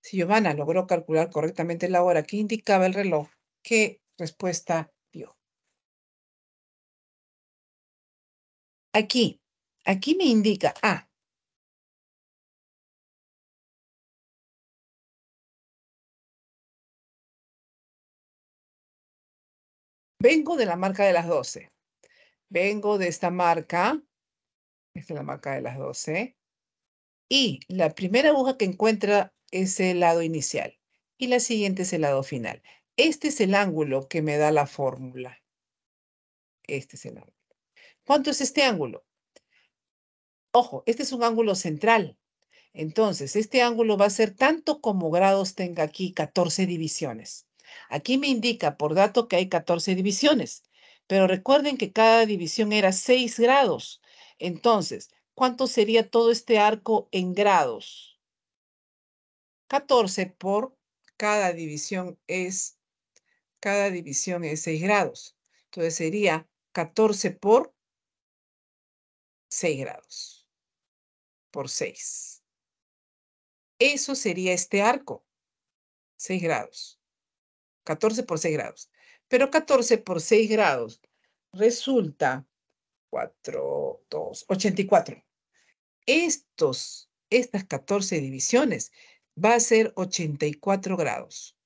Si Giovanna logró calcular correctamente la hora que indicaba el reloj, ¿qué respuesta dio? Aquí, aquí me indica A, vengo de la marca de las 12. Vengo de esta marca. Esta es la marca de las 12. Y la primera aguja que encuentra es el lado inicial. Y la siguiente es el lado final. Este es el ángulo que me da la fórmula. Este es el ángulo. ¿Cuánto es este ángulo? Ojo, este es un ángulo central. Entonces, este ángulo va a ser tanto como grados tenga aquí 14 divisiones. Aquí me indica por dato que hay 14 divisiones, pero recuerden que cada división era 6 grados. Entonces, ¿cuánto sería todo este arco en grados? 14 por cada división es, cada división es 6 grados. Entonces sería 14 por 6 grados, por 6. Eso sería este arco, 6 grados. 14 por 6 grados. Pero 14 por 6 grados resulta 4, 2, 84. estas 14 divisiones va a ser 84 grados.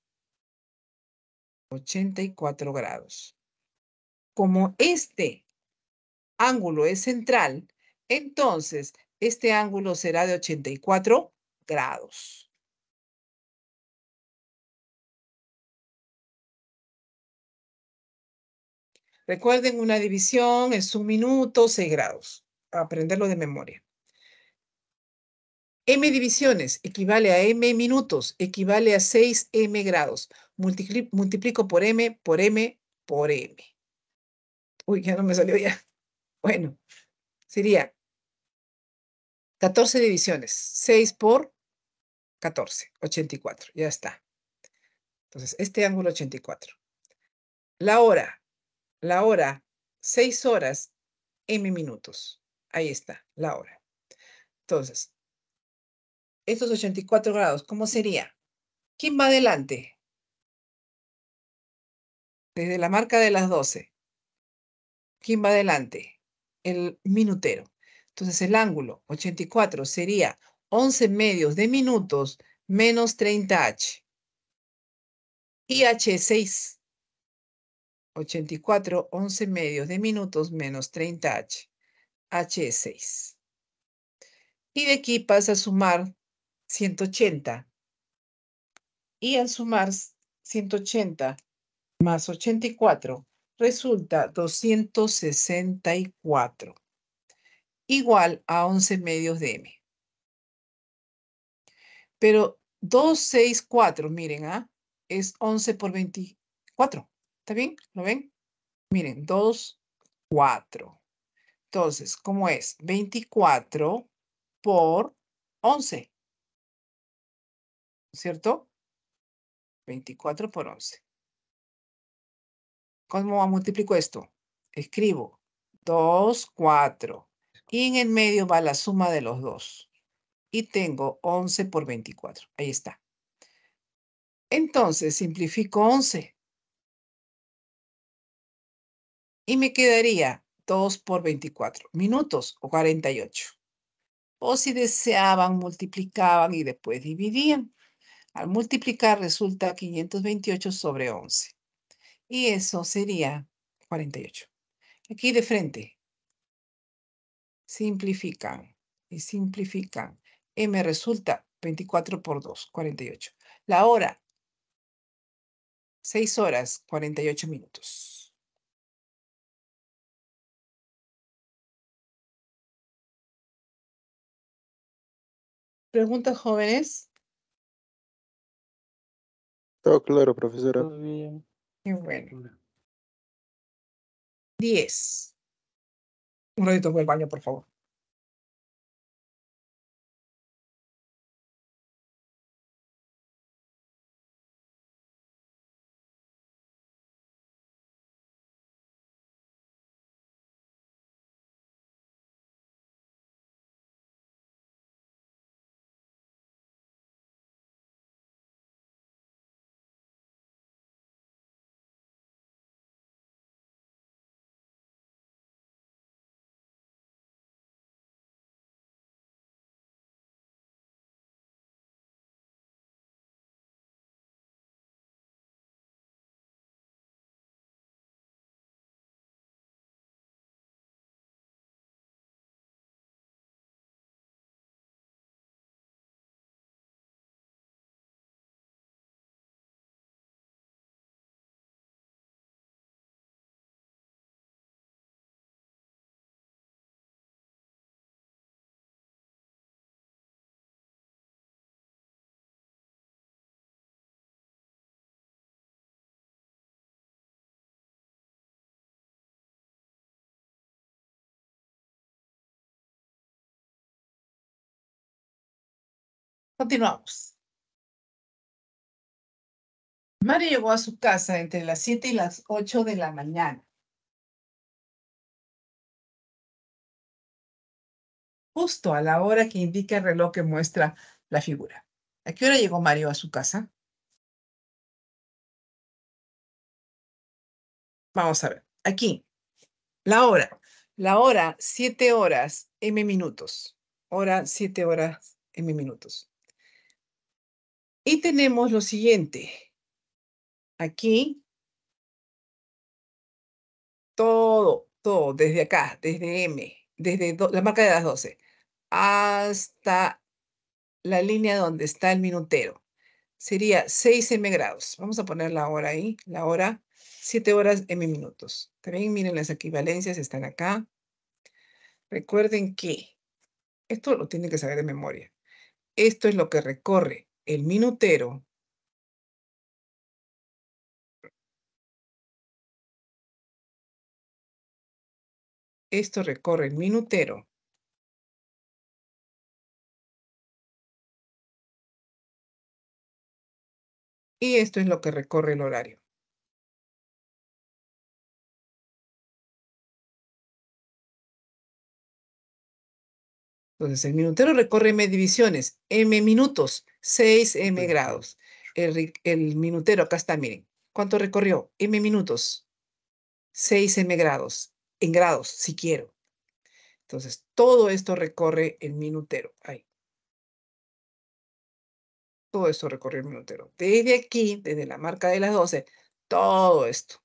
84 grados. Como este ángulo es central, entonces este ángulo será de 84 grados. Recuerden, una división es un minuto, 6 grados. Aprenderlo de memoria. M divisiones equivale a M minutos, equivale a 6 M grados. Multiplico por M, por M, por M. Uy, ya no me salió ya. Bueno, sería 14 divisiones, 6 por 14, 84, ya está. Entonces, este ángulo 84. La hora, la hora, 6 horas, M minutos. Ahí está, la hora. Entonces, estos 84 grados, ¿cómo sería? ¿Quién va adelante? Desde la marca de las 12. ¿Quién va adelante? El minutero. Entonces, el ángulo 84 sería 11 medios de minutos menos 30H. Y H es 6. 84, 11 medios de minutos menos 30H, H es 6. Y de aquí pasa a sumar 180. Y al sumar 180 más 84 resulta 264, igual a 11 medios de M. Pero 264, miren, ¿ah? es 11 por 24. ¿Está bien? ¿Lo ven? Miren, 2, 4. Entonces, ¿cómo es? 24 por 11. ¿Cierto? 24 por 11. ¿Cómo multiplico esto? Escribo 2, 4. Y en el medio va la suma de los dos. Y tengo 11 por 24. Ahí está. Entonces, simplifico 11. y me quedaría 2 por 24 minutos o 48. O si deseaban, multiplicaban y después dividían. Al multiplicar resulta 528 sobre 11. Y eso sería 48. Aquí de frente. Simplifican y simplifican. M resulta 24 por 2, 48. La hora, 6 horas, 48 minutos. Preguntas jóvenes. Todo claro, profesora. Todo bien. Qué bueno. Diez. Un ratito voy al baño, por favor. Continuamos. Mario llegó a su casa entre las 7 y las 8 de la mañana. Justo a la hora que indica el reloj que muestra la figura. ¿A qué hora llegó Mario a su casa? Vamos a ver. Aquí, la hora. La hora, 7 horas, m minutos. Hora, 7 horas, m minutos. Y tenemos lo siguiente. Aquí, todo, todo, desde acá, desde M, desde la marca de las 12, hasta la línea donde está el minutero. Sería 6M grados. Vamos a poner la hora ahí, la hora, 7 horas M minutos. También miren las equivalencias, están acá. Recuerden que, esto lo tienen que saber de memoria, esto es lo que recorre el minutero Esto recorre el minutero. Y esto es lo que recorre el horario. Entonces, el minutero recorre m divisiones, m minutos. 6 m grados. El, minutero, acá está, miren. ¿Cuánto recorrió? M minutos. 6 m grados. En grados, si quiero. Entonces, todo esto recorre el minutero. Ahí. Todo esto recorre el minutero. Desde aquí, desde la marca de las 12, todo esto.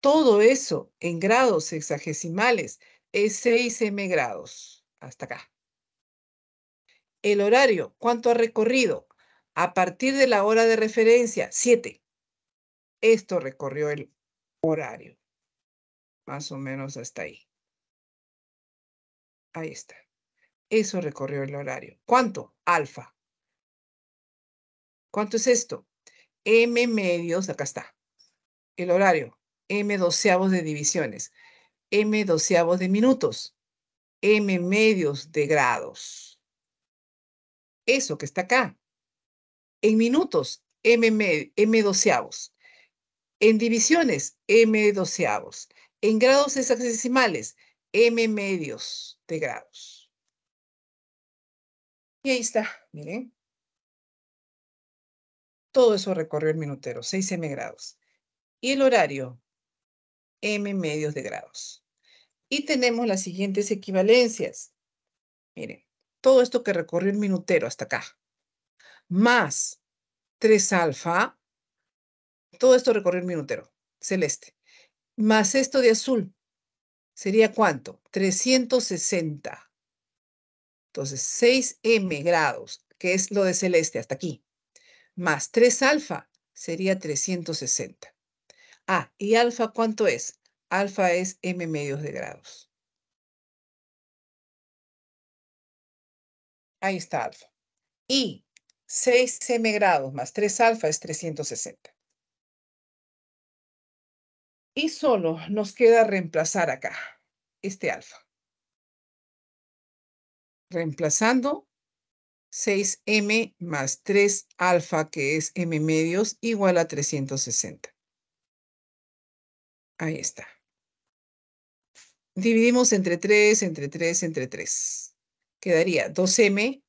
Todo eso en grados sexagesimales es 6m grados. Hasta acá el horario, cuánto ha recorrido a partir de la hora de referencia, 7. Esto recorrió el horario. Más o menos hasta ahí. Ahí está. Eso recorrió el horario. ¿Cuánto? Alfa. ¿Cuánto es esto? M medios, acá está. El horario. M doceavos de divisiones. M doceavos de minutos. M medios de grados eso que está acá. En minutos, M, M doceavos. En divisiones, M doceavos. En grados hexadecimales, M medios de grados. Y ahí está, miren. Todo eso recorrió el minutero, 6 M grados. Y el horario, M medios de grados. Y tenemos las siguientes equivalencias. Miren, todo esto que recorrió el minutero hasta acá, más 3 alfa, todo esto recorrió el minutero celeste, más esto de azul, sería cuánto? 360. Entonces, 6m grados, que es lo de celeste hasta aquí, más 3 alfa sería 360. Ah, ¿y alfa cuánto es? Alfa es m medios de grados. Ahí está alfa. Y 6m grados más 3 alfa es 360. Y solo nos queda reemplazar acá este alfa. Reemplazando 6m más 3 alfa, que es m medios, igual a 360. Ahí está. Dividimos entre 3, entre 3, entre 3 quedaría 2m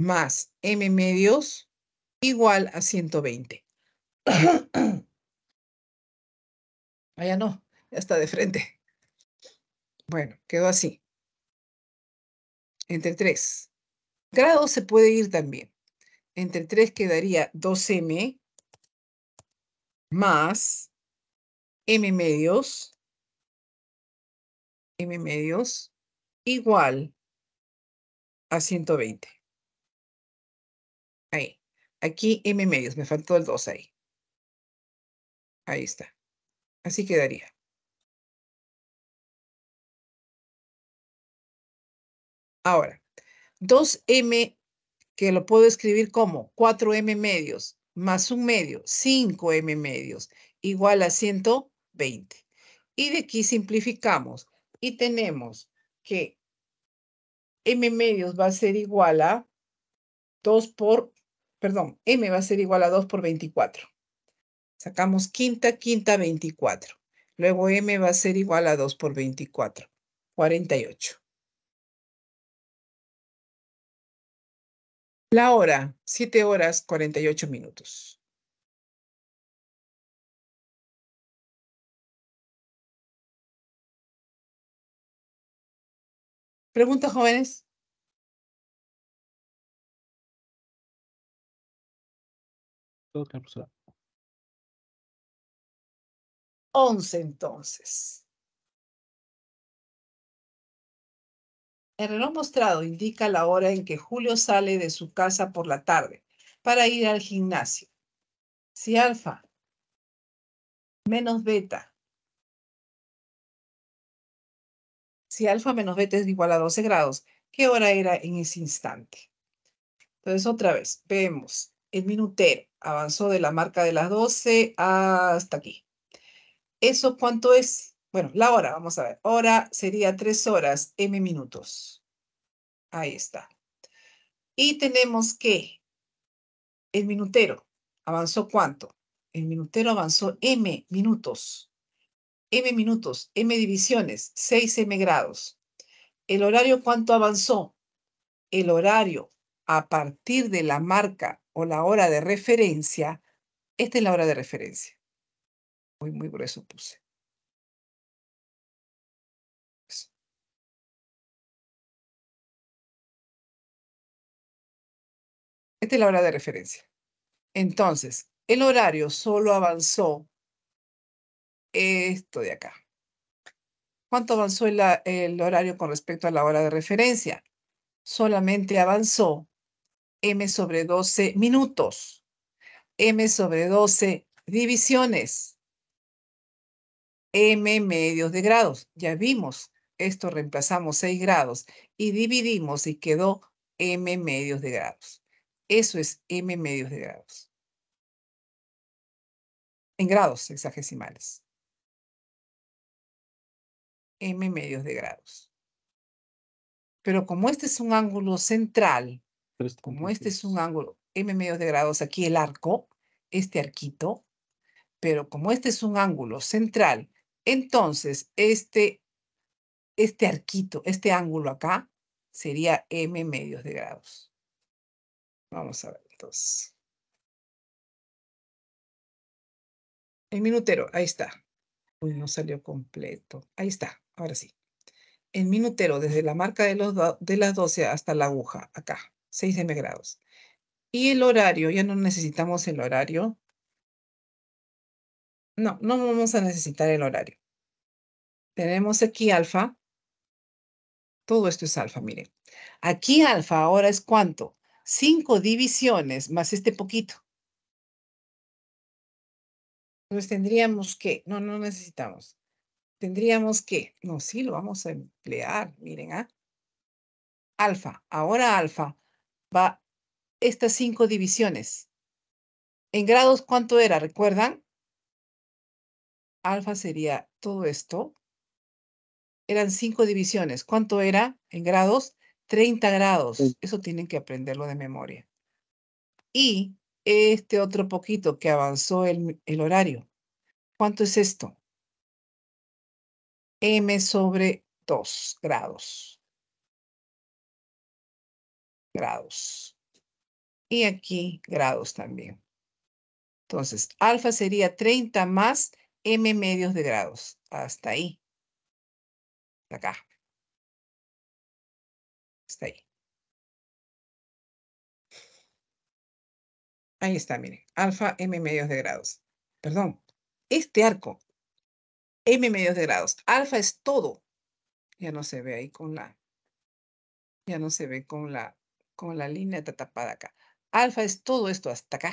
más m medios igual a 120. Ah, ya no, ya está de frente. Bueno, quedó así. Entre 3. Grado se puede ir también. Entre 3 quedaría 2m más m medios, m medios, igual a 120. Ahí. Aquí m medios, me faltó el 2 ahí. Ahí está. Así quedaría. Ahora, 2m que lo puedo escribir como 4m medios más un medio, 5m medios, igual a 120. Y de aquí simplificamos y tenemos que m medios va a ser igual a 2 por, perdón, m va a ser igual a 2 por 24. Sacamos quinta, quinta, 24. Luego m va a ser igual a 2 por 24, 48. La hora, 7 horas 48 minutos. Preguntas jóvenes. Once entonces. El reloj mostrado indica la hora en que Julio sale de su casa por la tarde para ir al gimnasio. Si alfa menos beta si alfa menos beta es igual a 12 grados, ¿qué hora era en ese instante? Entonces, otra vez, vemos el minutero avanzó de la marca de las 12 hasta aquí. ¿Eso cuánto es? Bueno, la hora, vamos a ver. Hora sería 3 horas m minutos. Ahí está. Y tenemos que el minutero avanzó cuánto? El minutero avanzó m minutos. M minutos, M divisiones, 6M grados. El horario, ¿cuánto avanzó? El horario a partir de la marca o la hora de referencia, esta es la hora de referencia. Muy, muy grueso puse. Esta es la hora de referencia. Entonces, el horario solo avanzó esto de acá. ¿Cuánto avanzó el, horario con respecto a la hora de referencia? Solamente avanzó m sobre 12 minutos, m sobre 12 divisiones, m medios de grados. Ya vimos, esto reemplazamos 6 grados y dividimos y quedó m medios de grados. Eso es m medios de grados. En grados hexagesimales m medios de grados. Pero como este es un ángulo central, como este es un ángulo m medios de grados, aquí el arco, este arquito, pero como este es un ángulo central, entonces este, este arquito, este ángulo acá, sería m medios de grados. Vamos a ver entonces. El minutero, ahí está. Uy, no salió completo. Ahí está. Ahora sí. El minutero desde la marca de, las 12 hasta la aguja, acá, 6 grados. Y el horario, ya no necesitamos el horario. No, no vamos a necesitar el horario. Tenemos aquí alfa. Todo esto es alfa, miren. Aquí alfa ahora es cuánto? Cinco divisiones más este poquito. Entonces tendríamos que, no, no necesitamos tendríamos que, no, sí, lo vamos a emplear, miren, ¿ah? Alfa, ahora alfa, va estas cinco divisiones. En grados, ¿cuánto era? ¿Recuerdan? Alfa sería todo esto. Eran cinco divisiones. ¿Cuánto era en grados? 30 grados. Eso tienen que aprenderlo de memoria. Y este otro poquito que avanzó el horario. ¿Cuánto es esto? m sobre 2 grados. Grados. Y aquí grados también. Entonces, alfa sería 30 más m medios de grados. Hasta ahí. Hasta acá. Hasta ahí. Ahí está, miren. Alfa m medios de grados. Perdón. Este arco M medios de grados. Alfa es todo. Ya no se ve ahí con la, ya no se ve con la, con la línea tapada acá. Alfa es todo esto hasta acá.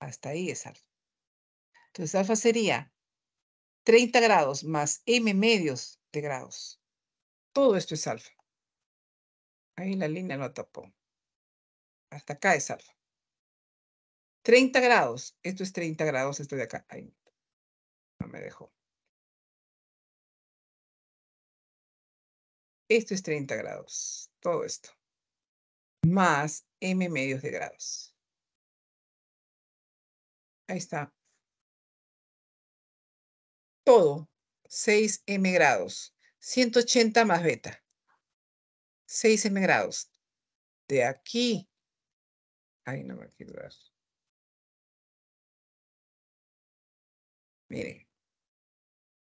Hasta ahí es alfa. Entonces alfa sería 30 grados más M medios de grados. Todo esto es alfa. Ahí la línea no tapó. Hasta acá es alfa. 30 grados. Esto es 30 grados, esto de acá. Ahí no me dejó. Esto es 30 grados, todo esto. Más m medios de grados. Ahí está. Todo, 6m grados. 180 más beta. 6m grados. De aquí. Ay, no me quiero dar. Miren.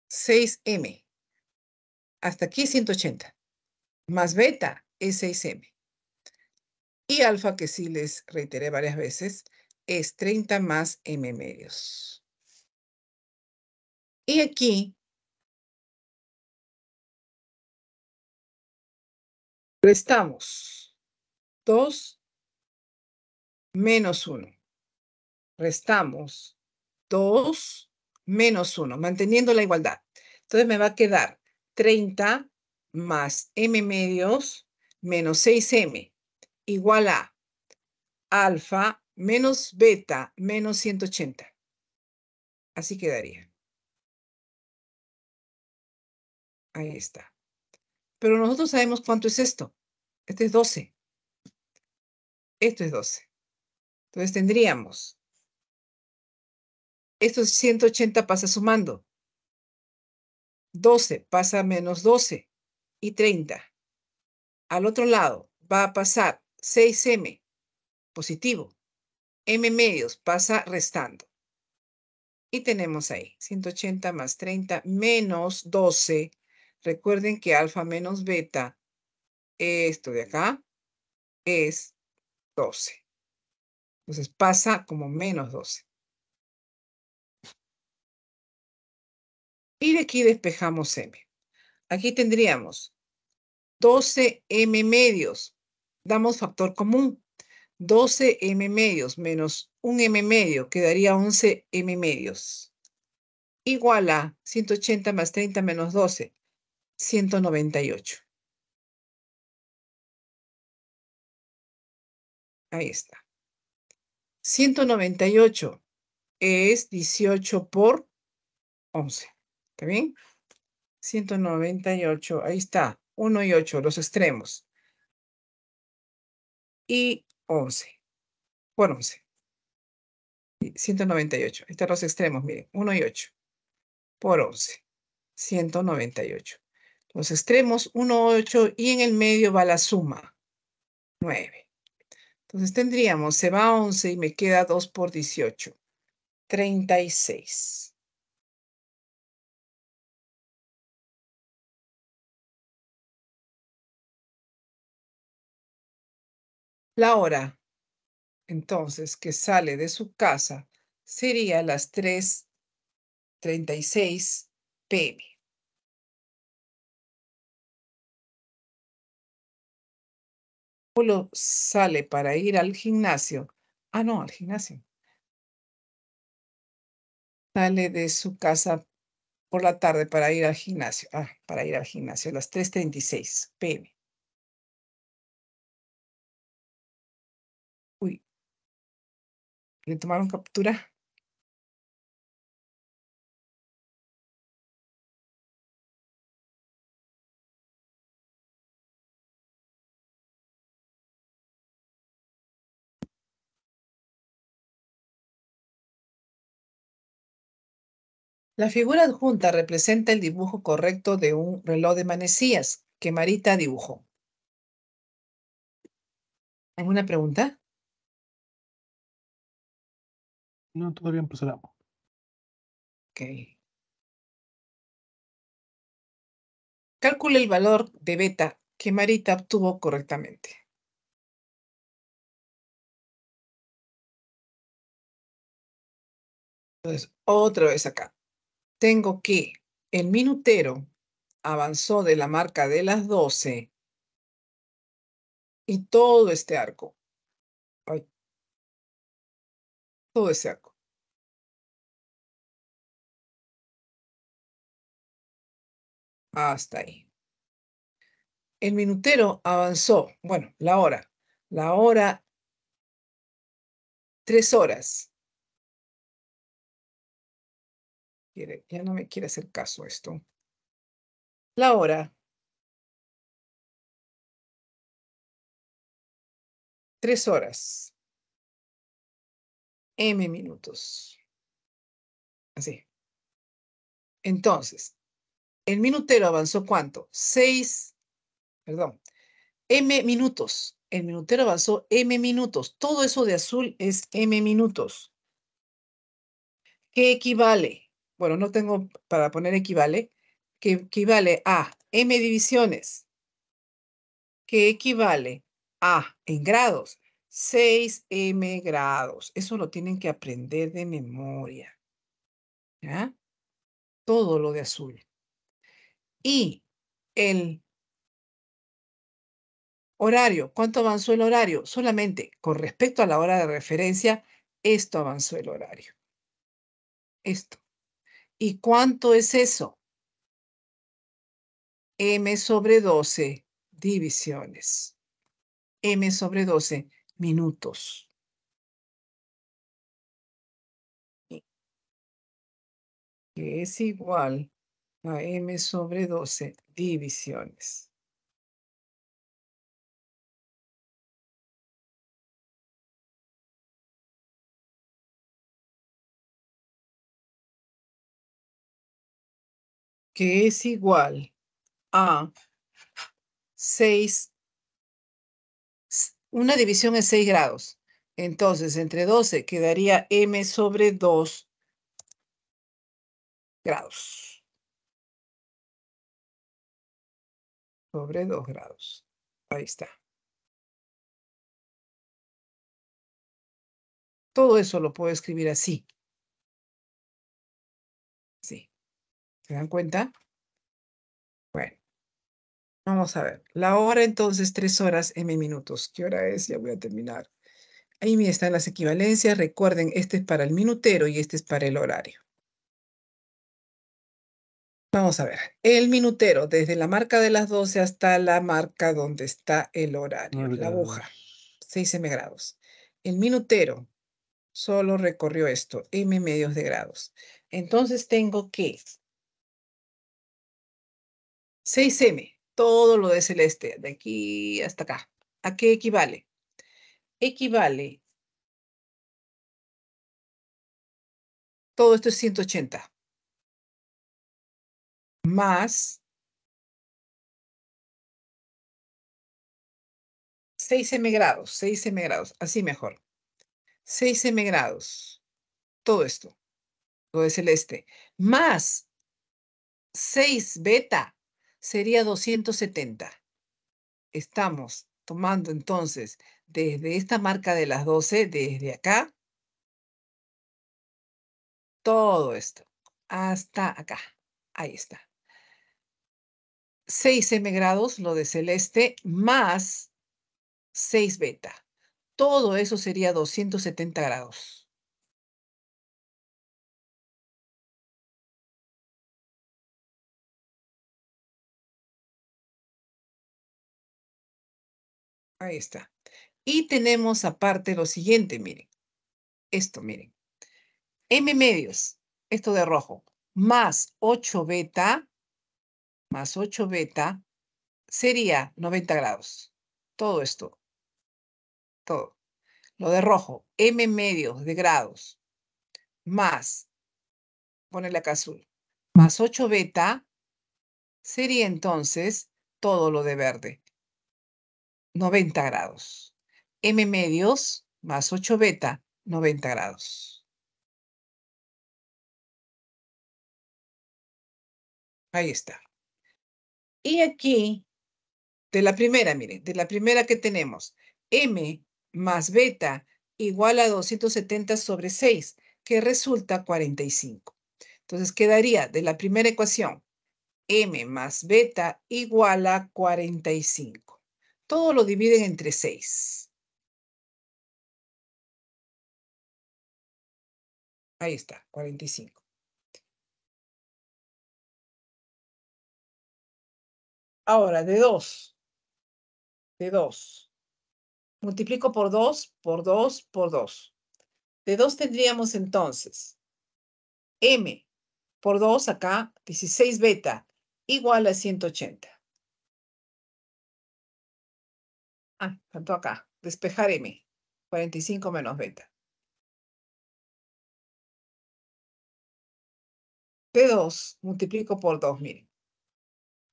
6m. Hasta aquí 180 más beta es 6M. Y alfa, que sí les reiteré varias veces, es 30 más M medios. Y aquí restamos 2 menos 1. Restamos 2 menos 1, manteniendo la igualdad. Entonces me va a quedar 30 más m medios menos 6m igual a alfa menos beta menos 180. Así quedaría. Ahí está. Pero nosotros sabemos cuánto es esto. Este es 12. Esto es 12. Entonces tendríamos. es 180 pasa sumando. 12 pasa menos 12 y 30. Al otro lado va a pasar 6M positivo. M medios pasa restando. Y tenemos ahí 180 más 30 menos 12. Recuerden que alfa menos beta, esto de acá, es 12. Entonces pasa como menos 12. Y de aquí despejamos m. Aquí tendríamos 12m medios. Damos factor común. 12m medios menos 1m medio quedaría 11m medios. Igual a 180 más 30 menos 12, 198. Ahí está. 198 es 18 por 11. ¿Está bien? 198, ahí está. 1 y 8, los extremos. Y 11, por 11. 198. Ahí están los extremos, miren, 1 y 8, por 11, 198. Los extremos, 1, 8, y en el medio va la suma, 9. Entonces tendríamos, se va a 11 y me queda 2 por 18, 36. La hora, entonces, que sale de su casa sería las 3.36 pm. Polo sale para ir al gimnasio. Ah, no, al gimnasio. Sale de su casa por la tarde para ir al gimnasio. Ah, para ir al gimnasio a las 3.36 pm. le tomaron captura. La figura adjunta representa el dibujo correcto de un reloj de manecillas que Marita dibujó. ¿Alguna pregunta? No, todavía empezamos. Ok. Calcule el valor de beta que Marita obtuvo correctamente. Entonces, otra vez acá. Tengo que el minutero avanzó de la marca de las 12 y todo este arco todo ese arco. Hasta ahí. El minutero avanzó, bueno, la hora, la hora, tres horas. ya no me quiere hacer caso esto. La hora. Tres horas m minutos. Así. Entonces, el minutero avanzó cuánto? 6, perdón, m minutos. El minutero avanzó m minutos. Todo eso de azul es m minutos. ¿Qué equivale? Bueno, no tengo para poner equivale. Que equivale a m divisiones. ¿Qué equivale a, en grados, 6M grados. Eso lo tienen que aprender de memoria. ¿Ya? Todo lo de azul. Y el horario. ¿Cuánto avanzó el horario? Solamente con respecto a la hora de referencia, esto avanzó el horario. Esto. ¿Y cuánto es eso? M sobre 12 divisiones. M sobre 12 minutos. Que es igual a m sobre 12 divisiones. que es igual a 6 una división es 6 grados. Entonces, entre 12 quedaría m sobre 2 grados. Sobre 2 grados. Ahí está. Todo eso lo puedo escribir así. ¿Se dan cuenta? Vamos a ver. La hora entonces, tres horas M minutos. ¿Qué hora es? Ya voy a terminar. Ahí están las equivalencias. Recuerden, este es para el minutero y este es para el horario. Vamos a ver. El minutero, desde la marca de las 12 hasta la marca donde está el horario, la aguja. 6 M grados. El minutero solo recorrió esto, M medios de grados. Entonces tengo que 6M todo lo de celeste, de aquí hasta acá. ¿A qué equivale? Equivale. Todo esto es 180. Más 6m grados, 6m grados, así mejor. 6m grados, todo esto, lo de celeste, más 6 beta sería 270. Estamos tomando entonces desde esta marca de las 12, desde acá, todo esto, hasta acá. Ahí está. 6m grados, lo de celeste, más 6 beta. Todo eso sería 270 grados. Ahí está. Y tenemos aparte lo siguiente, miren. Esto, miren. M medios, esto de rojo, más 8 beta, más 8 beta, sería 90 grados. Todo esto. Todo. Lo de rojo, M medios de grados, más, ponerle acá azul, más 8 beta, sería entonces todo lo de verde. 90 grados. M medios más 8 beta, 90 grados. Ahí está. Y aquí, de la primera, miren, de la primera que tenemos, M más beta igual a 270 sobre 6, que resulta 45. Entonces quedaría de la primera ecuación, M más beta igual a 45 todo lo dividen entre 6. Ahí está, 45. Ahora, de 2. De 2. Multiplico por 2, por 2, por 2. De 2 tendríamos entonces m por 2 acá, 16 beta, igual a 180. Ah, tanto acá. Despejar M. 45 menos beta. t 2 multiplico por 2, miren.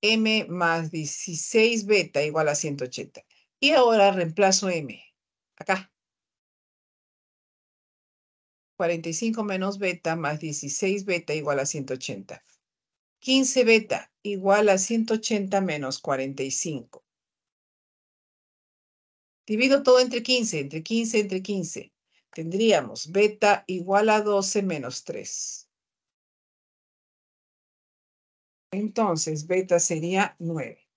M más 16 beta igual a 180. Y ahora reemplazo M. Acá. 45 menos beta más 16 beta igual a 180. 15 beta igual a 180 menos 45. Divido todo entre 15, entre 15, entre 15. Tendríamos beta igual a 12 menos 3. Entonces, beta sería 9.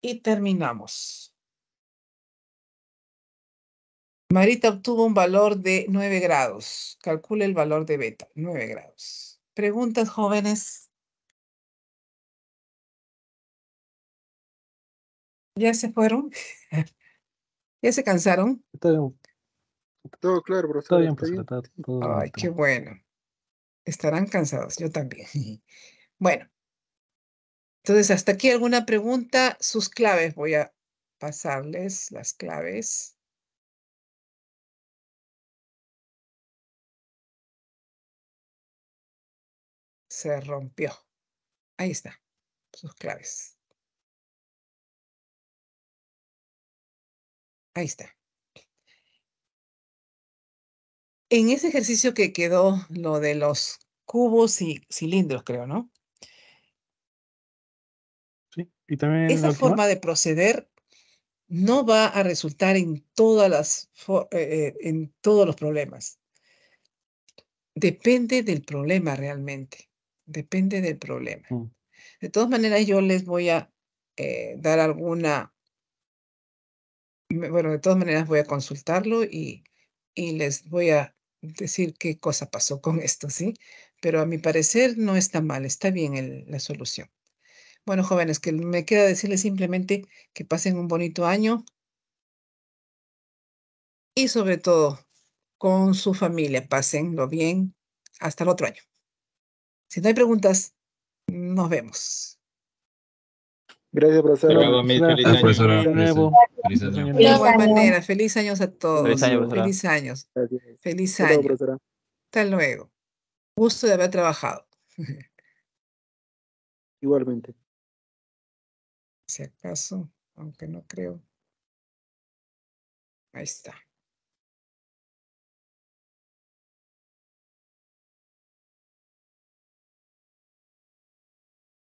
Y terminamos. Marita obtuvo un valor de 9 grados. Calcule el valor de beta, 9 grados. Preguntas, jóvenes. ¿Ya se fueron? ¿Ya se cansaron? Todo claro, pero Está bien, pues. Ay, qué bueno. Estarán cansados, yo también. Bueno. Entonces, hasta aquí alguna pregunta. Sus claves, voy a pasarles las claves. Se rompió. Ahí está, sus claves. Ahí está. En ese ejercicio que quedó lo de los cubos y cilindros, creo, ¿no? Sí, y también. Esa forma de proceder no va a resultar en, todas las, eh, eh, en todos los problemas. Depende del problema realmente. Depende del problema. Mm. De todas maneras, yo les voy a eh, dar alguna bueno, de todas maneras voy a consultarlo y, les voy a decir qué cosa pasó con esto, ¿sí? Pero a mi parecer no está mal, está bien la solución. Bueno, jóvenes, que me queda decirles simplemente que pasen un bonito año y sobre todo con su familia, pásenlo bien hasta el otro año. Si no hay preguntas, nos vemos. Gracias, profesora. feliz año. de igual manera, feliz años a todos. Feliz, año, feliz años. Feliz año. Hasta luego. Gusto de haber trabajado. Igualmente. Si acaso, aunque no creo. Ahí está.